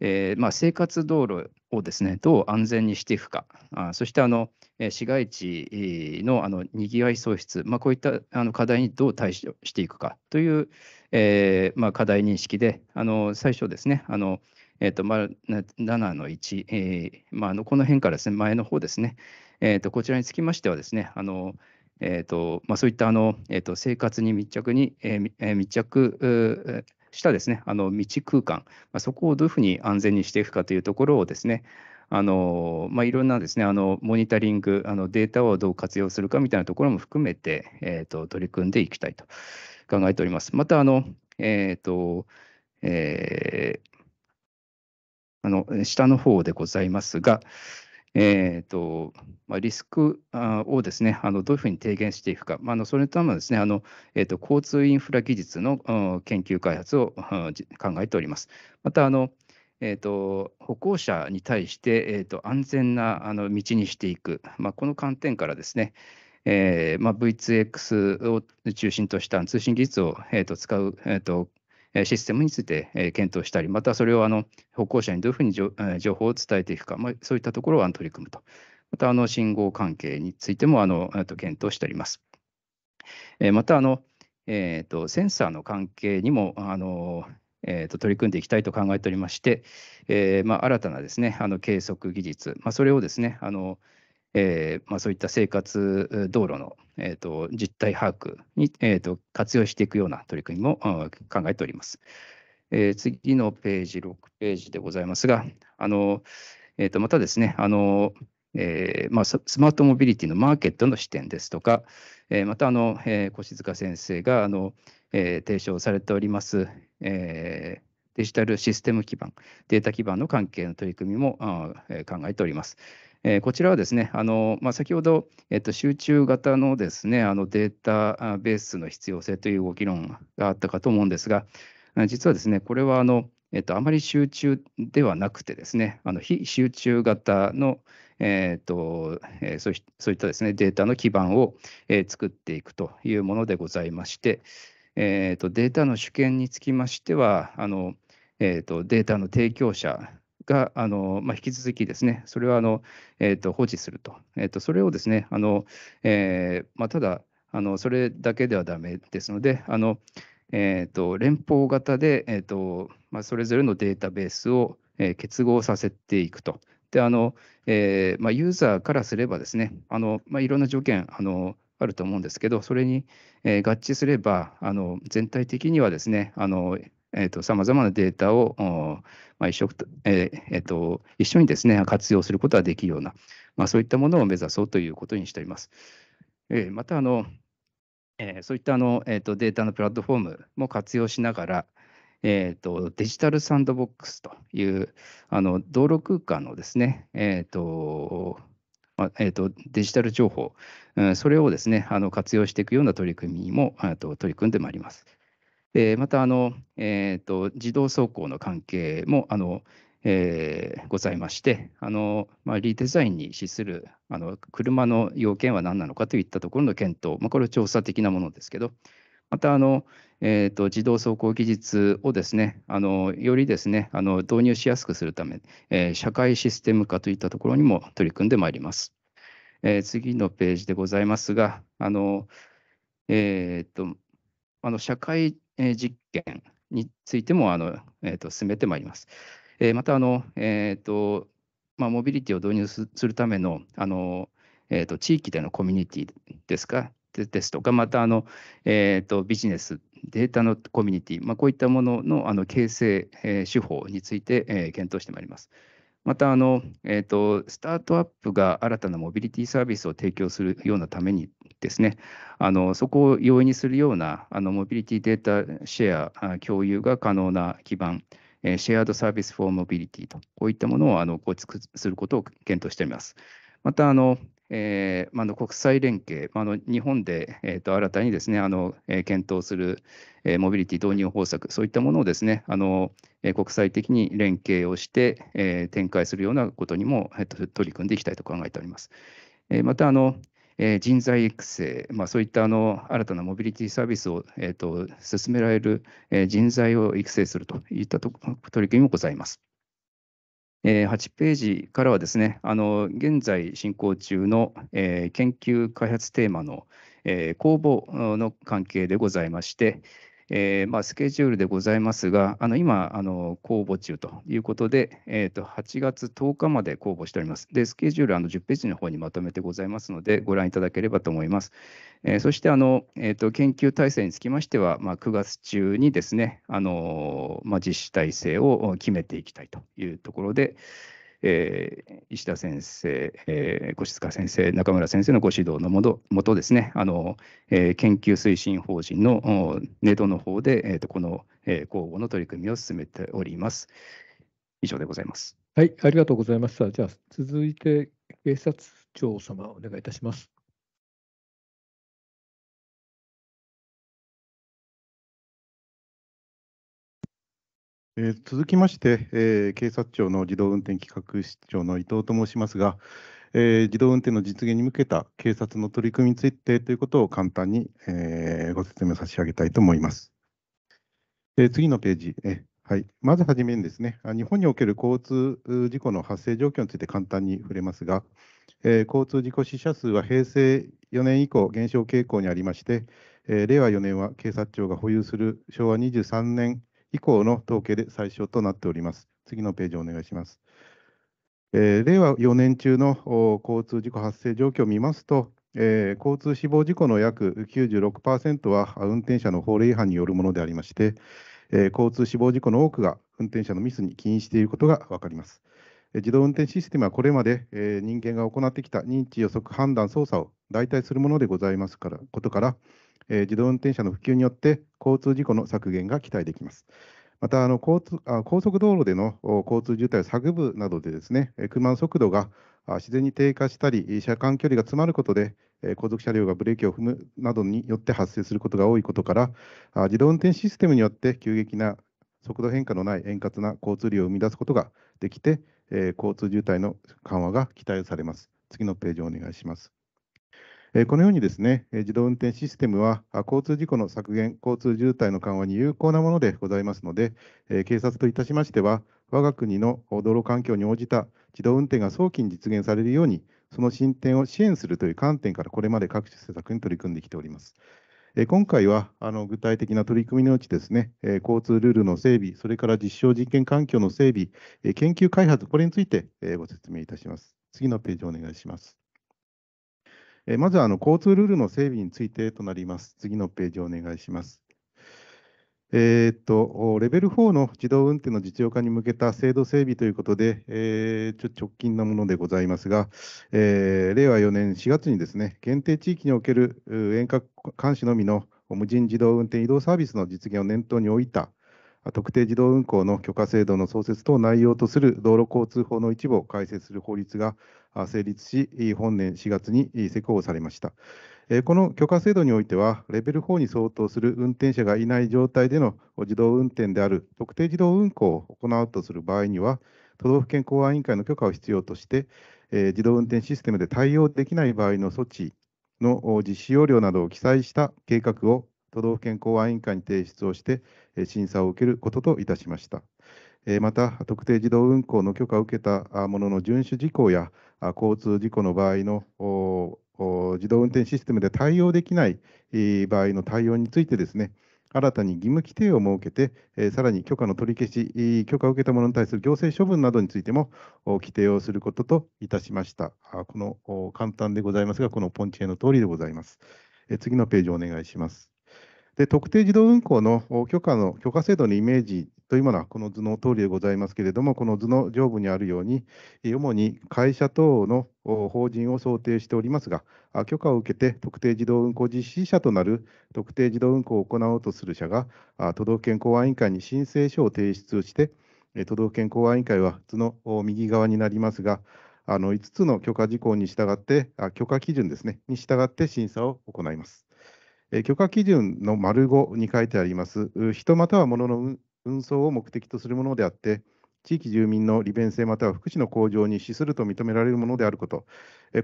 えーまあ、生活道路をですねどう安全にしていくか、あそしてあの、市街地のあのにぎわい喪失、まあ、こういったあの課題にどう対処していくかという、えー、まあ、課題認識で、あの最初ですね、あのえーとまあ、7の1、えー、まあ、この辺からですね、前の方ですね、えーと、こちらにつきましてはですね、あのえーとまあ、そういったあの、えーと生活に密着に、えー、密着したですねあの道空間、まあ、そこをどういうふうに安全にしていくかというところをですね、あのまあ、いろんなですねあのモニタリングあのデータをどう活用するかみたいなところも含めて、えーと、取り組んでいきたいと考えております。またあの、えーとえー、あの下の方でございますが、えーとまあ、リスクをですねあのどういうふうに低減していくか、まあ、のそれともですねあの、えーと、交通インフラ技術の研究開発を考えております。またあのえーと、歩行者に対して、えーと、安全なあの道にしていく、まあ、この観点からですね、えーまあ、V2X を中心とした通信技術を、えーと、使う、えー、とシステムについて、えー、検討したり、またそれをあの歩行者にどういうふうに情情報を伝えていくか、まあ、そういったところを取り組むと、またあの信号関係についてもあの検討しております。えー、またあの、えーと、センサーの関係にもあのえー、と取り組んでいきたいと考えておりまして、えーまあ、新たなですねあの計測技術、まあ、それをですねあの、えーまあ、そういった生活道路の、えー、と実態把握に、えー、と活用していくような取り組みも考えております。えー、次のページ、6ページでございますが、あのえー、とまたですね、あのえーまあ、スマートモビリティのマーケットの視点ですとか、えー、またあの、えー、越塚先生があの、えー、提唱されております、えー、デジタルシステム基盤、データ基盤の関係の取り組みも考えております。えこちらはですね、あのまあ、先ほど、えっと、集中型のですねあのデータベースの必要性というご議論があったかと思うんですが、実はですね、これはあの、えっと、あまり集中ではなくてですね、あの非集中型の、えっとえー、そういったですねデータの基盤を、え作っていくというものでございまして、えーと、データの主権につきましては、あのえーと、データの提供者があの、まあ、引き続きですね、それはあの、えーと、と保持すると、えー、とそれをですね、あのえー、まあ、ただあの、それだけではだめですので、あのえー、と連邦型で、えーとまあ、それぞれのデータベースを、えー、結合させていくと。であのえーまあ、ユーザーからすればですね、あのまあ、いろんな条件あの、あると思うんですけど、それに、え合致すれば、あの全体的にはですね、あのさまざまなデータを、まあ一緒えーえー、と一緒にですね活用することができるような、まあ、そういったものを目指そうということにしております。えー、またあの、えー、そういったあの、えー、とデータのプラットフォームも活用しながら、えーと、とデジタルサンドボックスというあの道路空間のですね、えーとまあえーと、デジタル情報、うん、それをですねあの活用していくような取り組みもと取り組んでまいります。でまたあの、えーと、自動走行の関係もあの、えー、ございまして、あのまあ、リデザインに資するあの車の要件は何なのかといったところの検討、まあ、これは調査的なものですけど、またあの、えーと、自動走行技術をですねあのよりですねあの導入しやすくするため、えー、社会システム化といったところにも取り組んでまいります。えー、次のページでございますが、あのえーと、あの社会実験についてもあの、えーと、と進めてまいります。えー、またあの、えーとまあ、モビリティを導入するためのあの、えー、と地域でのコミュニティですかですとか、またあの、えーと、ビジネス、データのコミュニティ、まあ、こういったもののあの形成、えー、手法について、えー、検討してまいります。またあの、えーと、スタートアップが新たなモビリティサービスを提供するようなためにですね、あのそこを容易にするようなあのモビリティデータシェア共有が可能な基盤、えー、シェアードサービスフォーモビリティと、こういったものをあの構築することを検討しております。またあの、えーまあ、の国際連携、まあ、の日本で、えー、と新たにですねあの、えー、検討する、えー、モビリティ導入方策、そういったものをですねあの、えー、国際的に連携をして、えー、展開するようなことにも、えー、と取り組んでいきたいと考えております。えー、またあの、えー、人材育成、まあ、そういったあの新たなモビリティサービスを、えー、と進められる、えー、人材を育成するといったと取り組みもございます。え8ページからはですね、あの現在進行中の、え研究開発テーマの、え公募の関係でございまして、えー、まあ、スケジュールでございますが、あの今あの、公募中ということで、えーと、8月10日まで公募しております。で、スケジュールあの10ページの方にまとめてございますので、ご覧いただければと思います。えー、そしてあの、えーと、研究体制につきましては、まあ、9月中にですね、あのまあ、実施体制を決めていきたいというところで、えー、石田先生、えー、越塚先生、中村先生のご指導のもともとですね、あのえー、研究推進法人のネッの方で、えーと、この、えー、交互の取り組みを進めております。以上でございます。はい、ありがとうございました。じゃあ、続いて警察庁様、お願いいたします。えー、続きまして、えー、警察庁の自動運転企画室長の伊藤と申しますが、えー、自動運転の実現に向けた警察の取り組みについてということを簡単に、えー、ご説明を差し上げたいと思います。えー、次のページ、えはい、まずはじめにですね、日本における交通事故の発生状況について簡単に触れますが、えー、交通事故死者数は平成4年以降、減少傾向にありまして、えー、令和4年は警察庁が保有する昭和23年以降の統計で最小となっております。次のページをお願いします。えー、令和4年中の交通事故発生状況を見ますと、えー、交通死亡事故の約96%は運転者の法令違反によるものでありまして、えー、交通死亡事故の多くが運転者のミスに起因していることが分かります。自動運転システムはこれまで、えー、人間が行ってきた認知予測判断操作を代替するものでございますからことから、えー、自動運転車の普及によって交通事故の削減が期待できます。またあの交通あ高速道路での交通渋滞を削ぐなどでですね車の速度が自然に低下したり車間距離が詰まることで後続車両がブレーキを踏むなどによって発生することが多いことから自動運転システムによって急激な速度変化のない円滑な交通量を生み出すことができて交通渋滞の緩和が期待されます。次のページをお願いします。このようにですね自動運転システムは交通事故の削減、交通渋滞の緩和に有効なものでございますので、警察といたしましては、我が国の道路環境に応じた自動運転が早期に実現されるように、その進展を支援するという観点から、これまで各種施策に取り組んできております。今回はあの具体的な取り組みのうちですね、交通ルールの整備、それから実証実験環境の整備、研究開発、これについてご説明いたします。次のページお願いします。えまずはあの交通ルールの整備についてとなります。次のページをお願いします。えー、っとレベル4の自動運転の実用化に向けた制度整備ということで、えー、ちょ直近のものでございますが、えー、令和4年4月にですね限定地域における遠隔監視のみの無人自動運転移動サービスの実現を念頭に置いた、特定自動運行の許可制度の創設等を内容とする道路交通法の一部を改正する法律が成立し、本年4月に施行されました。この許可制度においては、レベル4に相当する運転者がいない状態での自動運転である特定自動運行を行うとする場合には、都道府県公安委員会の許可を必要として、自動運転システムで対応できない場合の措置の実施要領などを記載した計画を都道府県公安委員会に提出をして、審査を受けることといたしました。また、特定自動運行の許可を受けたものの遵守事項や交通事故の場合の自動運転システムで対応できない場合の対応についてですね、新たに義務規定を設けて、えさらに許可の取り消し、許可を受けた者に対する行政処分などについても規定をすることといたしました。この簡単でございますが、このポンチへの通りでございます。え次のページお願いします。で特定自動運行の許可の許可制度のイメージというものはこの図の通りでございますけれども、この図の上部にあるように、主に会社等の法人を想定しておりますが、許可を受けて特定自動運行実施者となる特定自動運行を行おうとする社が、都道府県公安委員会に申請書を提出して、都道府県公安委員会は図の右側になりますが、あの5つの許可事項に従って、許可基準ですね、に従って審査を行います。許可基準の丸5に書いてあります、人または物の運送を目的とするものであって、地域住民の利便性または福祉の向上に資すると認められるものであること、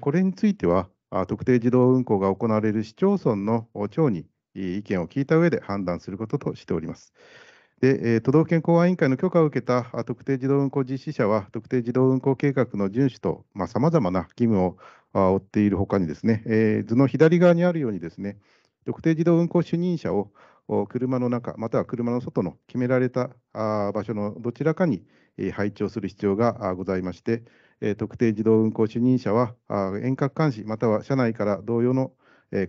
これについては、特定自動運行が行われる市町村の町に意見を聞いた上で判断することとしております。で都道府県公安委員会の許可を受けた特定自動運行実施者は、特定自動運行計画の遵守とさまざ、まな義務を負っているほかにですね、図の左側にあるようにですね、特定自動運行主任者を車の中または車の外の決められた場所のどちらかに配置をする必要がございまして特定自動運行主任者は遠隔監視または車内から同様の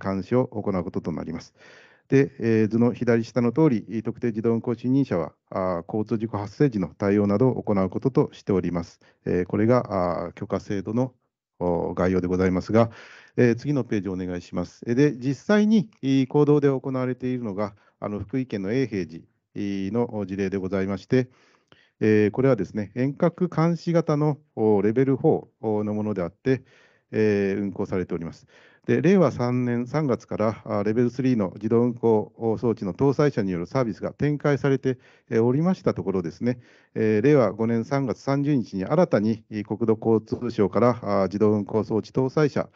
監視を行うこととなります。で図の左下の通り特定自動運行主任者は交通事故発生時の対応などを行うこととしております。これが許可制度の概要でございますが、えー、次のページをお願いします。で、実際に行動で行われているのが、あの福井県の永平寺の事例でございまして、えー、これはですね、遠隔監視型のレベル4のものであって、えー、運行されております。で令和3年3月からレベル3の自動運行装置の搭載車によるサービスが展開されておりましたところですね、令和5年3月30日に新たに国土交通省から自動運行装置搭載車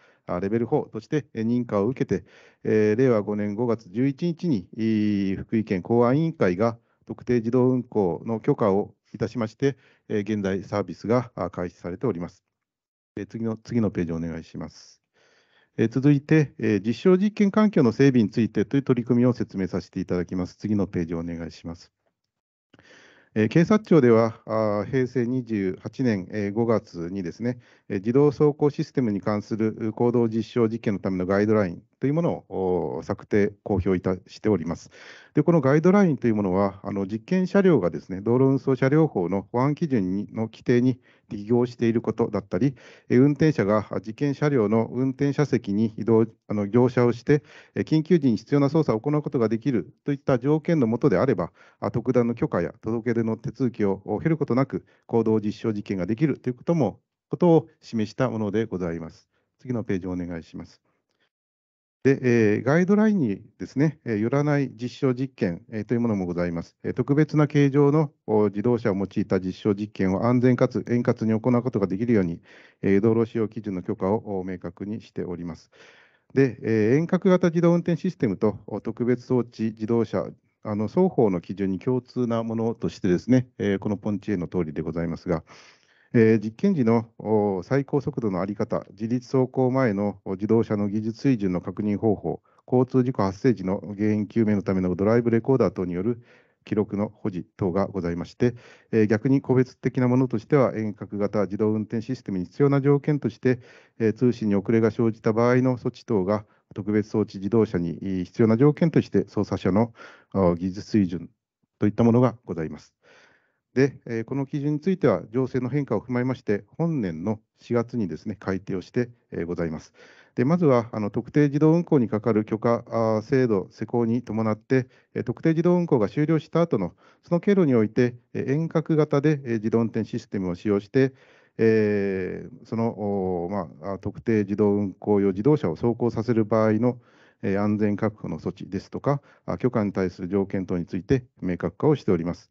レベル4として認可を受けて、令和5年5月11日に福井県公安委員会が特定自動運行の許可をいたしまして、現在サービスが開始されております。次の次のページお願いします。え続いて、え実証実験環境の整備についてという取り組みを説明させていただきます。次のページをお願いします。え警察庁ではあ平成28年、え5月にですね、え自動走行システムに関する行動実証実験のためのガイドラインというものを策定、公表いたしております。で、このガイドラインというものは、あの実験車両がですね、道路運送車両法の保安基準の規定に適合していることだったり、運転者が実験車両の運転者席に移動あの乗車をして、緊急時に必要な操作を行うことができるといった条件の下であれば、特段の許可や届け出の手続きを経ることなく、行動実証実験ができるということもことを示したものでございます。次のページをお願いします。で、えガイドラインにですね、えよらない実証実験、えというものもございます。え特別な形状の自動車を用いた実証実験を安全かつ円滑に行うことができるように、え道路使用基準の許可を明確にしております。で、え遠隔型自動運転システムと特別装置自動車あの双方の基準に共通なものとしてですね、えこのポンチへの通りでございますが、えー、実験時の最高速度の在り方、自立走行前の自動車の技術水準の確認方法、交通事故発生時の原因究明のためのドライブレコーダー等による記録の保持等がございまして、えー、逆に個別的なものとしては、遠隔型自動運転システムに必要な条件として、えー、通信に遅れが生じた場合の措置等が特別装置自動車に必要な条件として、操作者の技術水準といったものがございます。で、えこの基準については、情勢の変化を踏まえまして、本年の4月にですね改定をして、えございます。でまずはあの特定自動運行にかかる許可制度施行に伴って、え特定自動運行が終了した後のその経路において、え遠隔型で、え自動運転システムを使用して、えー、その、まあ、特定自動運行用自動車を走行させる場合の安全確保の措置ですとか、許可に対する条件等について明確化をしております。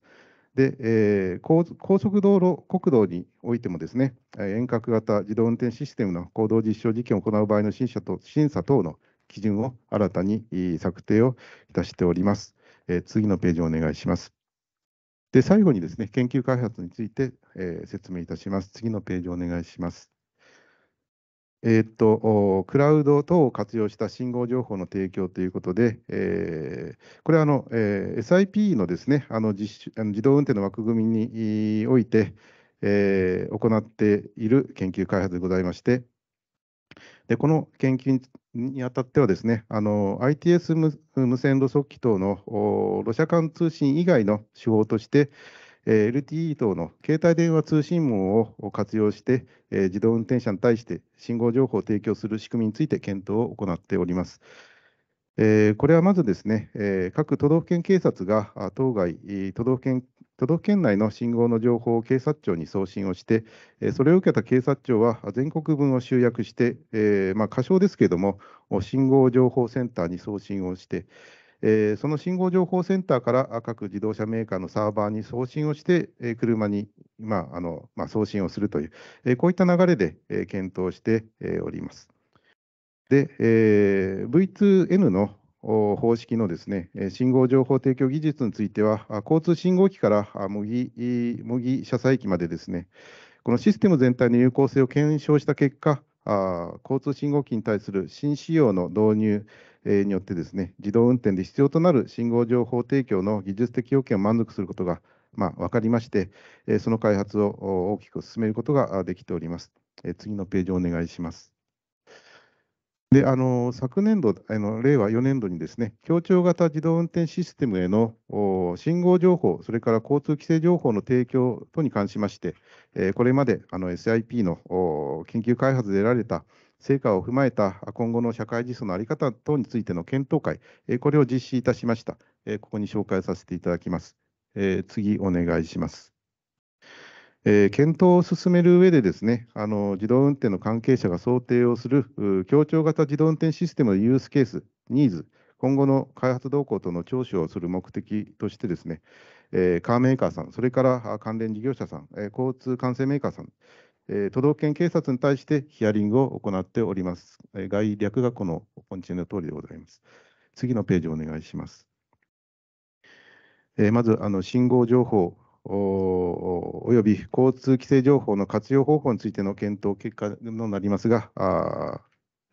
で、えー、高速道路国道においてもですね、遠隔型自動運転システムの行動実証実験を行う場合の審査と審査等の基準を新たに策定をいたしております。えー、次のページをお願いします。で最後にですね、研究開発について、えー、説明いたします。次のページをお願いします。えー、っと、クラウド等を活用した信号情報の提供ということで、えー、これはあの、えー、SIP のですねあの実あの自動運転の枠組みにおいて、えー、行っている研究開発でございまして、でこの研究にあたってはですね、ITS 無無線路測器等のロシア間通信以外の手法として、LTE 等の携帯電話通信網を活用して、自動運転車に対して信号情報を提供する仕組みについて検討を行っております。これはまずですね、各都道府県警察が当該都道府県都道府県内の信号の情報を警察庁に送信をして、それを受けた警察庁は全国分を集約して、まあ、過小ですけれども、信号情報センターに送信をして、えー、その信号情報センターから各自動車メーカーのサーバーに送信をして、えー、車に、まあのまあ、送信をするという、えー、こういった流れで、え検討しております。で、え V2N の方式のですね信号情報提供技術については、交通信号機から模擬模擬車載機までですね、このシステム全体の有効性を検証した結果、あ交通信号機に対する新仕様の導入、によってですね自動運転で必要となる信号情報提供の技術的要件を満足することが、まあ、分かりまして、えその開発を大きく進めることができております。え次のページをお願いします。であの昨年度あの、令和4年度にですね、協調型自動運転システムへの信号情報、それから交通規制情報の提供等に関しまして、えこれまであの SIP の研究開発で得られた成果を踏まえた今後の社会実装の在り方等についての検討会、これを実施いたしました。ここに紹介させていただきます。次、お願いします。え検討を進める上でですねあの自動運転の関係者が想定をする協調型自動運転システムのユースケース、ニーズ、今後の開発動向との聴取をする目的としてですね、えカーメーカーさん、それから関連事業者さん、え交通管制メーカーさん、え都道府県警察に対してヒアリングを行っております。えー、概略がこの本中の通りでございます。次のページお願いします。えまずあの信号情報および交通規制情報の活用方法についての検討結果のなりますが、あ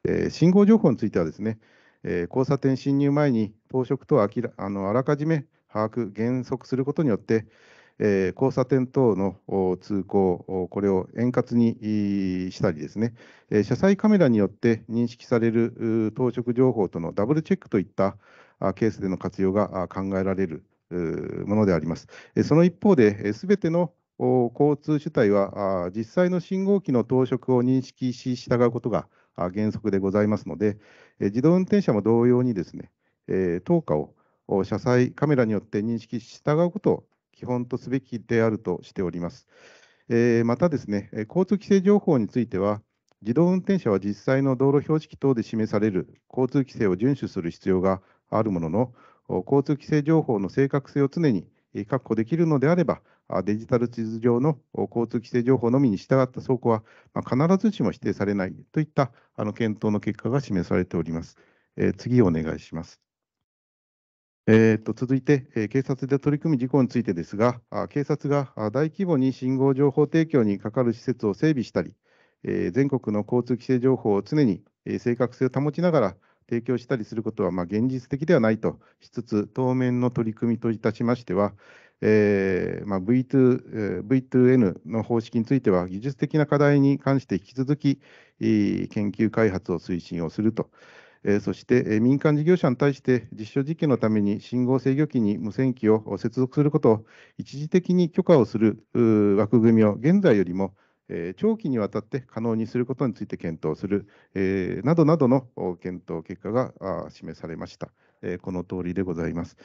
えー、信号情報についてはですね、えー、交差点進入前に当職とあきらあのあらかじめ把握、減速することによって、え交差点等の通行、これを円滑にしたりですね、え車載カメラによって認識される当直情報とのダブルチェックといったケースでの活用が考えられるものであります。その一方で、すべての交通主体は実際の信号機の当直を認識し従うことが原則でございますので、自動運転車も同様にですね、等価を車載カメラによって認識し従うことを基本とすべきであるとしております。えー、またですね、交通規制情報については、自動運転車は実際の道路標識等で示される交通規制を遵守する必要があるものの、交通規制情報の正確性を常に確保できるのであれば、デジタル地図上の交通規制情報のみに従った走行は必ずしも否定されないといったあの検討の結果が示されております。え次お願いします。えー、続いて、えー、警察で取り組む事項についてですが、警察が大規模に信号情報提供にかかる施設を整備したり、えー、全国の交通規制情報を常に正確性を保ちながら提供したりすることは、まあ、現実的ではないとしつつ、当面の取り組みといたしましては、えーまあ、V2、V2N の方式については、技術的な課題に関して引き続き、研究開発を推進をすると。えそして、え民間事業者に対して実証実験のために信号制御機に無線機を接続することを一時的に許可をする枠組みを現在よりも長期にわたって可能にすることについて検討する、えなどなどの検討結果が示されました、えこの通りでございます。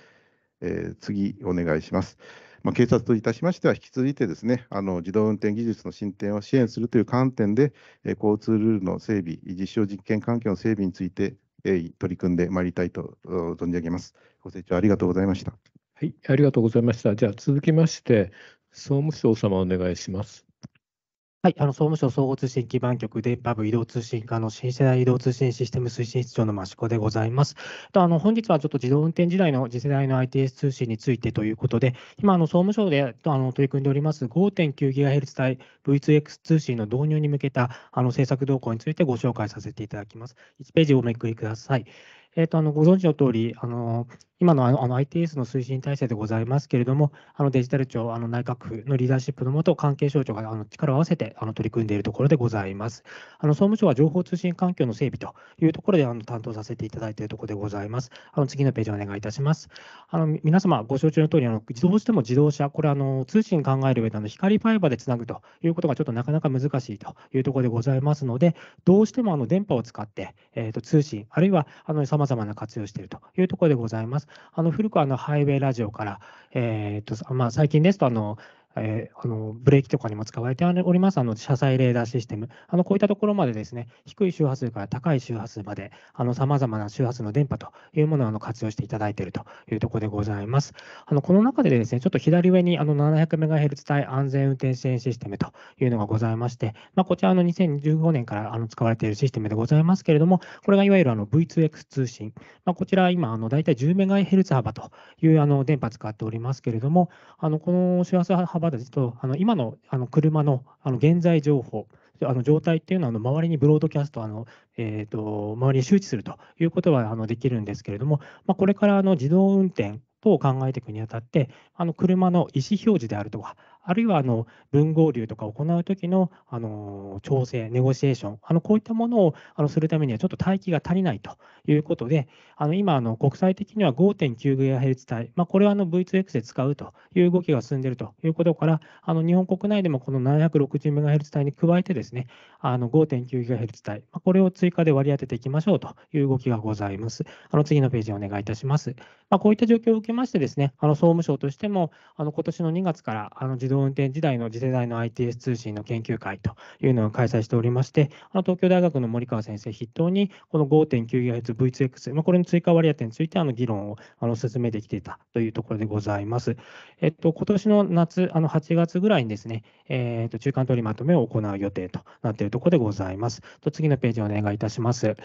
え次、お願いします。ま警察といたしましては、引き続いてですねあの自動運転技術の進展を支援するという観点で、え交通ルールの整備、実証実験環境の整備についてい取り組んでまいりたいと存じ上げます。ご清聴ありがとうございました。はい、ありがとうございました。じゃあ続きまして、総務省様お願いします。はい、あの総務省総合通信基盤局で、パブ移動通信課の新世代移動通信システム推進室長の益子でございます。とあの本日はちょっと自動運転時代の次世代の ITS 通信についてということで、今、あの総務省であの取り組んでおります 5.9GHz 帯 V2X 通信の導入に向けたあの政策動向についてご紹介させていただきます。1ページをおめくりください。えーと、あのご存知の通り、あの今のあの ITS の推進体制でございますけれども、あのデジタル庁、あの内閣府のリーダーシップのもと、関係省庁があの力を合わせてあの取り組んでいるところでございます。あの総務省は情報通信環境の整備というところであの担当させていただいているところでございます。あの次のページお願いいたします。あの皆様、ご承知の通りあり、どうしても自動車、これあの通信考える上であの光ファイバーでつなぐということがちょっとなかなか難しいというところでございますので、どうしてもあの電波を使って、えー、と通信、あるいはさままざまな活用しているというところでございます。あの古くあのハイウェイラジオから、えーとまあ、最近ですとあのえー、あのブレーキとかにも使われておりますあの車載レーダーシステム、あのこういったところまでですね低い周波数から高い周波数までさまざまな周波数の電波というものをあの活用していただいているというところでございます。あのこの中でですねちょっと左上にあの 700MHz 帯安全運転支援システムというのがございまして、まあ、こちらの2015年からあの使われているシステムでございますけれども、これがいわゆるあの V2X 通信、まあ、こちら今あの大体 10MHz 幅というあの電波使っておりますけれども、あのこの周波数幅まだ実と、あの今のあの車のあの現在情報、あの状態っていうのはあの周りにブロードキャストあの、えーと、と周りに周知するということはあのできるんですけれども、まあ、これからあの自動運転等を考えていくにあたって、あの車の意思表示であるとか、あるいはあの文豪流とか行う時のあの調整、ネゴシエーション、あのこういったものをあのするためにはちょっと待機が足りないということで、あの今あの、国際的には 5.9GHz 帯、まあ、これはあの V2X で使うという動きが進んでいるということから、あの日本国内でもこの 760MHz 帯に加えてですね、5.9GHz 帯、まあ、これを追加で割り当てていきましょうという動きがございます。あの次のページお願いいたします。まあ、こういった状況を受けましてですね、あの総務省としても、あの今年の2月からあの自動動運転時代の次世代の ITS 通信の研究会というのを開催しておりまして、あの東京大学の森川先生筆頭に、この 5.9GHzV2X、まこれの追加割当てについてあの議論をあの進めてきていたというところでございます。えっと、今年の夏、あの8月ぐらいにですね、えー、と中間取りまとめを行う予定となっているところでございます。と次のページをお願いいたします。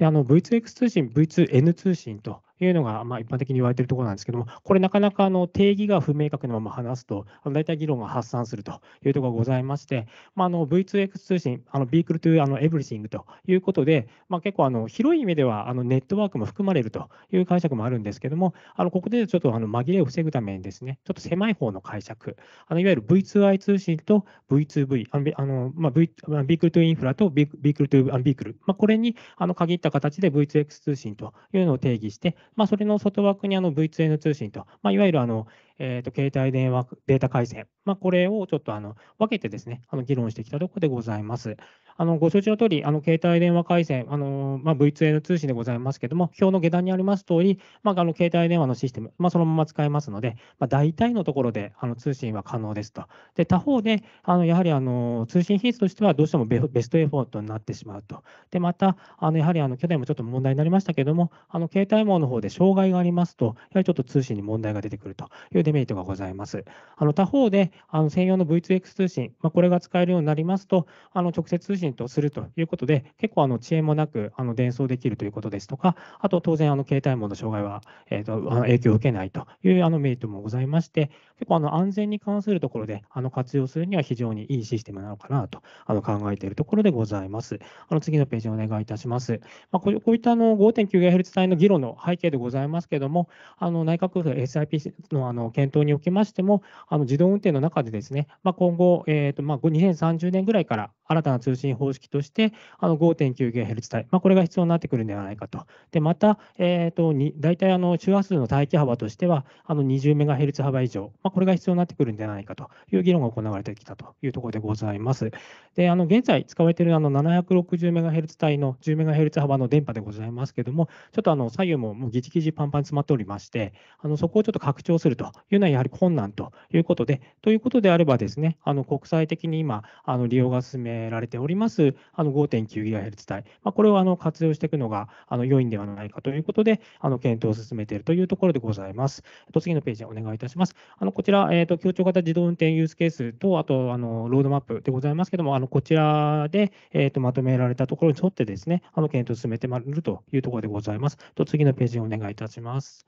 で、あの V2X 通信、V2N 通信というのがまあ一般的に言われているところなんですけども、これなかなかあの定義が不明確なまま話すと、大体議論が発散するというところがございまして、まあ、あ V2X 通信、あのビークルトゥあのエブリシングということで、まあ、結構あの広い意味ではあのネットワークも含まれるという解釈もあるんですけども、あのここでちょっとあの紛れを防ぐためにですね、ちょっと狭い方の解釈、あのいわゆる V2I 通信と V2V、あのまあビークルトゥインフラとビークルトゥビークル、まあ、これにあの限ったった形で V2X 通信というのを定義して、まあ、それの外枠にあの V2N 通信と、まあ、いわゆるあのえー、と携帯電話データ回線、まあ、これをちょっとあの分けてですね、あの議論してきたところでございます。あのご承知の通り、あの携帯電話回線、あのまあ、v 2の通信でございますけれども、表の下段にあります通り、まあ、あの携帯電話のシステム、まあ、そのまま使えますので、まあ、大体のところであの通信は可能ですと。で他方で、あのやはりあの通信品質としてはどうしてもベストエフォートになってしまうと。でまた、あのやはりあの去年もちょっと問題になりましたけれども、あの携帯網の方で障害がありますと、やはりちょっと通信に問題が出てくるというデメリットがございます。あの他方で、あの専用の V2X 通信、まあ、これが使えるようになりますと、あの直接通信とするということで、結構あの遅延もなくあの伝送できるということですとか、あと当然、携帯網の障害は、えー、とあの影響を受けないというあのメリットもございまして、結構あの安全に関するところであの活用するには非常にいいシステムなのかなとあの考えているところでございます。あの次のページお願いいたします。まあ、こういった 5.9GHz 帯の議論の背景でございますけれども、あの内閣府 SIP のあの検討におきましても、あの自動運転の中でですね、まあ、今後、えーとまあ、2030年ぐらいから新たな通信方式として、あの 5.9GHz 帯、まあ、これが必要になってくるんではないかと。で、また、えーと、に大体あの周波数の帯域幅としては、あの 20MHz 幅以上、まあ、これが必要になってくるんではないかという議論が行われてきたというところでございます。で、あの現在使われているあの 760MHz 帯の 10MHz 幅の電波でございますけれども、ちょっとあの左右ももうギチギチパンパン詰まっておりまして、あのそこをちょっと拡張するというのはやはり困難ということで、ということであればですね、あの国際的に今、あの利用が進めめられておりますあの 5.9GHz 帯、まあ、これをあの活用していくのがあの良いんではないかということで、あの検討を進めているというところでございます。と次のページお願いいたします。あのこちら、えーと、と協調型自動運転ユースケースと、あとあのロードマップでございますけども、あのこちらで、えーと、とまとめられたところに沿ってですね、あの検討を進めてまいるというところでございます。と次のページお願いいたします。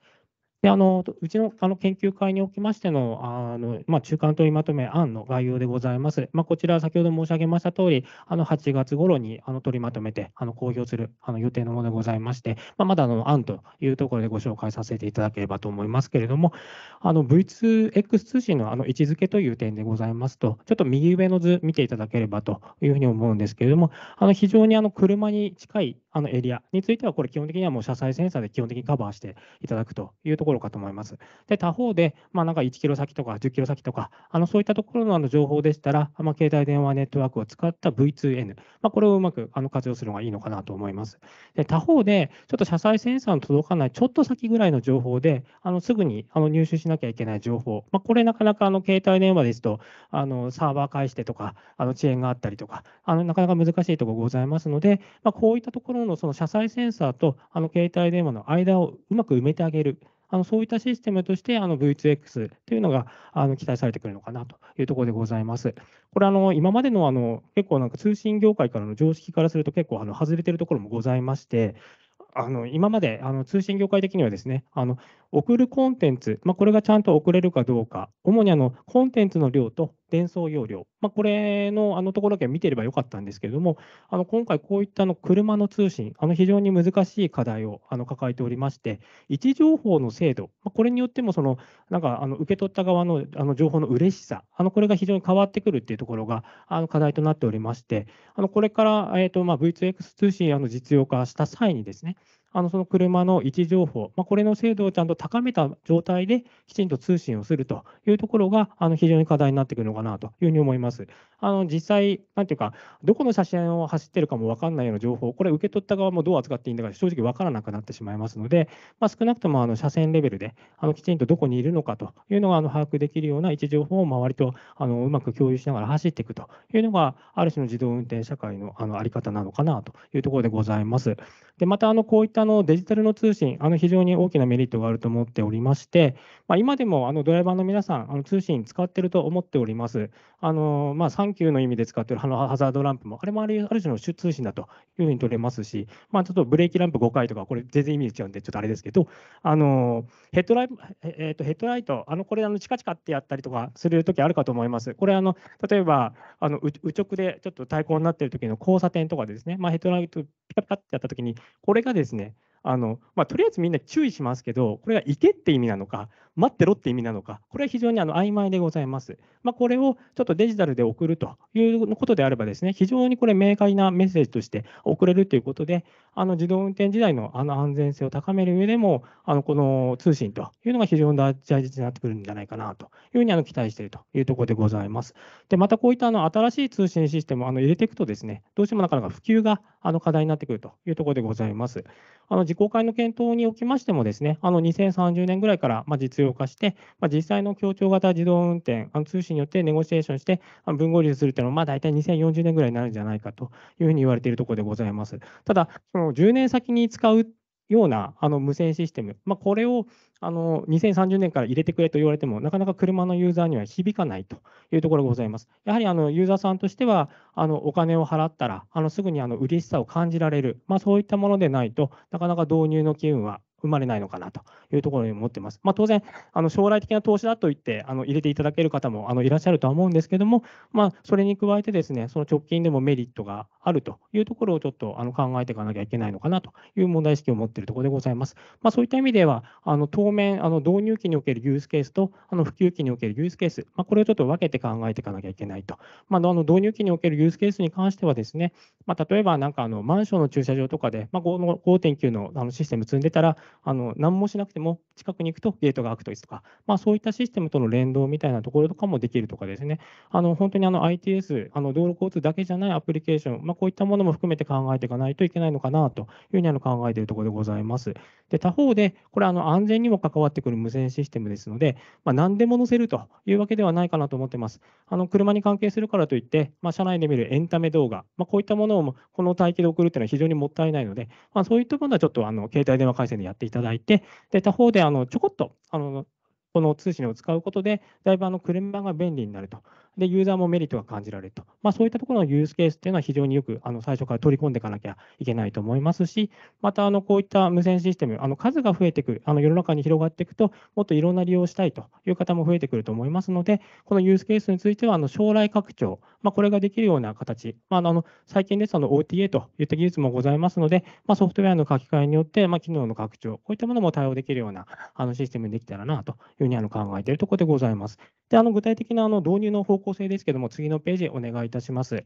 であのうちのあの研究会におきましてのあの、まあ、中間取りまとめ案の概要でございます。まあ、こちら、先ほど申し上げました通り、あの8月頃にあの取りまとめてあの公表するあの予定のものでございまして、まあ、まだあの案というところでご紹介させていただければと思いますけれども、V2X 通信のあの位置づけという点でございますと、ちょっと右上の図見ていただければというふうに思うんですけれども、あの非常にあの車に近いあのエリアについては、これ、基本的にはもう車載センサーで基本的にカバーしていただくというところころかと思います。で、他方で、まあ、なんか1キロ先とか10キロ先とか、あのそういったところのあの情報でしたら、まあ、携帯電話ネットワークを使った V2N、まあ、これをうまくあの活用するのがいいのかなと思います。で、他方で、ちょっと車載センサーの届かないちょっと先ぐらいの情報で、あのすぐにあの入手しなきゃいけない情報、まあ、これなかなかあの携帯電話ですと、あのサーバー返してとか、あの遅延があったりとか、あのなかなか難しいところございますので、まあ、こういったところのその車載センサーとあの携帯電話の間をうまく埋めてあげる。あのそういったシステムとしてあの V2X というのがあの期待されてくるのかなというところでございます。これあの今までのあの結構なんか通信業界からの常識からすると結構あの外れてるところもございまして、あの今まであの通信業界的にはですね、あの送るコンテンツ、まあ、これがちゃんと送れるかどうか、主にあのコンテンツの量と伝送容量、まあ、これのあのところだけ見てればよかったんですけれども、あの今回、こういったの車の通信、あの非常に難しい課題をあの抱えておりまして、位置情報の精度、まあ、これによってもその、なんかあの受け取った側のあの情報の嬉しさ、あのこれが非常に変わってくるっていうところがあの課題となっておりまして、あのこれから、えーとま V2X 通信あの実用化した際にですね、あのその車の位置情報、まあ、これの精度をちゃんと高めた状態できちんと通信をするというところがあの非常に課題になってくるのかなというふうに思います。あの実際、なんていうか、どこの車線を走ってるかも分かんないような情報、これ、受け取った側もどう扱っていいんだか、正直分からなくなってしまいますので、まあ、少なくともあの車線レベルであのきちんとどこにいるのかというのがあの把握できるような位置情報を周りとあのうまく共有しながら走っていくというのが、ある種の自動運転社会のあのあり方なのかなというところでございます。でまたあのこういったたあのデジタルの通信、あの非常に大きなメリットがあると思っておりまして、まあ、今でもあのドライバーの皆さん、あの通信使ってると思っております。あのまあ、サンキューの意味で使ってるあのハザードランプも、あれもある種の通信だというふうに取れますし、まあ、ちょっとブレーキランプ5回とか、これ全然意味違うんで、ちょっとあれですけど、あのヘッドライえー、とヘッドライト、あのこれあの、チカチカってやったりとかするときあるかと思います。これあの例えばあの右直でちょっと対抗になってる時の交差点とかでですね、まあ、ヘッドライトピカピカってやった時に、これがですね、あのまあ、とりあえずみんな注意しますけど、これが行けって意味なのか、待ってろって意味なのか、これは非常にあの曖昧でございます。まあ、これをちょっとデジタルで送るということであれば、ですね非常にこれ、明快なメッセージとして送れるということで、あの自動運転時代のあの安全性を高める上でも、あのこの通信というのが非常に大事になってくるんじゃないかなというふうにあの期待しているというところでございます。で、またこういったあの新しい通信システムをあの入れていくと、ですねどうしてもなかなか普及があの課題になってくるというところでございます。あの自公会の検討におきましてもですね、あの2030年ぐらいからま実用化して、まあ、実際の協調型自動運転、あの通信によってネゴシエーションして、あの文合流するというのはまあ大体2040年ぐらいになるんじゃないかというふうに言われているところでございます。ただ、その10年先に使うようなあの無線システム、まあ、これをあの2030年から入れてくれと言われても、なかなか車のユーザーには響かないというところがございます。やはりあのユーザーさんとしては、あのお金を払ったら、あのすぐにあの嬉しさを感じられる、まあ、そういったものでないとなかなか導入の機運は生まれないのかなというところに思ってます。まあ、当然、あの将来的な投資だといってあの入れていただける方もあのいらっしゃるとは思うんですけども、まあ、それに加えてですね、その直近でもメリットがあるというところをちょっとあの考えていかなきゃいけないのかなという問題意識を持っているところでございます。まあ、そういった意味では、あの当面、あの導入期におけるユースケースとあの普及期におけるユースケース、まあ、これをちょっと分けて考えていかなきゃいけないと。まあ、あの導入期におけるユースケースに関してはですね、まあ、例えばなんかあのマンションの駐車場とかで、まあ、5.9のあのシステム積んでたら、あの何もしなくても近くに行くとゲートが開くといいとか、まあ、そういったシステムとの連動みたいなところとかもできるとかですね、あの本当にあの ITS、あの道路交通だけじゃないアプリケーション、まあ、こういったものも含めて考えていかないといけないのかなというふうにあの考えているところでございます。で他方で、これあの安全にも関わってくる無線システムですので、まあ、何でも載せるというわけではないかなと思ってます。あの車に関係するからといって、まあ、車内で見るエンタメ動画、まあ、こういったものをこの待機で送るというのは非常にもったいないので、まあ、そういったものはちょっとあの携帯電話回線でやってていただいて、で他方であのちょこっとあのこの通信を使うことで、だいぶあの車が便利になると。で、ユーザーもメリットが感じられると。まあ、そういったところのユースケースっていうのは非常によく、あの、最初から取り込んでいかなきゃいけないと思いますし、また、あの、こういった無線システム、あの、数が増えてくる、あの、世の中に広がっていくと、もっといろんな利用をしたいという方も増えてくると思いますので、このユースケースについては、あの、将来拡張、まあ、これができるような形、まあ、あの、最近ですと、の、OTA といった技術もございますので、まあ、ソフトウェアの書き換えによって、ま機能の拡張、こういったものも対応できるような、あの、システムにできたらな、というふうに、あの、考えているところでございます。で、あの、具体的な、あの、導入の方構成ですけども、次のページお願いいたします。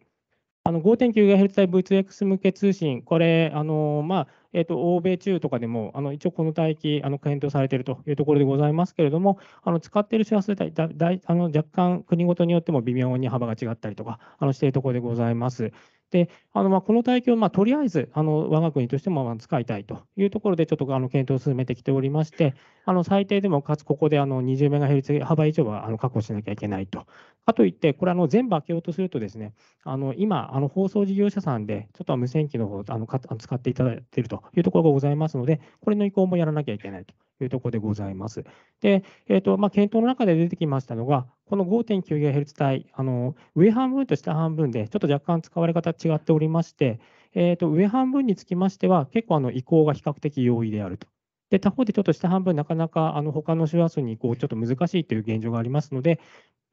5.9GHz 対 V2X 向け通信、これ、あのまあえー、と欧米中とかでもあの一応この帯域あの検討されているというところでございますけれども、あの使っている周波数帯だだあの若干国ごとによっても微妙に幅が違ったりとかあのしているところでございます。で、あのまあこの体系をまあとりあえずあの我が国としてもまあ使いたいというところで、ちょっとあの検討を進めてきておりまして、あの最低でもかつここであの20メガヘルツ幅以上はあの確保しなきゃいけないと。かといって、これあの全部開けようとするとですね、あの今、あの放送事業者さんで、ちょっと無線機の方あの使っていただいているというところがございますので、これの移行もやらなきゃいけないと。いうところでございます。で、えーとまあ、検討の中で出てきましたのが、この 5.9GHz 帯あの、上半分と下半分で、ちょっと若干使われ方違っておりまして、えーと、上半分につきましては、結構あの移行が比較的容易であると。で他方でちょっと下半分、なかなかあの他の周波数に移行、ちょっと難しいという現状がありますので、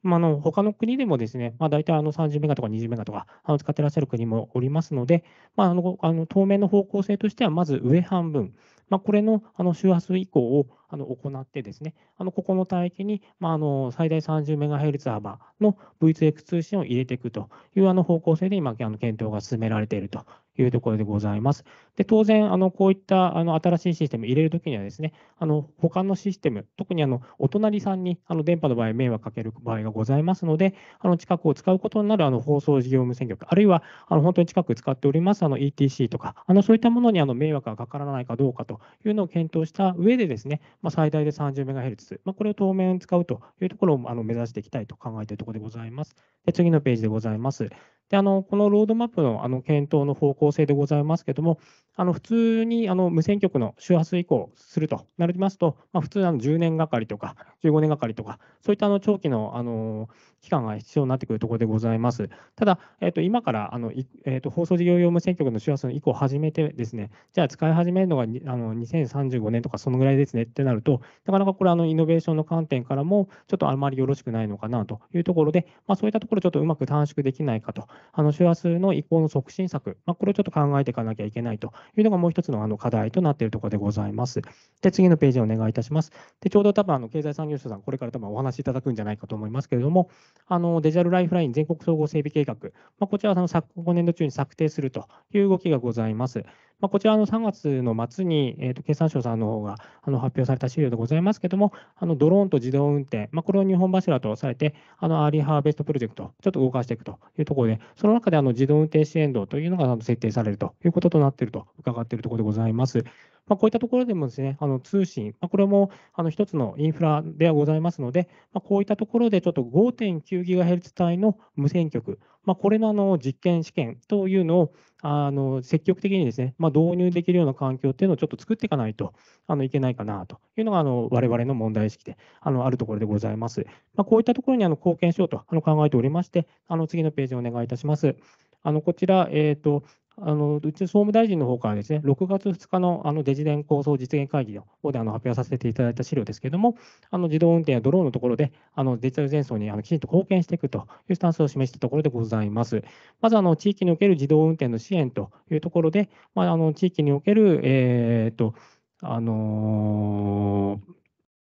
まあ、の他の国でもですね、まあ、大体あの30メガとか20メガとかあの使ってらっしゃる国もおりますので、まあ、あのあの当面の方向性としては、まず上半分、まあ、これのあの周波数以降をあの行ってですね、あのここの帯域に、まあ、あの最大 30MHz 幅の V2X 通信を入れていくというあの方向性で今、あの検討が進められているというところでございます。で当然、あのこういったあの新しいシステム入れるときにはですね、あの他のシステム、特にあのお隣さんにあの電波の場合、迷惑かける場合がございますので、あの近くを使うことになるあの放送事業無線局、あるいはあの本当に近く使っておりますあの ETC とか、あのそういったものにあの迷惑がかからないかどうかというのを検討した上でですね、まあ、最大で 30MHz、まあ、これを当面使うというところをあの目指していきたいと考えているところでございます。で次のページでございます。であのこのロードマップのあの検討の方向性でございますけれども、あの普通にあの無線局の周波数移行するとなりますと、まあ、普通あの10年がかりとか15年がかりとか、そういったあの長期のあの期間が必要になってくるところでございます。ただ、えー、と今からあの、えー、と放送事業用無線局の周波数の移行を始めてですね、じゃあ使い始めるのがあの2035年とかそのぐらいですねってなると、なかなかこれあのイノベーションの観点からもちょっとあまりよろしくないのかなというところで、まあ、そういったところちょっとうまく短縮できないかとあの周波数の移行の促進策、まあ、これをちょっと考えていかなきゃいけないというのがもう一つのあの課題となっているところでございます。で、次のページをお願いいたします。で、ちょうど多分あの経済産業省さん、これから多分お話しいただくんじゃないかと思いますけれども、あのデジタルライフライン全国総合整備計画、まあ、こちらはその5年度中に策定するという動きがございます。まあ、こちらの3月の末に、えー、と経産省さんの方があの発表された資料でございますけれども、あのドローンと自動運転、まあ、これを日本柱とされて、あのアーリーハーベストプロジェクト、ちょっと動かしていくというところで、その中であの自動運転支援度というのが設定されるということとなっていると伺っているところでございます。まあ、こういったところでもですね、あの通信、まあ、これもあの一つのインフラではございますので、まあ、こういったところでちょっと5.9ギガヘルツ帯の無線局、まあ、これのあの実験試験というのをあの積極的にですね、まあ、導入できるような環境っていうのをちょっと作っていかないとあのいけないかなというのがあの我々の問題意識であのあるところでございます。まあ、こういったところにあの貢献しようとあの考えておりまして、あの次のページお願いいたします。あのこちら、えーとあのうちの総務大臣の方からですね、6月2日のあのデジン構想実現会議の方であの発表させていただいた資料ですけれども、あの自動運転やドローンのところであのデジタル前走にあのきちんと貢献していくというスタンスを示したところでございます。まずあの地域における自動運転の支援というところで、まあ、あの地域における、えー、っとあのー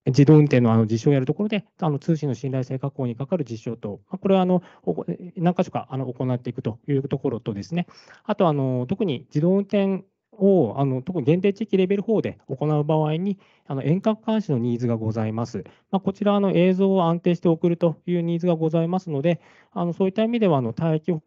自動運転のあの実証をやるところで、あの通信の信頼性確保にかかる実証と、これはあの何箇所かあの行っていくというところとですね、あとあの特に自動運転をあの特に限定地域レベル4で行う場合に、あの遠隔監視のニーズがございます。まあ、こちらの映像を安定して送るというニーズがございますので、あのそういった意味ではあの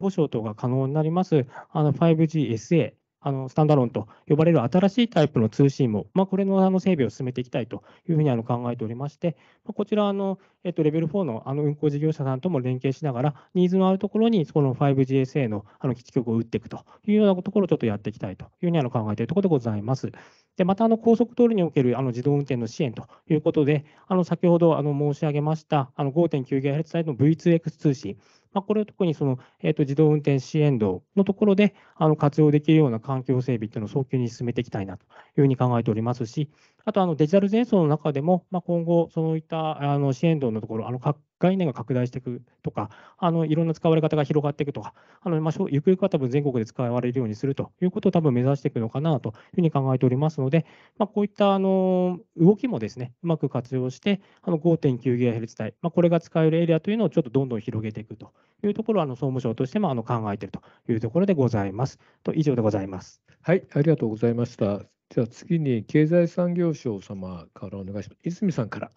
保証等が可能になりますあの 5GSA あのスタンダローンと呼ばれる新しいタイプの通信網、まあ、これのあの整備を進めていきたいというふうにあの考えておりまして、まこちらあの、えっと、レベル4のあの運行事業者さんとも連携しながら、ニーズのあるところにこの 5GSA のあの基地局を打っていくというようなところをちょっとやっていきたいというふうにあの考えているところでございます。でまたあの高速道路におけるあの自動運転の支援ということで、あの先ほどあの申し上げましたあの 5.9GHz 帯の V2X 通信、まあ、これを特にその、えー、と自動運転支援道のところであの活用できるような環境整備っていうのを早急に進めていきたいなというふうに考えておりますし、あとあのデジタル前争の中でも、まあ、今後、そういったあの支援道のところ、あの概念が拡大していくとか、あのいろんな使われ方が広がっていくとか、あのまあ、ゆくゆくは多分全国で使われるようにするということを多分目指していくのかなというふうに考えておりますので、まあ、こういったあの動きもですね、うまく活用して、5.9GHz 帯、まあ、これが使えるエリアというのをちょっとどんどん広げていくというところをあの総務省としてもあの考えているというところでございます。と以上でございます。はい、ありがとうございました。じゃあ次に経済産業省様からお願いします。泉さんから。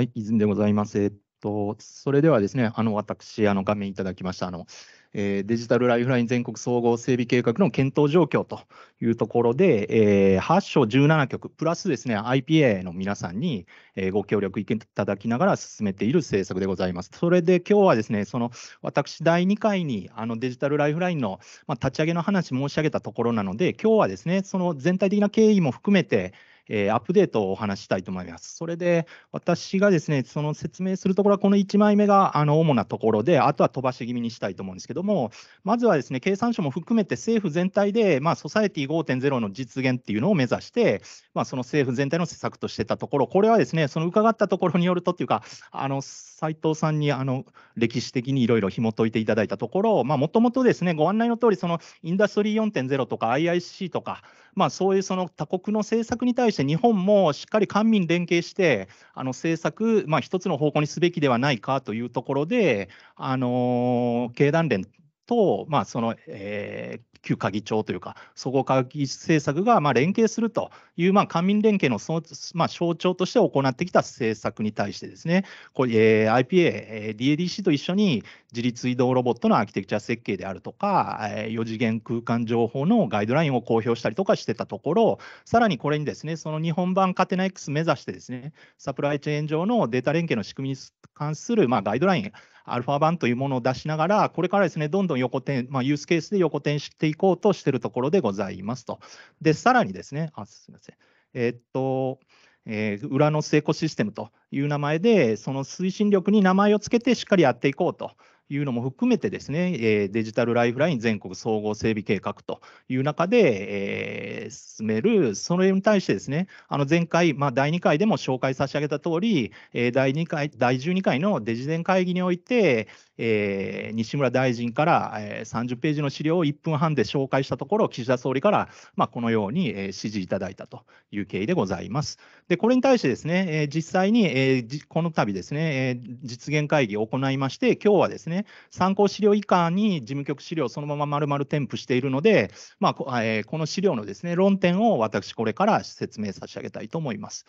はい、泉でございます。えっと、それではですね、あの私、あの画面いただきましたあの、えー、デジタルライフライン全国総合整備計画の検討状況というところで、えー、8章17局、プラスですね、IPA の皆さんに、えー、ご協力いただきながら進めている政策でございます。それで今日はですね、その私、第2回にあのデジタルライフラインの、まあ、立ち上げの話申し上げたところなので、今日はですね、その全体的な経緯も含めて、えー、アップデートをお話したいと思います。それで、私がですね、その説明するところは、この1枚目があの主なところで、あとは飛ばし気味にしたいと思うんですけども、まずはですね、経産省も含めて政府全体で、まあ、ソサエティ5.0の実現っていうのを目指して、まあ、その政府全体の施策としてたところ、これはですね、その伺ったところによるとっていうか、あの斉藤さんにあの歴史的にいろいろ紐解いていただいたところ、もともとですね、ご案内の通り、そのインダストリー4.0とか IIC とか、まあ、そういうその他国の政策に対してして日本もしっかり官民連携して、あの政策、まあ、一つの方向にすべきではないかというところで、あの経団連と、まあそのえー、旧鍵町というか、総合科学技術政策がまあ連携するという、まあ、官民連携のその、まあ、象徴として行ってきた政策に対してですね、これえー、IPA、え DADC と一緒に自立移動ロボットのアーキテクチャ設計であるとか、え4次元空間情報のガイドラインを公表したりとかしてたところ、さらにこれにですね、その日本版カテナ X 目指してですね、サプライチェーン上のデータ連携の仕組みに関する、まあ、ガイドライン、アルファ版というものを出しながら、これからですね、どんどん横転、まあ、ユースケースで横転していこうとしているところでございますと。で、さらにですね、あすみません。えー、っと、えー、裏の成エコシステムという名前で、その推進力に名前をつけてしっかりやっていこうというのも含めてですね、えデジタルライフライン全国総合整備計画という中で、えー、進める、それに対してですね、あの前回、まあ、第2回でも紹介差し上げた通り、え第2回、第12回のデジデン会議において、えー、西村大臣から、えー、30ページの資料を1分半で紹介したところ、岸田総理から、まあ、このように、えー、指示いただいたという経緯でございます。で、これに対してですね、え実際に、えこの度ですね、え実現会議を行いまして、今日はですね、参考資料以下に事務局資料をそのまま丸々添付しているので、まあこの資料のですね論点を私、これから説明差し上げたいと思います。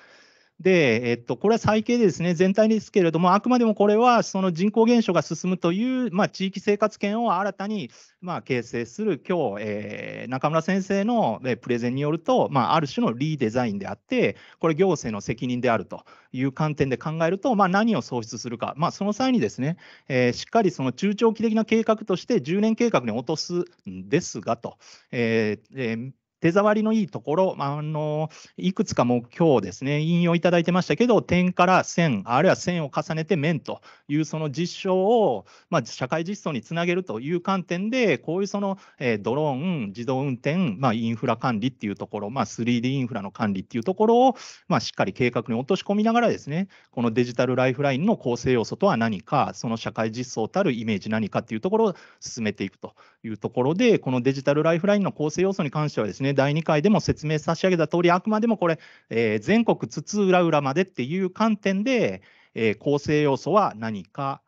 で、えっと、これは最低ですね、全体ですけれども、あくまでもこれはその人口減少が進むという、まあ、地域生活圏を新たに、まあ、形成する、今日、えー、中村先生の、えプレゼンによると、まあ、ある種のリーデザインであって、これ、行政の責任であるという観点で考えると、まあ、何を創出するか、まあ、その際にですね、えー、しっかりその中長期的な計画として、10年計画に落とすんですがと、えーえー手触りのいいところ、あのいくつかも今日ですね、引用いただいてましたけど、点から線、あるいは線を重ねて面というその実証を、まあ、社会実装につなげるという観点で、こういうその、えー、ドローン、自動運転、まあ、インフラ管理っていうところ、まあ、3D インフラの管理っていうところを、まあ、しっかり計画に落とし込みながらですね、このデジタルライフラインの構成要素とは何か、その社会実装たるイメージ何かっていうところを進めていくというところで、このデジタルライフラインの構成要素に関してはですね、ね、第2回でも説明差し上げた通り、あくまでもこれ、えー、全国津々浦々までっていう観点で、えー、構成要素は何か、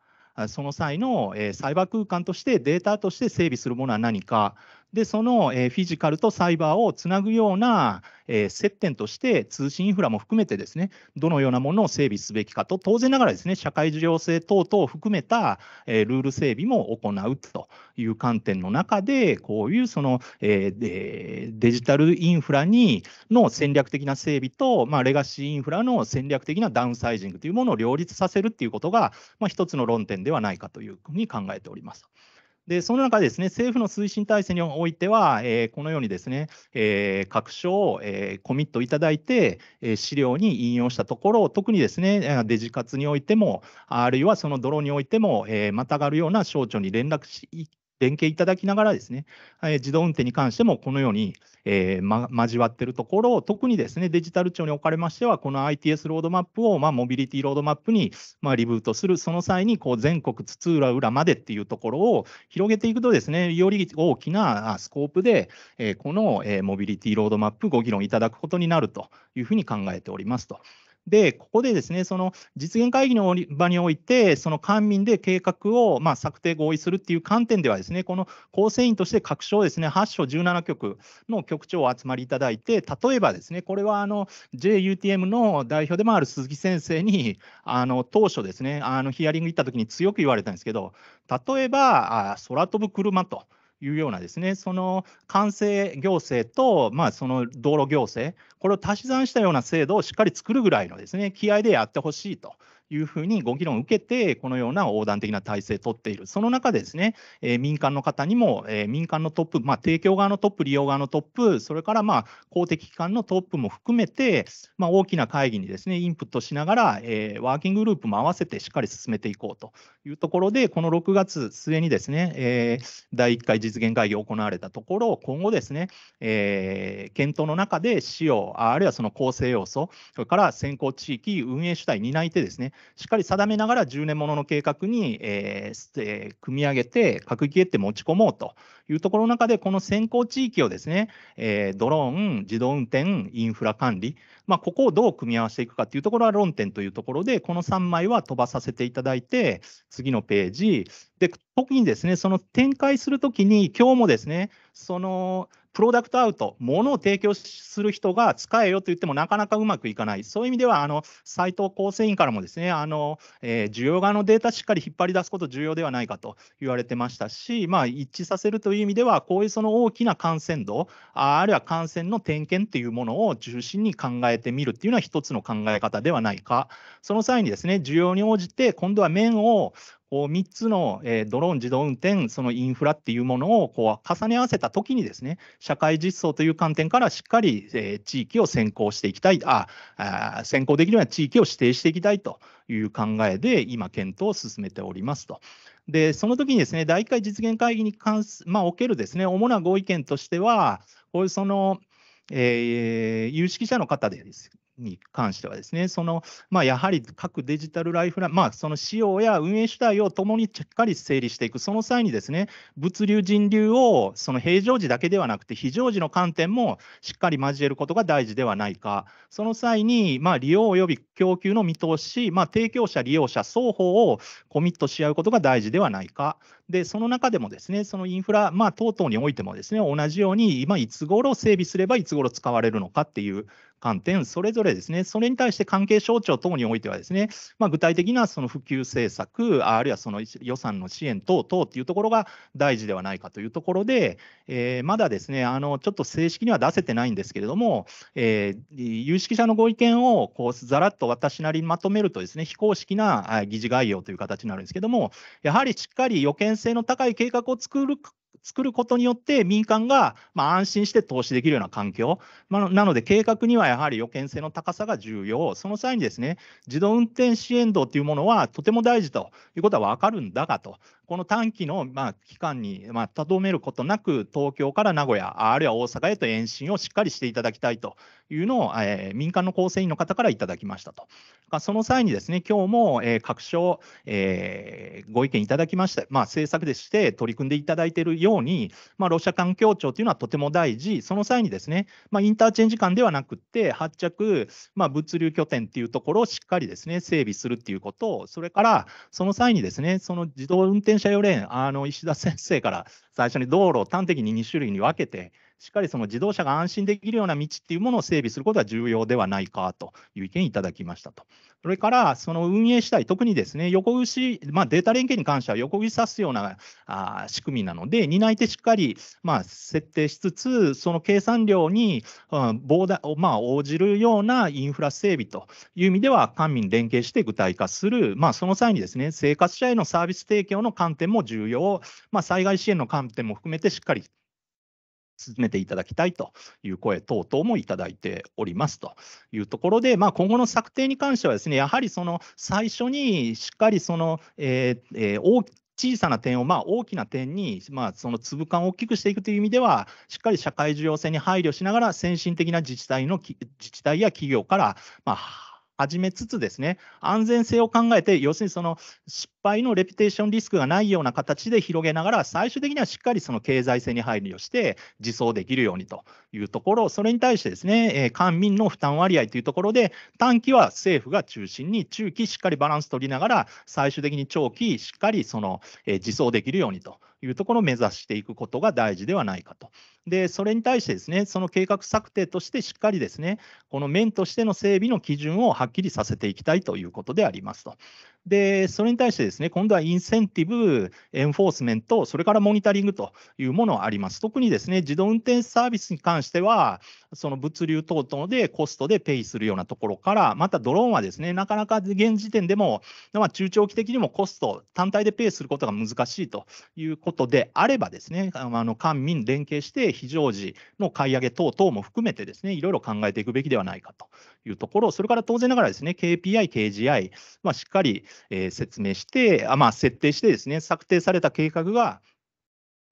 その際の、えー、サイバー空間としてデータとして整備するものは何か、で、その、えー、フィジカルとサイバーをつなぐような、えー、接点として通信インフラも含めてですね、どのようなものを整備すべきかと、当然ながらですね、社会事要性等々を含めた、えー、ルール整備も行うという観点の中で、こういうその、えー、デジタルインフラにの戦略的な整備と、まあ、レガシーインフラの戦略的なダウンサイジングというものを両立させるっていうことが、まあ、一つの論点ではないかというふうに考えております。で、その中ですね、政府の推進体制においては、えー、このようにですね、えー、各省を、えー、コミットいただいて、え資料に引用したところ、特にですね、デジ活においても、あるいはその泥においても、えまたがるような省庁に連絡し連携いただきながらですね、え自動運転に関してもこのように、えー、ま、交わっているところを、特にですね、デジタル庁におかれましては、この ITS ロードマップを、まあ、モビリティロードマップに、まあ、リブートする、その際にこう全国津々浦々までっていうところを広げていくとですね、より大きなスコープで、えー、この、えー、モビリティロードマップご議論いただくことになるというふうに考えておりますと。で、ここでですね、その実現会議の場において、その官民で計画をまあ策定合意するっていう観点ではですね、この構成員として各省ですね、8省17局の局長を集まりいただいて、例えばですね、これはあの JUTM の代表でもある鈴木先生に、あの当初ですね、あのヒアリング行った時に強く言われたんですけど、例えば、空飛ぶ車と。いうようなですね、その管制行政と、まあ、その道路行政、これを足し算したような制度をしっかり作るぐらいのですね、気合でやってほしいというふうにご議論を受けて、このような横断的な体制を取っている、その中でですね、え民間の方にも、え民間のトップ、まあ、提供側のトップ、利用側のトップ、それからまあ公的機関のトップも含めて、まあ、大きな会議にですねインプットしながら、えワーキンググループも合わせてしっかり進めていこうというところで、この6月末にですね、え第1回実現会議を行われたところ、今後ですね、え検討の中で使用、あるいはその構成要素、それから先行地域、運営主体担い手ですね、しっかり定めながら10年ものの計画に、えーえー、組み上げて、閣議決定持ち込もうというところの中で、この先行地域をですね、えー、ドローン、自動運転、インフラ管理、まあ、ここをどう組み合わせていくかというところは論点というところで、この3枚は飛ばさせていただいて、次のページ、で特にですねその展開するときに、今日もですね、そのプロダクトアウト、ものを提供する人が使えよと言ってもなかなかうまくいかない、そういう意味では、斎斉藤構成員からもですねあの、えー、需要側のデータしっかり引っ張り出すこと重要ではないかと言われてましたし、まあ、一致させるという意味では、こういうその大きな感染度、あるいは感染の点検というものを中心に考えてみるというのは一つの考え方ではないか、その際にですね需要に応じて、今度は面をこう3つの、えドローン自動運転、そのインフラっていうものをこう重ね合わせたときにですね、社会実装という観点からしっかり、え地域を先行していきたい、ああ先行できるような地域を指定していきたいという考えで、今、検討を進めておりますと。で、その時にですね、第1回実現会議に関す、まあ、おけるですね、主なご意見としては、こういうその、えー、有識者の方でですに関してはですね、そのまあ、やはり各デジタルライフライン、まあ、その仕様や運営主体をともにしっかり整理していく、その際にですね、物流、人流をその平常時だけではなくて、非常時の観点もしっかり交えることが大事ではないか、その際に、まあ、利用及び供給の見通し、まあ、提供者、利用者双方をコミットし合うことが大事ではないか、で、その中でもですね、そのインフラ、まあ、等々においてもですね、同じように、今、いつ頃整備すればいつ頃使われるのかっていう観点、それぞれですね、それに対して関係省庁等においてはですね、まあ、具体的なその普及政策、あるいはその予算の支援等々っていうところが大事ではないかというところで、えー、まだですね、あのちょっと正式には出せてないんですけれども、えー、有識者のご意見をこうざらっと私なりにまとめるとですね、非公式な議事概要という形になるんですけども、やはりしっかり予見便性の高い計画を作る作ることによって民間がま安心して投資できるような環境、まなので計画にはやはり予見性の高さが重要、その際にですね自動運転支援度というものはとても大事ということは分かるんだがと、この短期の、まあ、期間にとど、まめることなく、東京から名古屋、あるいは大阪へと延伸をしっかりしていただきたいというのを、えー、民間の構成員の方からいただきましたと。その際にですね、今日も、え各所、えー、ご意見いただきまして、まあ、政策でして取り組んでいただいているように、まあ、ロシア間協調というのはとても大事、その際にですね、まあ、インターチェンジ間ではなくて、発着、まあ、物流拠点というところをしっかりですね、整備するということを、それからその際にですね、その自動運転転車用レーン、あの石田先生から最初に道路を端的に2種類に分けて、しっかりその自動車が安心できるような道っていうものを整備することは重要ではないかという意見いただきましたと。それから、その運営主体、特にですね、横串、まあ、データ連携に関しては横串刺すようなあ仕組みなので、担い手しっかり、まあ、設定しつつ、その計算量に、うん、膨大まあ、応じるようなインフラ整備という意味では、官民連携して具体化する、まあ、その際にですね、生活者へのサービス提供の観点も重要、まあ、災害支援の観点も含めてしっかり進めていただきたいという声等々もいただいておりますというところで、まあ、今後の策定に関してはですねやはりその最初にしっかりその、えーえー、大小さな点をまあ大きな点にまあその粒感を大きくしていくという意味ではしっかり社会需要性に配慮しながら先進的な自治体の自治体や企業からまあ始めつつですね、安全性を考えて、要するにその失敗のレピュテーションリスクがないような形で広げながら、最終的にはしっかりその経済性に配慮して、自走できるようにというところ、それに対してですね、え官民の負担割合というところで、短期は政府が中心に、中期しっかりバランス取りながら、最終的に長期、しっかりその、え自走できるようにというところを目指していくことが大事ではないかとで、それに対してですね、その計画策定としてしっかりですね、この面としての整備の基準をはっきりさせていきたいということでありますと。で、それに対してですね、今度はインセンティブ、エンフォースメント、それからモニタリングというものあります。特にですね、自動運転サービスに関しては、その物流等々でコストでペイするようなところから、またドローンはですね、なかなか現時点でも、まあ、中長期的にもコスト単体でペイすることが難しいということであればですね、あの官民連携して非常時の買い上げ等々も含めてですね、いろいろ考えていくべきではないかというところ、それから当然ながらですね、KPI、KGI、まあ、しっかり、えー、説明して、あまあ、設定してですね、策定された計画が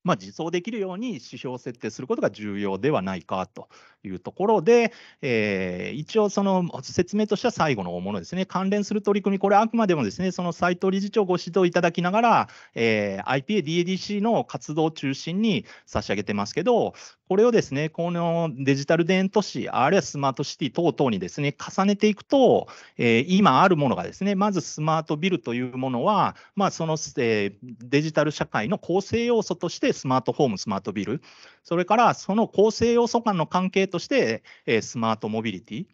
まあ、実できるように指標設定することが重要ではないかというところで、えー、一応その説明としては最後のものですね、関連する取り組み、これあくまでもですね、その斉藤理事長ご指導いただきながら、えー、IPA、DADC の活動を中心に差し上げてますけど、これをですね、このデジタル田園都市、あるいはスマートシティ等々にですね、重ねていくと、えー、今あるものがですね、まずスマートビルというものは、まあ、その、えー、デジタル社会の構成要素としてスマートホーム、スマートビル、それからその構成要素間の関係として、えスマートモビリティ。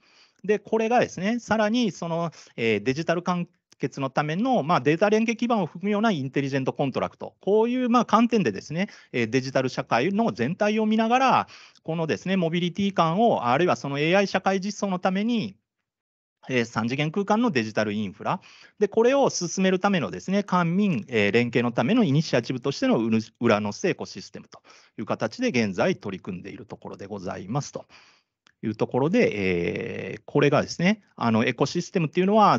で、これがですね、さらにその、えデジタル関結のための、まあ、データ連携基盤を含むようなインテリジェントコントラクト、こういうまあ観点でですね、デジタル社会の全体を見ながら、このですね、モビリティ感を、あるいはその AI 社会実装のために、え3次元空間のデジタルインフラ、でこれを進めるためのですね官民、え連携のためのイニシアチブとしての裏の成功システムという形で現在取り組んでいるところでございますと。いうところで、えー、これがですね、あのエコシステムっていうのは、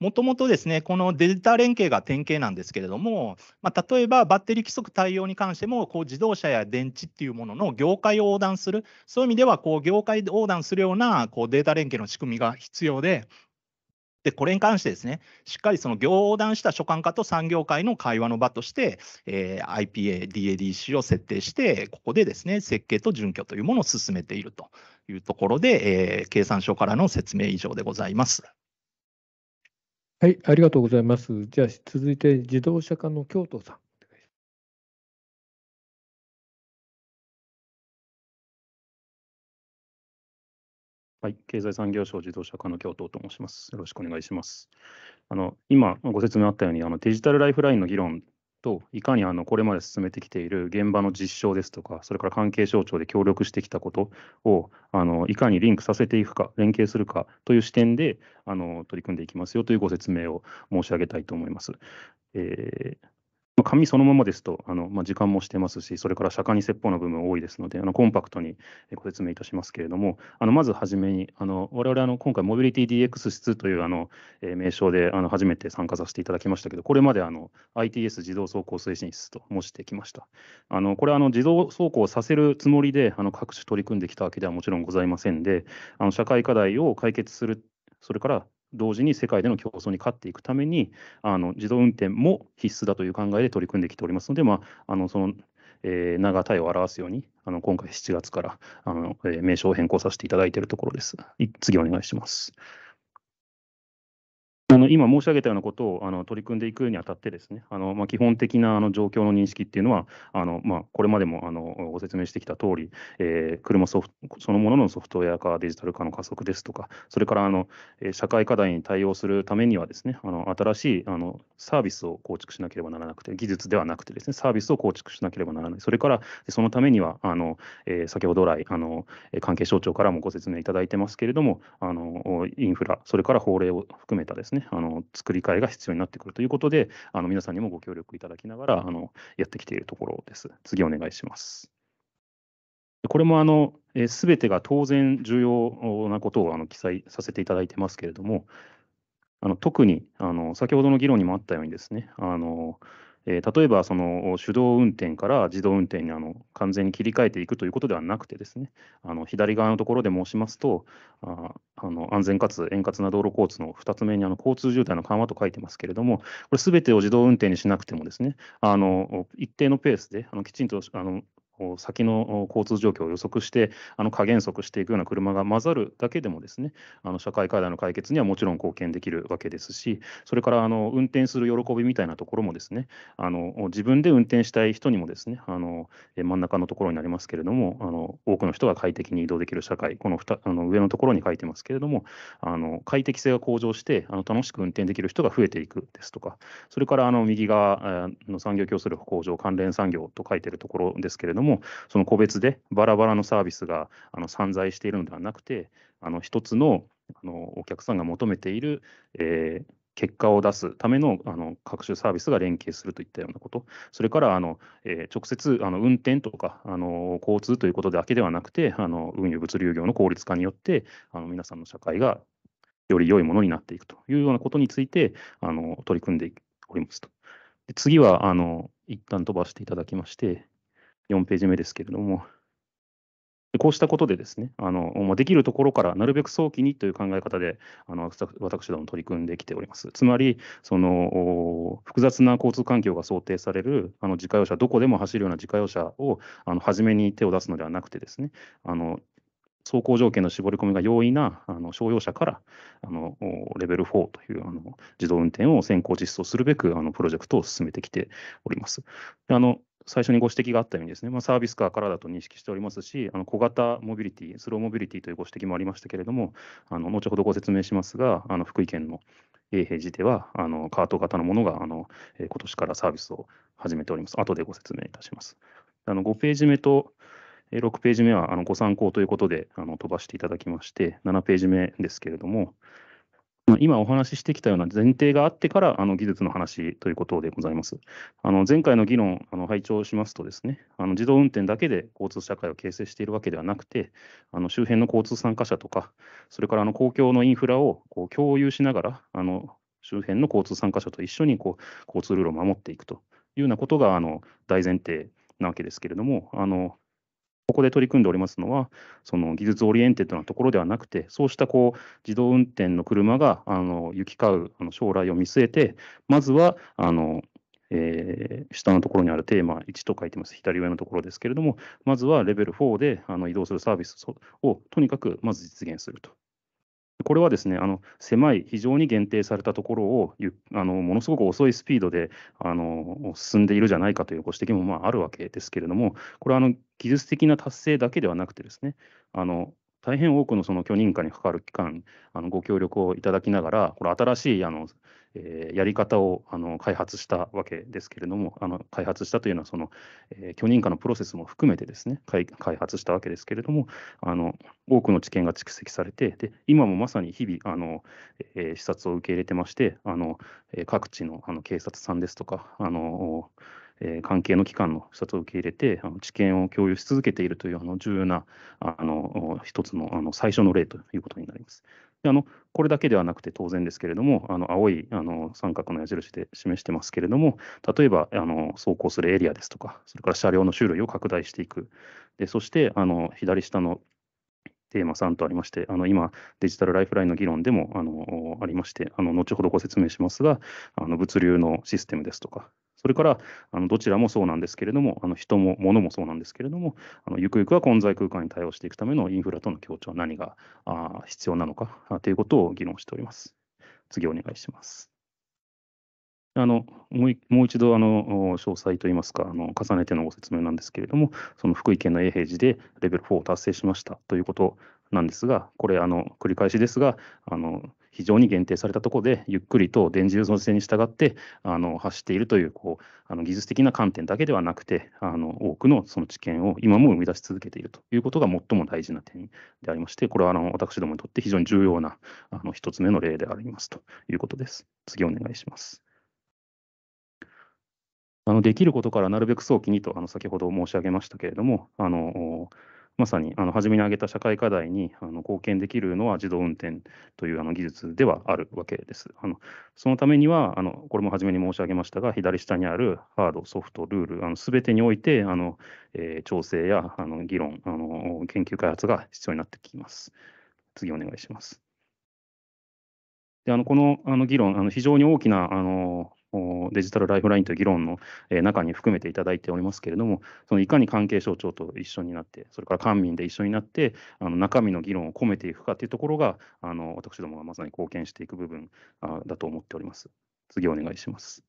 もともとですね、このデジタル連携が典型なんですけれども、まあ、例えばバッテリー規則対応に関しても、こう自動車や電池っていうものの業界を横断する、そういう意味では、こう業界横断するようなこうデータ連携の仕組みが必要で、で、これに関してですね、しっかりその横断した所管課と産業界の会話の場として、えー、IPA、DADC を設定して、ここでですね、設計と準拠というものを進めていると。いうところで、えー、経産省からの説明以上でございます。はい、ありがとうございます。じゃあ、続いて自動車化の京都さん。はい、経済産業省自動車課の京都と申します。よろしくお願いします。あの今、ご説明あったようにあの、デジタルライフラインの議論といかにあのこれまで進めてきている現場の実証ですとか、それから関係省庁で協力してきたことをあのいかにリンクさせていくか、連携するかという視点であの取り組んでいきますよというご説明を申し上げたいと思います。えー、まあ、紙そのままですと、あのまあ、時間もしてますし、それから釈迦に説法の部分多いですので、あのコンパクトにご説明いたしますけれども、あのまずはじめに、あの我々あの今回、モビリティ DX 室というあの、え名称であの初めて参加させていただきましたけど、これまであの ITS 自動走行推進室と申してきました。あのこれはあの自動走行させるつもりであの各種取り組んできたわけではもちろんございませんで、あの社会課題を解決するそれから同時に世界での競争に勝っていくためにあの自動運転も必須だという考えで取り組んできておりますので、まあ、あのそのえー、名が体を表すように、あの今回7月からあの、えー、名称を変更させていただいているところです。次お願いします。あの今申し上げたようなことをあの取り組んでいくにあたってですね、あのまあ、基本的なあの状況の認識っていうのは、あのまあ、これまでもあのご説明してきた通り、えー、車ソフトそのもののソフトウェア化、デジタル化の加速ですとか、それからあの社会課題に対応するためにはですね、あの新しいあのサービスを構築しなければならなくて、技術ではなくてですね、サービスを構築しなければならない、それからそのためには、あのえー、先ほど来あの、関係省庁からもご説明いただいてますけれども、あのインフラ、それから法令を含めたですね、あの作り替えが必要になってくるということで、あの皆さんにもご協力いただきながらあのやってきているところです。次お願いします。これもあの、すべてが当然重要なことをあの記載させていただいてますけれども、あの特にあの先ほどの議論にもあったようにですね、あのえー、例えばその手動運転から自動運転にあの完全に切り替えていくということではなくてですね、あの左側のところで申しますと、ああの安全かつ円滑な道路交通の2つ目にあの交通渋滞の緩和と書いてますけれども、これすべてを自動運転にしなくてもですね、あの一定のペースであのきちんとあの先の交通状況を予測して、あの加減速していくような車が混ざるだけでも、ですねあの社会課題の解決にはもちろん貢献できるわけですし、それからあの運転する喜びみたいなところも、ですねあの自分で運転したい人にも、ですねあの真ん中のところになりますけれども、あの多くの人が快適に移動できる社会、このあの上のところに書いてますけれども、あの快適性が向上して、あの楽しく運転できる人が増えていくですとか、それからあの右側の産業競争力向上関連産業と書いてるところですけれども、も、その個別でバラバラのサービスがあの散在しているのではなくて、あの一つのあのお客さんが求めている、えー、結果を出すためのあの各種サービスが連携するといったようなこと、それからあの、えー、直接あの運転とかあの交通ということだけではなくて、あの運輸物流業の効率化によってあの皆さんの社会がより良いものになっていくというようなことについてあの取り組んでおりますと。で次はあの一旦飛ばしていただきまして、4ページ目ですけれども、こうしたことでですね、あのできるところからなるべく早期にという考え方で、あの私ども取り組んできております。つまり、その複雑な交通環境が想定されるあの自家用車、どこでも走るような自家用車をあの初めに手を出すのではなくてですね、あの走行条件の絞り込みが容易なあの商用車からあのレベル4というあの自動運転を先行実装するべくあのプロジェクトを進めてきております。あの最初にご指摘があったようにですね、まあ、サービスカーからだと認識しておりますし、あの小型モビリティ、スローモビリティというご指摘もありましたけれども、あの後ほどご説明しますが、あの福井県の永平寺ではあのカート型のものがあの、えー、今年からサービスを始めております。後でご説明いたします。あの5ページ目と6ページ目はあのご参考ということであの飛ばしていただきまして、7ページ目ですけれども、ま今お話ししてきたような前提があってからあの技術の話ということでございます。あの前回の議論あの拝聴しますとですね、あの自動運転だけで交通社会を形成しているわけではなくて、あの周辺の交通参加者とか、それからあの公共のインフラをこう共有しながら、あの周辺の交通参加者と一緒にこう交通ルールを守っていくというようなことがあの大前提なわけですけれども、あのここで取り組んでおりますのは、その技術オリエンテッドなところではなくて、そうしたこう自動運転の車があの行き交うあの将来を見据えて、まずはあの、えー、下のところにあるテーマ1と書いてます、左上のところですけれども、まずはレベル4であの移動するサービスをとにかくまず実現するとこれはですね、あの狭い、非常に限定されたところをあの、ものすごく遅いスピードであの進んでいるじゃないかというご指摘もまああるわけですけれども、これはあの技術的な達成だけではなくてですね、あの大変多くのその許認可にかかる期間、あのご協力をいただきながら、これ、新しいあの、えー、やり方をあの開発したわけですけれども、あの開発したというのはその、えー、許認可のプロセスも含めてですね開、開発したわけですけれども、あの多くの知見が蓄積されて、で今もまさに日々あの、えー、視察を受け入れてまして、あのえ各地のあの警察さんですとか、あのえー、関係の機関の視察を受け入れて、あの知見を共有し続けているというあの重要なあの一つのあの最初の例ということになります。であのこれだけではなくて当然ですけれども、あの青いあの三角の矢印で示してますけれども、例えばあの走行するエリアですとか、それから車両の種類を拡大していく、でそしてあの左下のテーマ3とありまして、あの今、デジタルライフラインの議論でもあのありまして、あの後ほどご説明しますが、あの物流のシステムですとか、それからあのどちらもそうなんですけれども、あの人も物もそうなんですけれども、あのゆくゆくは混在空間に対応していくためのインフラとの協調は何があ必要なのかということを議論しております。次お願いします。あのもうもう一度あの詳細といいますかあの、重ねてのご説明なんですけれども、その福井県の永平寺でレベル4を達成しましたということなんですが、これ、あの繰り返しですがあの、非常に限定されたところで、ゆっくりと電磁誘導性に従ってあの発しているというこうあの技術的な観点だけではなくて、あの多くのその知見を今も生み出し続けているということが最も大事な点でありまして、これはあの私どもにとって非常に重要なあの一つ目の例でありますということです。次お願いします。あのできることからなるべく早期にとあの先ほど申し上げましたけれども、あのまさにあの初めに挙げた社会課題にあの貢献できるのは自動運転というあの技術ではあるわけです。あのそのためにはあの、これも初めに申し上げましたが、左下にあるハード、ソフト、ルール、すべてにおいてあの、えー、調整やあの議論あの、研究開発が必要になってきます。次お願いします。であのこのあの議論、あの非常に大きなあのデジタルライフラインという議論の中に含めていただいておりますけれども、そのいかに関係省庁と一緒になって、それから官民で一緒になって、あの中身の議論を込めていくかというところが、あの私どもがまさに貢献していく部分だと思っております。次お願いします。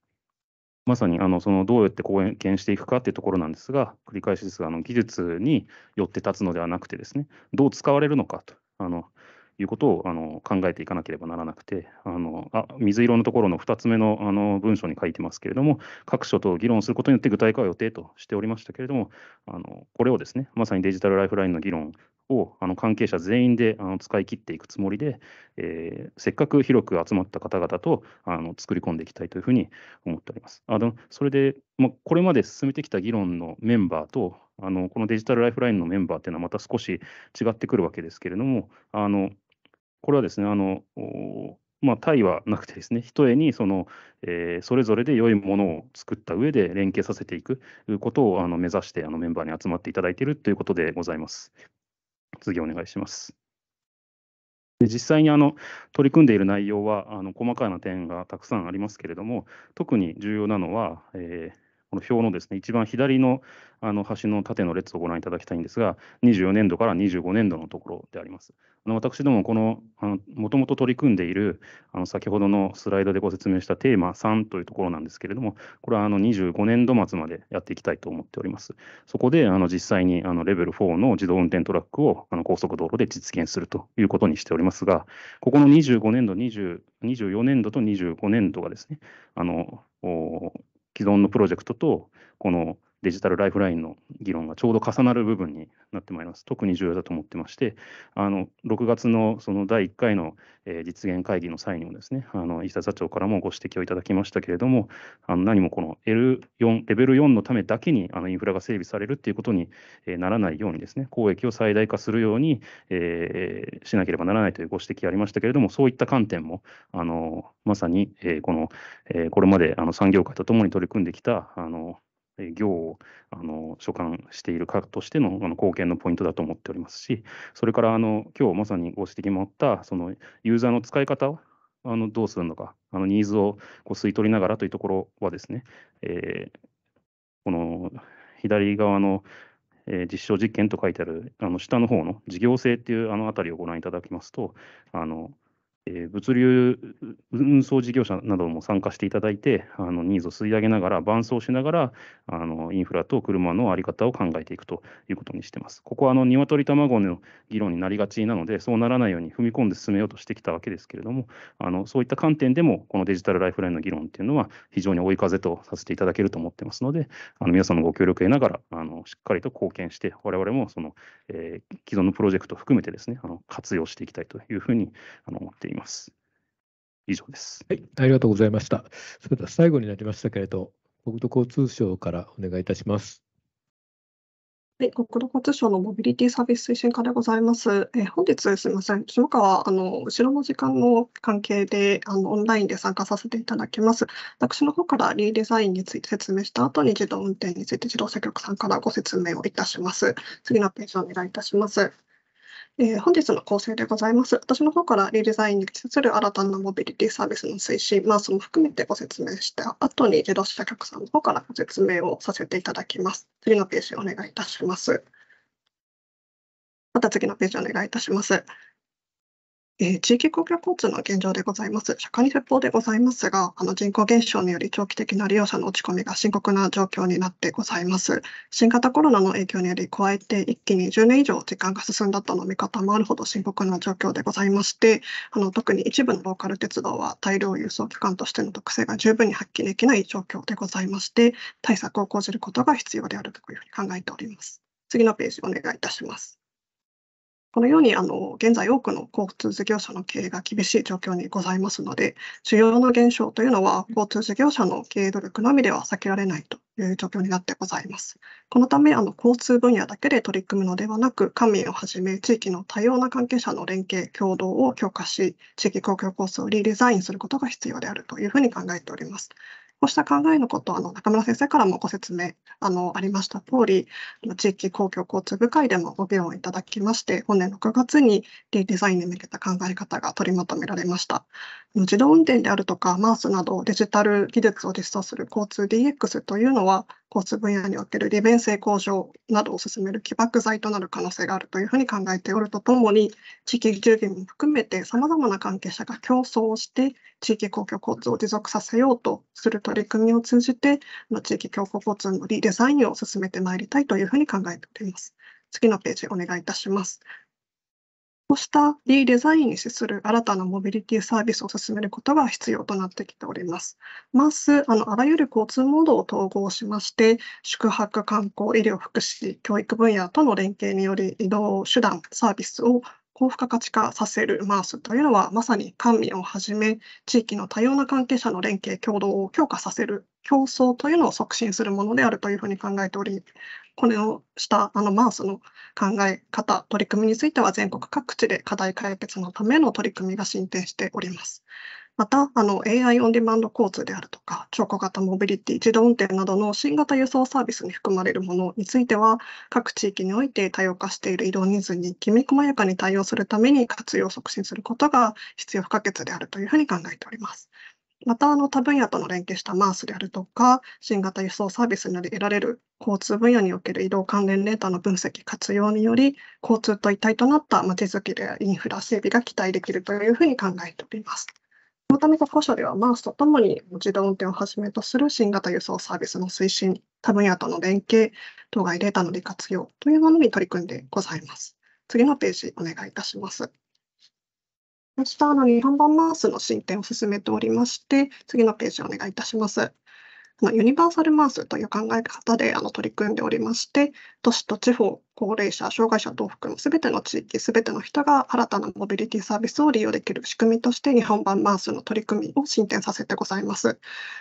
まさにあのそのどうやって貢献していくかというところなんですが、繰り返しですが、あの技術によって立つのではなくてですね、どう使われるのかと。あのいうことをあの考えていかなければならなくて、あのあ水色のところの2つ目のあの文章に書いてますけれども、各所と議論することによって具体化を予定としておりましたけれども、あのこれをですね、まさにデジタルライフラインの議論をあの関係者全員であの使い切っていくつもりで、えー、せっかく広く集まった方々とあの作り込んでいきたいというふうに思っております。あのそれで、まあ、これまで進めてきた議論のメンバーとあのこのデジタルライフラインのメンバーっていうのはまた少し違ってくるわけですけれども、あのこれはですね、あのまあ、対はなくてですね、ひとえにその、えー、それぞれで良いものを作った上で連携させていくことをあの目指してあのメンバーに集まっていただいているということでございます。次お願いします。で実際にあの取り組んでいる内容はあの細かな点がたくさんありますけれども、特に重要なのは、えーこの表のですね一番左のあの端の縦の列をご覧いただきたいんですが、24年度から25年度のところであります。あの私ども、このもともと取り組んでいるあの先ほどのスライドでご説明したテーマ3というところなんですけれども、これはあの25年度末までやっていきたいと思っております。そこであの実際にあのレベル4の自動運転トラックをあの高速道路で実現するということにしておりますが、ここの25年度、20 24年度と25年度がですね、あの既存のプロジェクトと、このデジタルライフラインの議論がちょうど重なる部分になってまいります。特に重要だと思ってまして、あの6月のその第1回の、え実現会議の際にもですね、あの石田座長からもご指摘をいただきましたけれども、あの何もこの L4、レベル4のためだけにあのインフラが整備されるっていうことに、えならないようにですね、公益を最大化するように、えー、しなければならないというご指摘がありましたけれども、そういった観点も、あのまさに、えこの、えこれまであの産業界とともに取り組んできた、あの業をあの所管しているかとしてのあの貢献のポイントだと思っておりますし、それからあの今日まさにご指摘もあったそのユーザーの使い方をあのどうするのか、あのニーズをこう吸い取りながらというところはですね、えー、この左側のえ実証実験と書いてあるあの下の方の事業性っていうあの辺りをご覧いただきますとあのえー、物流運送事業者なども参加していただいて、あのニーズを吸い上げながら、伴走しながら、あのインフラと車の在り方を考えていくということにしています。ここはあの鶏卵の議論になりがちなので、そうならないように踏み込んで進めようとしてきたわけですけれども、あのそういった観点でも、このデジタルライフラインの議論というのは、非常に追い風とさせていただけると思ってますので、あの皆さんのご協力を得ながら、あのしっかりと貢献して、我々もその、えー、既存のプロジェクトを含めてですね、あの活用していきたいというふうにあの思っています。います。以上です。はい、ありがとうございました。それでは最後になりましたけれど、国土交通省からお願いいたします。はい、国土交通省のモビリティサービス推進課でございます。え本日すみません、下川あの後ろの時間の関係であのオンラインで参加させていただきます。私の方からリーデザインについて説明した後に自動運転について自動車局さんからご説明をいたします。次のページをお願いいたします。えー、本日の構成でございます。私の方からリデザインに接する新たなモビリティサービスの推進、まあ、その含めてご説明した後に自動車客さんの方からご説明をさせていただきます。次のページお願いいたします。また次のページお願いいたします。えー、地域公共交通の現状でございます。釈迦に説法でございますが、あの人口減少により長期的な利用者の落ち込みが深刻な状況になってございます。新型コロナの影響により、加えて一気に10年以上時間が進んだとの見方もあるほど深刻な状況でございまして、あの特に一部のローカル鉄道は大量輸送機関としての特性が十分に発揮できない状況でございまして、対策を講じることが必要であるというふうに考えております。次のページお願いいたします。このようにあの現在多くの交通事業者の経営が厳しい状況にございますので、需要の減少というのは交通事業者の経営努力のみでは避けられないという状況になってございます。このため、あの交通分野だけで取り組むのではなく、官民をはじめ地域の多様な関係者の連携、協働を強化し、地域公共交通をリデザインすることが必要であるというふうに考えております。こうした考えのことあの中村先生からもご説明あのありました通り、地域公共交通部会でもご議論いただきまして、本年6月にデザインに向けた考え方が取りまとめられました。自動運転であるとか、マウスなどデジタル技術を実装する交通 DX というのは、交通分野における利便性向上などを進める起爆剤となる可能性があるというふうに考えておるとともに、地域住民も含めて様々な関係者が競争をして、地域公共交通を持続させようとする取り組みを通じて、地域公共交通のリデザインを進めてまいりたいというふうに考えております。次のページお願いいたします。こうしたリデザインに資する新たなモビリティサービスを進めることが必要となってきております。まず、あのあらゆる交通モードを統合しまして、宿泊、観光、医療、福祉、教育分野との連携により、移動手段、サービスを高付加価値化させるマースというのは、まさに官民をはじめ、地域の多様な関係者の連携、協働を強化させる競争というのを促進するものであるというふうに考えており、これをしたあのマースの考え方、取り組みについては全国各地で課題解決のための取り組みが進展しております。またあの AI オンデマンド交通であるとか超小型モビリティ自動運転などの新型輸送サービスに含まれるものについては各地域において多様化している移動ニーズにきめ細やかに対応するために活用を促進することが必要不可欠であるというふうに考えております。またあの他分野との連携したマースであるとか、新型輸送サービスにより得られる交通分野における移動関連データの分析活用により、交通と一体となったまちづくやインフラ整備が期待できるというふうに考えております。のため国交省ではマウスとともに自動運転をはじめとする新型輸送サービスの推進、他分野との連携、当該データの利活用というものに取り組んでございます。次のページお願いいたします。こうしたあの日本版マウスの進展を進めておりまして、次のページお願いいたします。ユニバーサルマウスという考え方であの取り組んでおりまして、都市と地方、高齢者、障害者等含むすべての地域、すべての人が新たなモビリティサービスを利用できる仕組みとして日本版マースの取り組みを進展させてございます。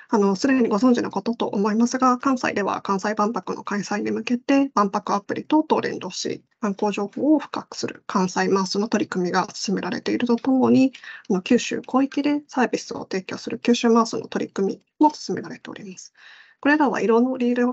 あの、すでにご存知のことと思いますが、関西では関西万博の開催に向けて万博アプリ等と連動し、観光情報を深くする関西マースの取り組みが進められているとともに、あの九州広域でサービスを提供する九州マースの取り組みも進められております。これらは移動の利便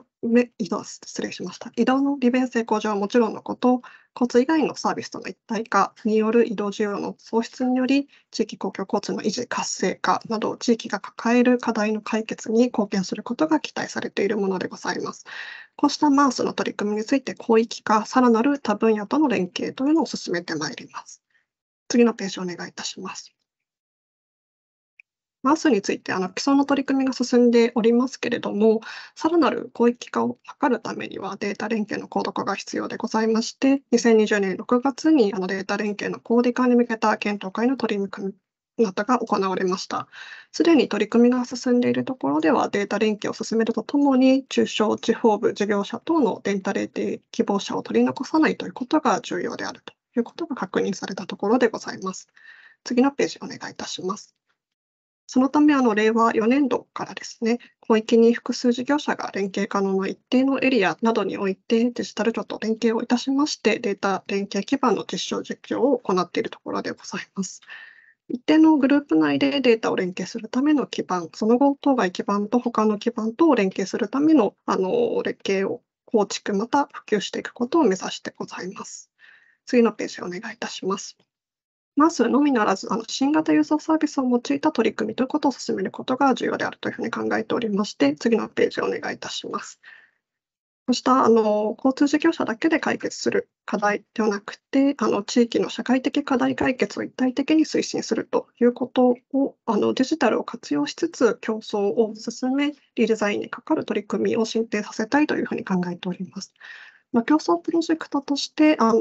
移動失礼しました移動の利便性向上はもちろんのこと交通以外のサービスとの一体化による移動需要の創出により地域公共交通の維持活性化など地域が抱える課題の解決に貢献することが期待されているものでございます。こうしたマウスの取り組みについて広域化さらなる他分野との連携というのを進めてまいります。次のページをお願いいたします。まスについてあの既存の取り組みが進んでおりますけれども、さらなる広域化を図るためにはデータ連携の高度化が必要でございまして、2020年6月にあのデータ連携の高度化に向けた検討会の取り組み方が行われました。すでに取り組みが進んでいるところでは、データ連携を進めるとともに、中小地方部事業者等のデータ連携希望者を取り残さないということが重要であるということが確認されたところでございます。次のページお願いいたします。そのため、あの令和4年度からですね、広域に複数事業者が連携可能な一定のエリアなどにおいて、デジタル庁と連携をいたしまして、データ連携基盤の実証実況を行っているところでございます。一定のグループ内でデータを連携するための基盤、その後、当該基盤と他の基盤と連携するためのあの連携を構築、また普及していくことを目指してございます。次のページお願いいたします。まずのみならず、あの新型輸送サービスを用いた取り組みということを進めることが重要であるというふうに考えておりまして、次のページをお願いいたします。こうしたあの交通事業者だけで解決する課題ではなくて、あの地域の社会的課題解決を一体的に推進するということをあのデジタルを活用しつつ競争を進め、リデザインにかかる取り組みを進展させたいというふうに考えております。まあ、共創プロジェクトとしてあの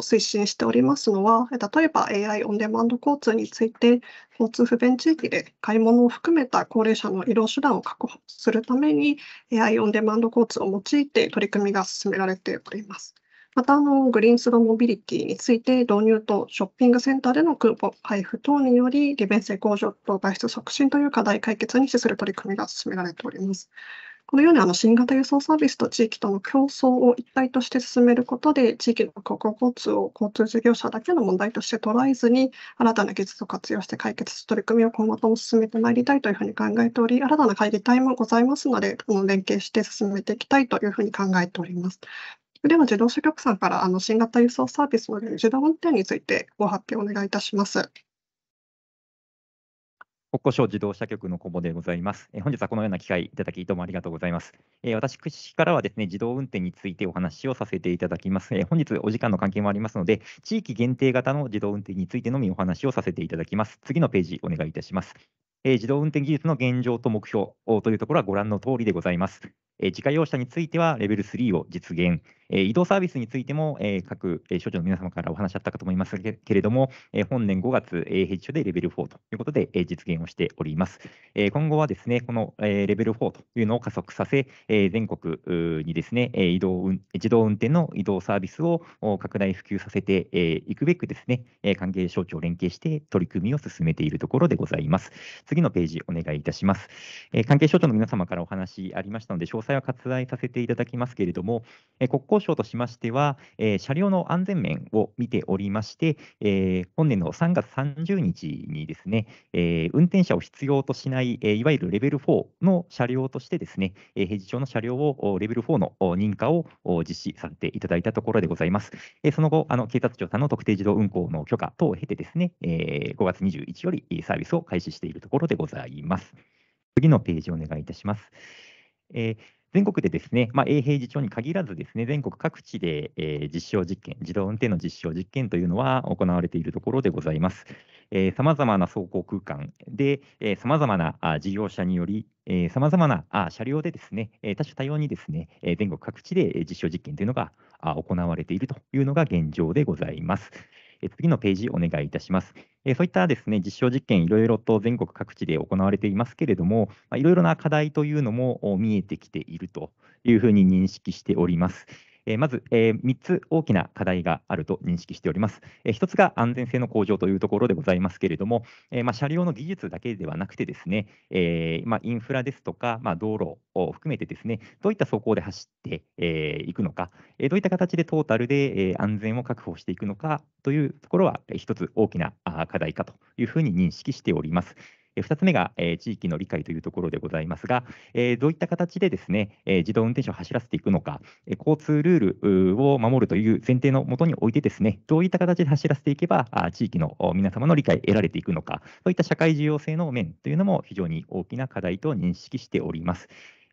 推進しておりますのは、例えば AI オンデマンド交通について、交通不便地域で買い物を含めた高齢者の移動手段を確保するために、AI オンデマンド交通を用いて取り組みが進められております。またあの、グリーンスローモビリティについて導入とショッピングセンターでのクーポン配布等により利便性向上と外出促進という課題解決に資する取り組みが進められております。このようにあの新型輸送サービスと地域との競争を一体として進めることで、地域の国交通を交通事業者だけの問題として捉えずに、新たな技術を活用して解決する取り組みを今後とも進めてまいりたいというふうに考えており、新たな会議体もございますので、この連携して進めていきたいというふうに考えております。では、自動車局さんからあの新型輸送サービスの自動運転についてご発表お願いいたします。国交省自動車局の小保でございます。え本日はこのような機会いただきどうもありがとうございます。え私からはですね、自動運転についてお話をさせていただきます。え本日お時間の関係もありますので、地域限定型の自動運転についてのみお話をさせていただきます。次のページお願いいたします。え自動運転技術の現状と目標というところはご覧の通りでございます。え自家用車についてはレベル3を実現、え移動サービスについても、え各、え所長の皆様からお話あったかと思いますけれども、え本年5月、えー、平地所でレベル4ということで、え実現をしております。え今後はですね、この、えレベル4というのを加速させ、え全国にですね、移動自動運転の移動サービスを拡大普及させて、えいくべくですね、え関係省庁連携して取り組みを進めているところでございます。次のページお願いいたします。え関係省庁の皆様からお話ありましたので、詳詳細は割愛させていただきますけれども、え国交省としましては、え車両の安全面を見ておりまして、え本年の3月30日にですね、え運転者を必要としない、えいわゆるレベル4の車両としてですね、え平時町の車両をレベル4の認可を実施させていただいたところでございます。えその後、あの警察庁さんの特定自動運行の許可等を経てですね、え5月21よりサービスを開始しているところでございます。次のページをお願いいたします。えー、全国でですね、まあ、永平寺町に限らずですね、全国各地で、えー、実証実験、自動運転の実証実験というのは行われているところでございます。さまざまな走行空間で、さまざまなあ事業者により、さまざまなあ車両でですね、え多種多様にですね、え全国各地で実証実験というのがあ行われているというのが現状でございます。え次のページお願いいたします。えそういったですね実証実験、いろいろと全国各地で行われていますけれども、いろいろな課題というのも見えてきているというふうに認識しております。えまず、え3つ大きな課題があると認識しております。え1つが安全性の向上というところでございますけれども、えま車両の技術だけではなくてですね、えまインフラですとか、ま道路を含めてですね、どういった走行で走ってい、えー、くのか、えどういった形でトータルで、え安全を確保していくのかというところは、1つ大きな課題かというふうに認識しております。2つ目が、え地域の理解というところでございますが、えどういった形でですね、え自動運転手を走らせていくのか、え交通ルールを守るという前提のもとにおいてですね、どういった形で走らせていけば、地域の皆様の理解得られていくのか、そういった社会重要性の面というのも非常に大きな課題と認識しております。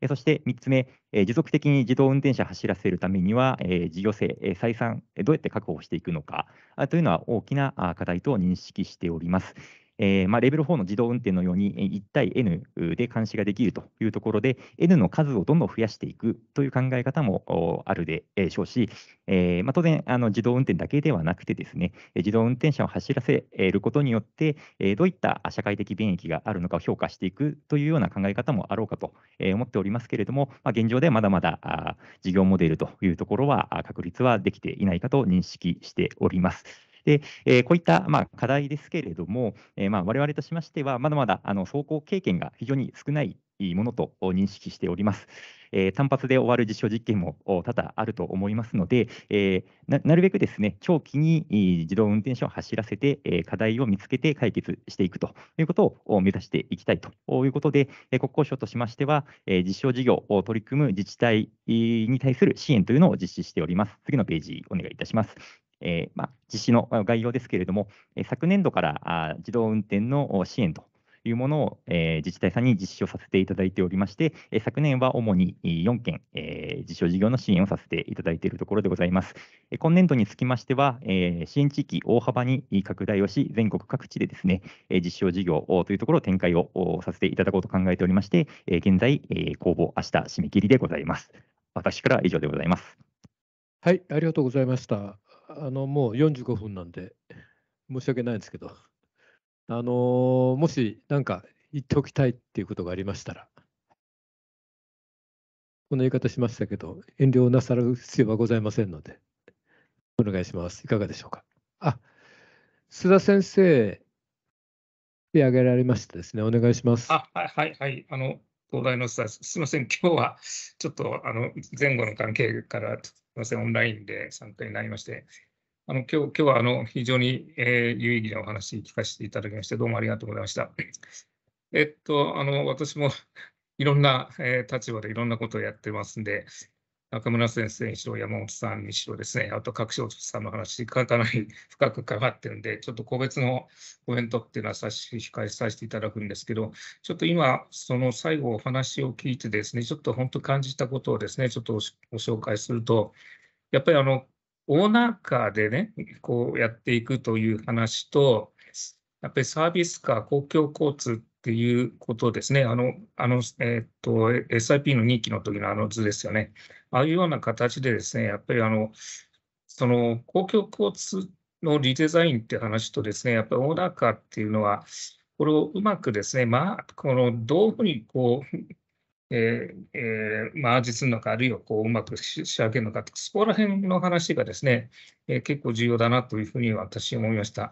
そして3つ目、持続的に自動運転車を走らせるためには、事業性、採算、どうやって確保していくのかというのは大きな課題と認識しております。えー、まあ、レベル4の自動運転のように1対 N で監視ができるというところで、N の数をどんどん増やしていくという考え方もあるでしょうし、えー、まあ、当然あの自動運転だけではなくてですね、自動運転車を走らせることによって、どういった社会的便益があるのかを評価していくというような考え方もあろうかと思っておりますけれども、まあ、現状ではまだまだ事業モデルというところは確立はできていないかと認識しております。で、えー、こういった、まあ、課題ですけれども、えー、まあ、我々としましては、まだまだあの走行経験が非常に少ないものと認識しております。えー、単発で終わる実証実験も多々あると思いますので、えー、なるべくですね長期に自動運転車を走らせて、えー、課題を見つけて解決していくということを目指していきたいということで、国交省としましては、え実証事業を取り組む自治体に対する支援というのを実施しております。次のページ、お願いいたします。えー、まあ、実施の概要ですけれども、え昨年度から自動運転の支援というものを、え自治体さんに実施をさせていただいておりまして、え昨年は主に4件、え実証事業の支援をさせていただいているところでございます。え今年度につきましては、え支援地域大幅に拡大をし、全国各地でですね、え実証事業というところを展開をさせていただこうと考えておりまして、え現在、え公募、明日締め切りでございます。私から以上でございます。はい、ありがとうございました。あのもう45分なんで、申し訳ないんですけど、あのもし何か言っておきたいっていうことがありましたら、この言い方しましたけど、遠慮なさる必要はございませんので、お願いします。いかがでしょうか。あ、須田先生、手挙げられましたですね。お願いします。あ、はい、はい、はい。あの、東大の須田すみません。今日は、ちょっと、あの、前後の関係から、ません、オンラインで参加になりまして、あの今日今日はあの非常に、えー、有意義なお話聞かせていただきまして、どうもありがとうございました。えっと、あの私もいろんな、えー、立場でいろんなことをやってますんで、中村先生にしろ、山本さんにしろですね、あと各省庁さんの話、かなり深く関わってるんで、ちょっと個別のコメントっていうのは差し控えさせていただくんですけど、ちょっと今、その最後お話を聞いてですね、ちょっと本当感じたことをですね、ちょっとご紹介すると、やっぱりあの、オーナーカーでね、こうやっていくという話と、やっぱりサービスカー、公共交通っていうことですね。あの、あの、えー、っと、SIP の2期の時のあの図ですよね。ああいうような形でですね、やっぱりあの、その公共交通のリデザインって話とですね、やっぱりオーダーカーっていうのは、これをうまくですね、まあ、このどういうふうにこう、えーえー、マージするのか、あるいはこううまく仕上げるのか、そこら辺の話がですね、えー、結構重要だなというふうに私は思いました。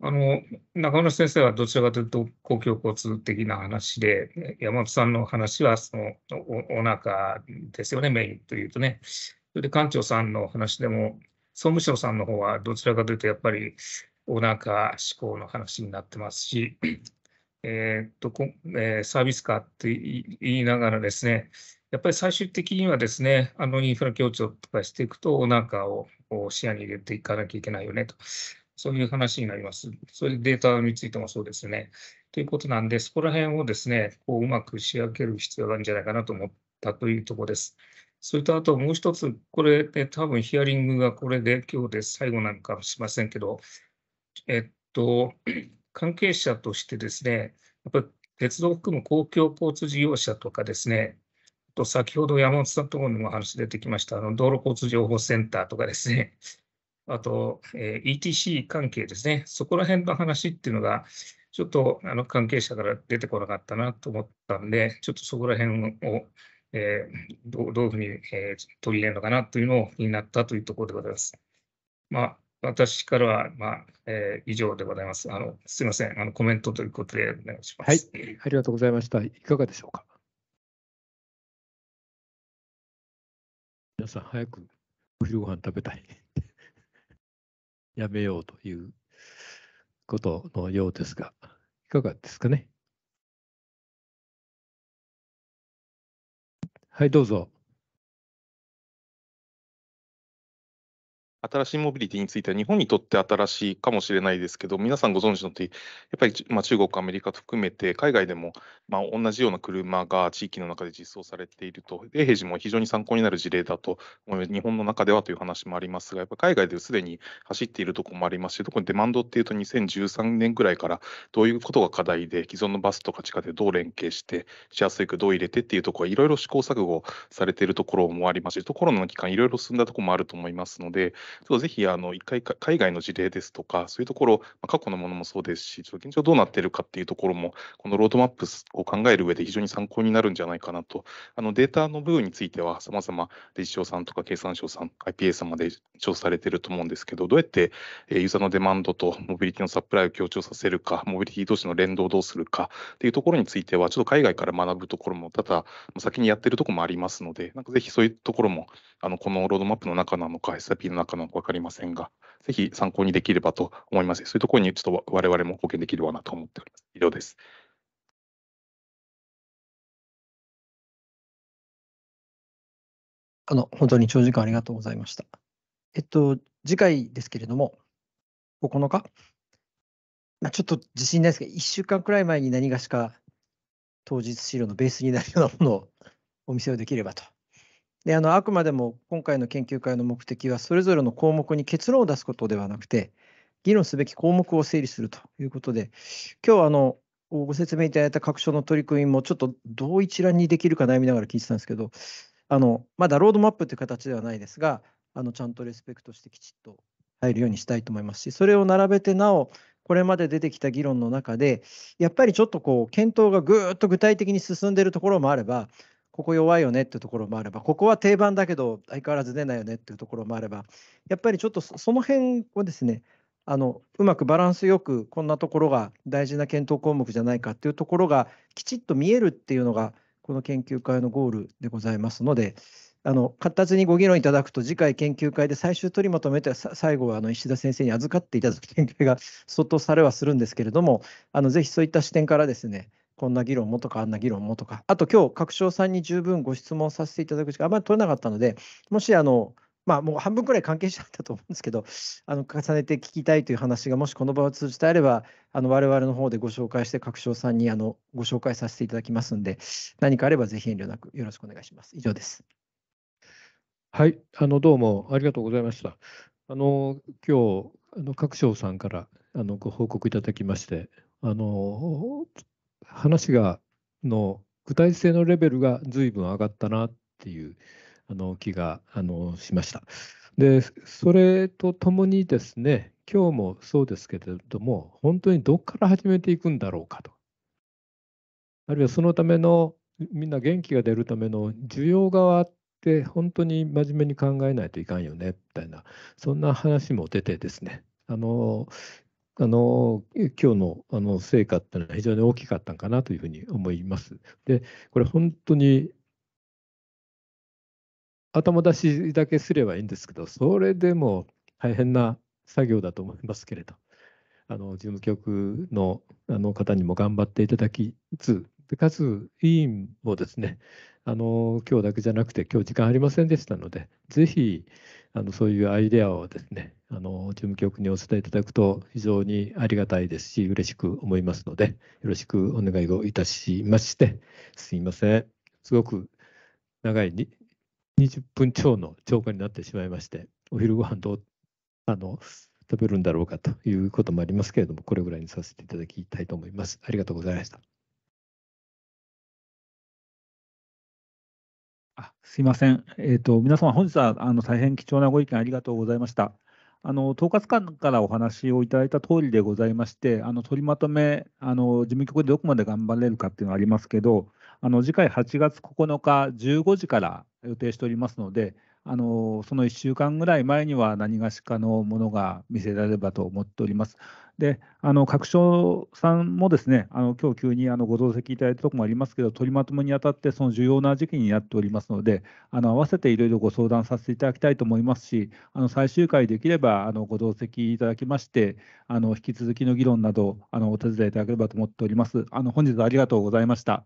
あの中村先生はどちらかというと公共交通的な話で、山本さんの話はそのおお腹ですよね、メインというとね。それで館長さんの話でも、総務省さんの方はどちらかというとやっぱりお腹志向の話になってますし、えー、っとえー、サービス化って言いながらですね、やっぱり最終的にはですね、あのインフラ協調とかしていくと、お腹を視野に入れていかなきゃいけないよねと。そういう話になります。そいうデータについてもそうですね。ということなんで、そこら辺をですね、こううまく仕分ける必要があるんじゃないかなと思ったというところです。それとあともう一つ、これで多分ヒアリングがこれで今日で最後なのかもしれませんけど、えっと、関係者としてですね、やっぱり鉄道を含む公共交通事業者とかですね、と先ほど山本さんのところにも話出てきました、あの道路交通情報センターとかですね、あと、えー、ETC 関係ですね、そこら辺の話っていうのが、ちょっとあの関係者から出てこなかったなと思ったんで、ちょっとそこら辺を、えー、どどういうふうに、えー、取り入れるのかなというのをになったというところでございます。まあ、私からは、まあえー、以上でございます。あのすみませんあの、コメントということでお願いします。はい、ありがとうございました。いかがでしょうか。皆さん、早くお昼ご飯食べたい。やめようということのようですが、いかがですかね。はい、どうぞ。新しいモビリティについては日本にとって新しいかもしれないですけど皆さんご存知のとおりやっぱり、まあ、中国アメリカと含めて海外でも、まあ、同じような車が地域の中で実装されていると米平時も非常に参考になる事例だと思い日本の中ではという話もありますがやっぱ海外ですでに走っているところもありますし特にデマンドっていうと2013年ぐらいからどういうことが課題で既存のバスとか地下でどう連携してしやすいイどう入れてっていうところはいろいろ試行錯誤されているところもありますしところの期間いろいろ進んだところもあると思いますのでちょっとぜひ、あの、一回海外の事例ですとか、そういうところ、過去のものもそうですし、ちょっと現状どうなってるかっていうところも、このロードマップを考える上で非常に参考になるんじゃないかなと、あの、データの部分については、様々、デジ庁さんとか経産省さん、IPA さんまで調査されてると思うんですけど、どうやって、えユーザーのデマンドとモビリティのサプライを強調させるか、モビリティ同士の連動をどうするかっていうところについては、ちょっと海外から学ぶところも、ただ、先にやってるところもありますので、なんかぜひそういうところも、あの、このロードマップの中なのか、SIP の中のか分かりませんが、ぜひ参考にできればと思います。そういうところにちょっと我々も貢献できればなと思っております。以上です。あの、本当に長時間ありがとうございました。えっと、次回ですけれども、9日、まあ、ちょっと自信ないですけど、1週間くらい前に何がしか当日資料のベースになるようなものをお見せをできればとであのあくまでも今回の研究会の目的はそれぞれの項目に結論を出すことではなくて議論すべき項目を整理するということで今日あのご説明いただいた各所の取り組みもちょっとどう一覧にできるか悩みながら聞いてたんですけどあのまだロードマップという形ではないですがあのちゃんとレスペクトしてきちっと入るようにしたいと思いますしそれを並べてなおこれまで出てきた議論の中でやっぱりちょっとこう検討がぐーっと具体的に進んでいるところもあればここ弱いよねっていうところもあれば、ここは定番だけど相変わらず出ないよねっていうところもあれば、やっぱりちょっとその辺をですね、あのうまくバランスよくこんなところが大事な検討項目じゃないかっていうところがきちっと見えるっていうのがこの研究会のゴールでございますのであの簡単にご議論いただくと次回研究会で最終取りまとめて最後はあの石田先生に預かっていただく見解が相当されはするんですけれどもあのぜひそういった視点からですねこんな議論もとか、あんな議論もとか、あと今日、各省さんに十分ご質問させていただく時間、あまり取れなかったので、もし、あの、まあ、もう半分くらい関係者だったと思うんですけど、(laughs) あの重ねて聞きたいという話が、もしこの場を通じてあれば、あの我々の方でご紹介して、各省さんにあのご紹介させていただきますので、何かあればぜひ遠慮なくよろしくお願いします。以上です。はい、あのどうもありがとうございました。あの今日あの各省さんからあのご報告いただきまして、あの話がの具体性のレベルが随分上がったなっていうあの気があのしました。でそれとともにですね今日もそうですけれども本当にどこから始めていくんだろうかとあるいはそのためのみんな元気が出るための需要側って本当に真面目に考えないといかんよねみたいなそんな話も出てですねあのあの今日のあの成果っていうのは非常に大きかったんかなというふうに思います。でこれ本当に頭出しだけすればいいんですけどそれでも大変な作業だと思いますけれどあの事務局のあの方にも頑張っていただきつつでかつ委員もですねあの今日だけじゃなくて今日時間ありませんでしたのでぜひあのそういうアイデアをですねあの事務局にお伝えいただくと非常にありがたいですし嬉しく思いますのでよろしくお願いをいたしましてすいませんすごく長いに20分超の超過になってしまいましてお昼ご飯どうあの食べるんだろうかということもありますけれどもこれぐらいにさせていただきたいと思いますありがとうございましたあすいません、えーと、皆様、本日はあの大変貴重なご意見ありがとうございました。あの統括官からお話をいただいた通りでございまして、あの取りまとめ、あの事務局でどこまで頑張れるかっていうのはありますけど、あの次回8月9日15時から予定しておりますので、あのその1週間ぐらい前には何がしかのものが見せられればと思っております。で、あの各省さんもですね、あの今日急にあのご同席いただいたところもありますけど、取りまとめにあたってその重要な時期になっておりますので、あの合わせていろいろご相談させていただきたいと思いますし、あの最終回できればあのご同席いただきまして、あの引き続きの議論などあのお手伝いいただければと思っております。あの本日はありがとうございました。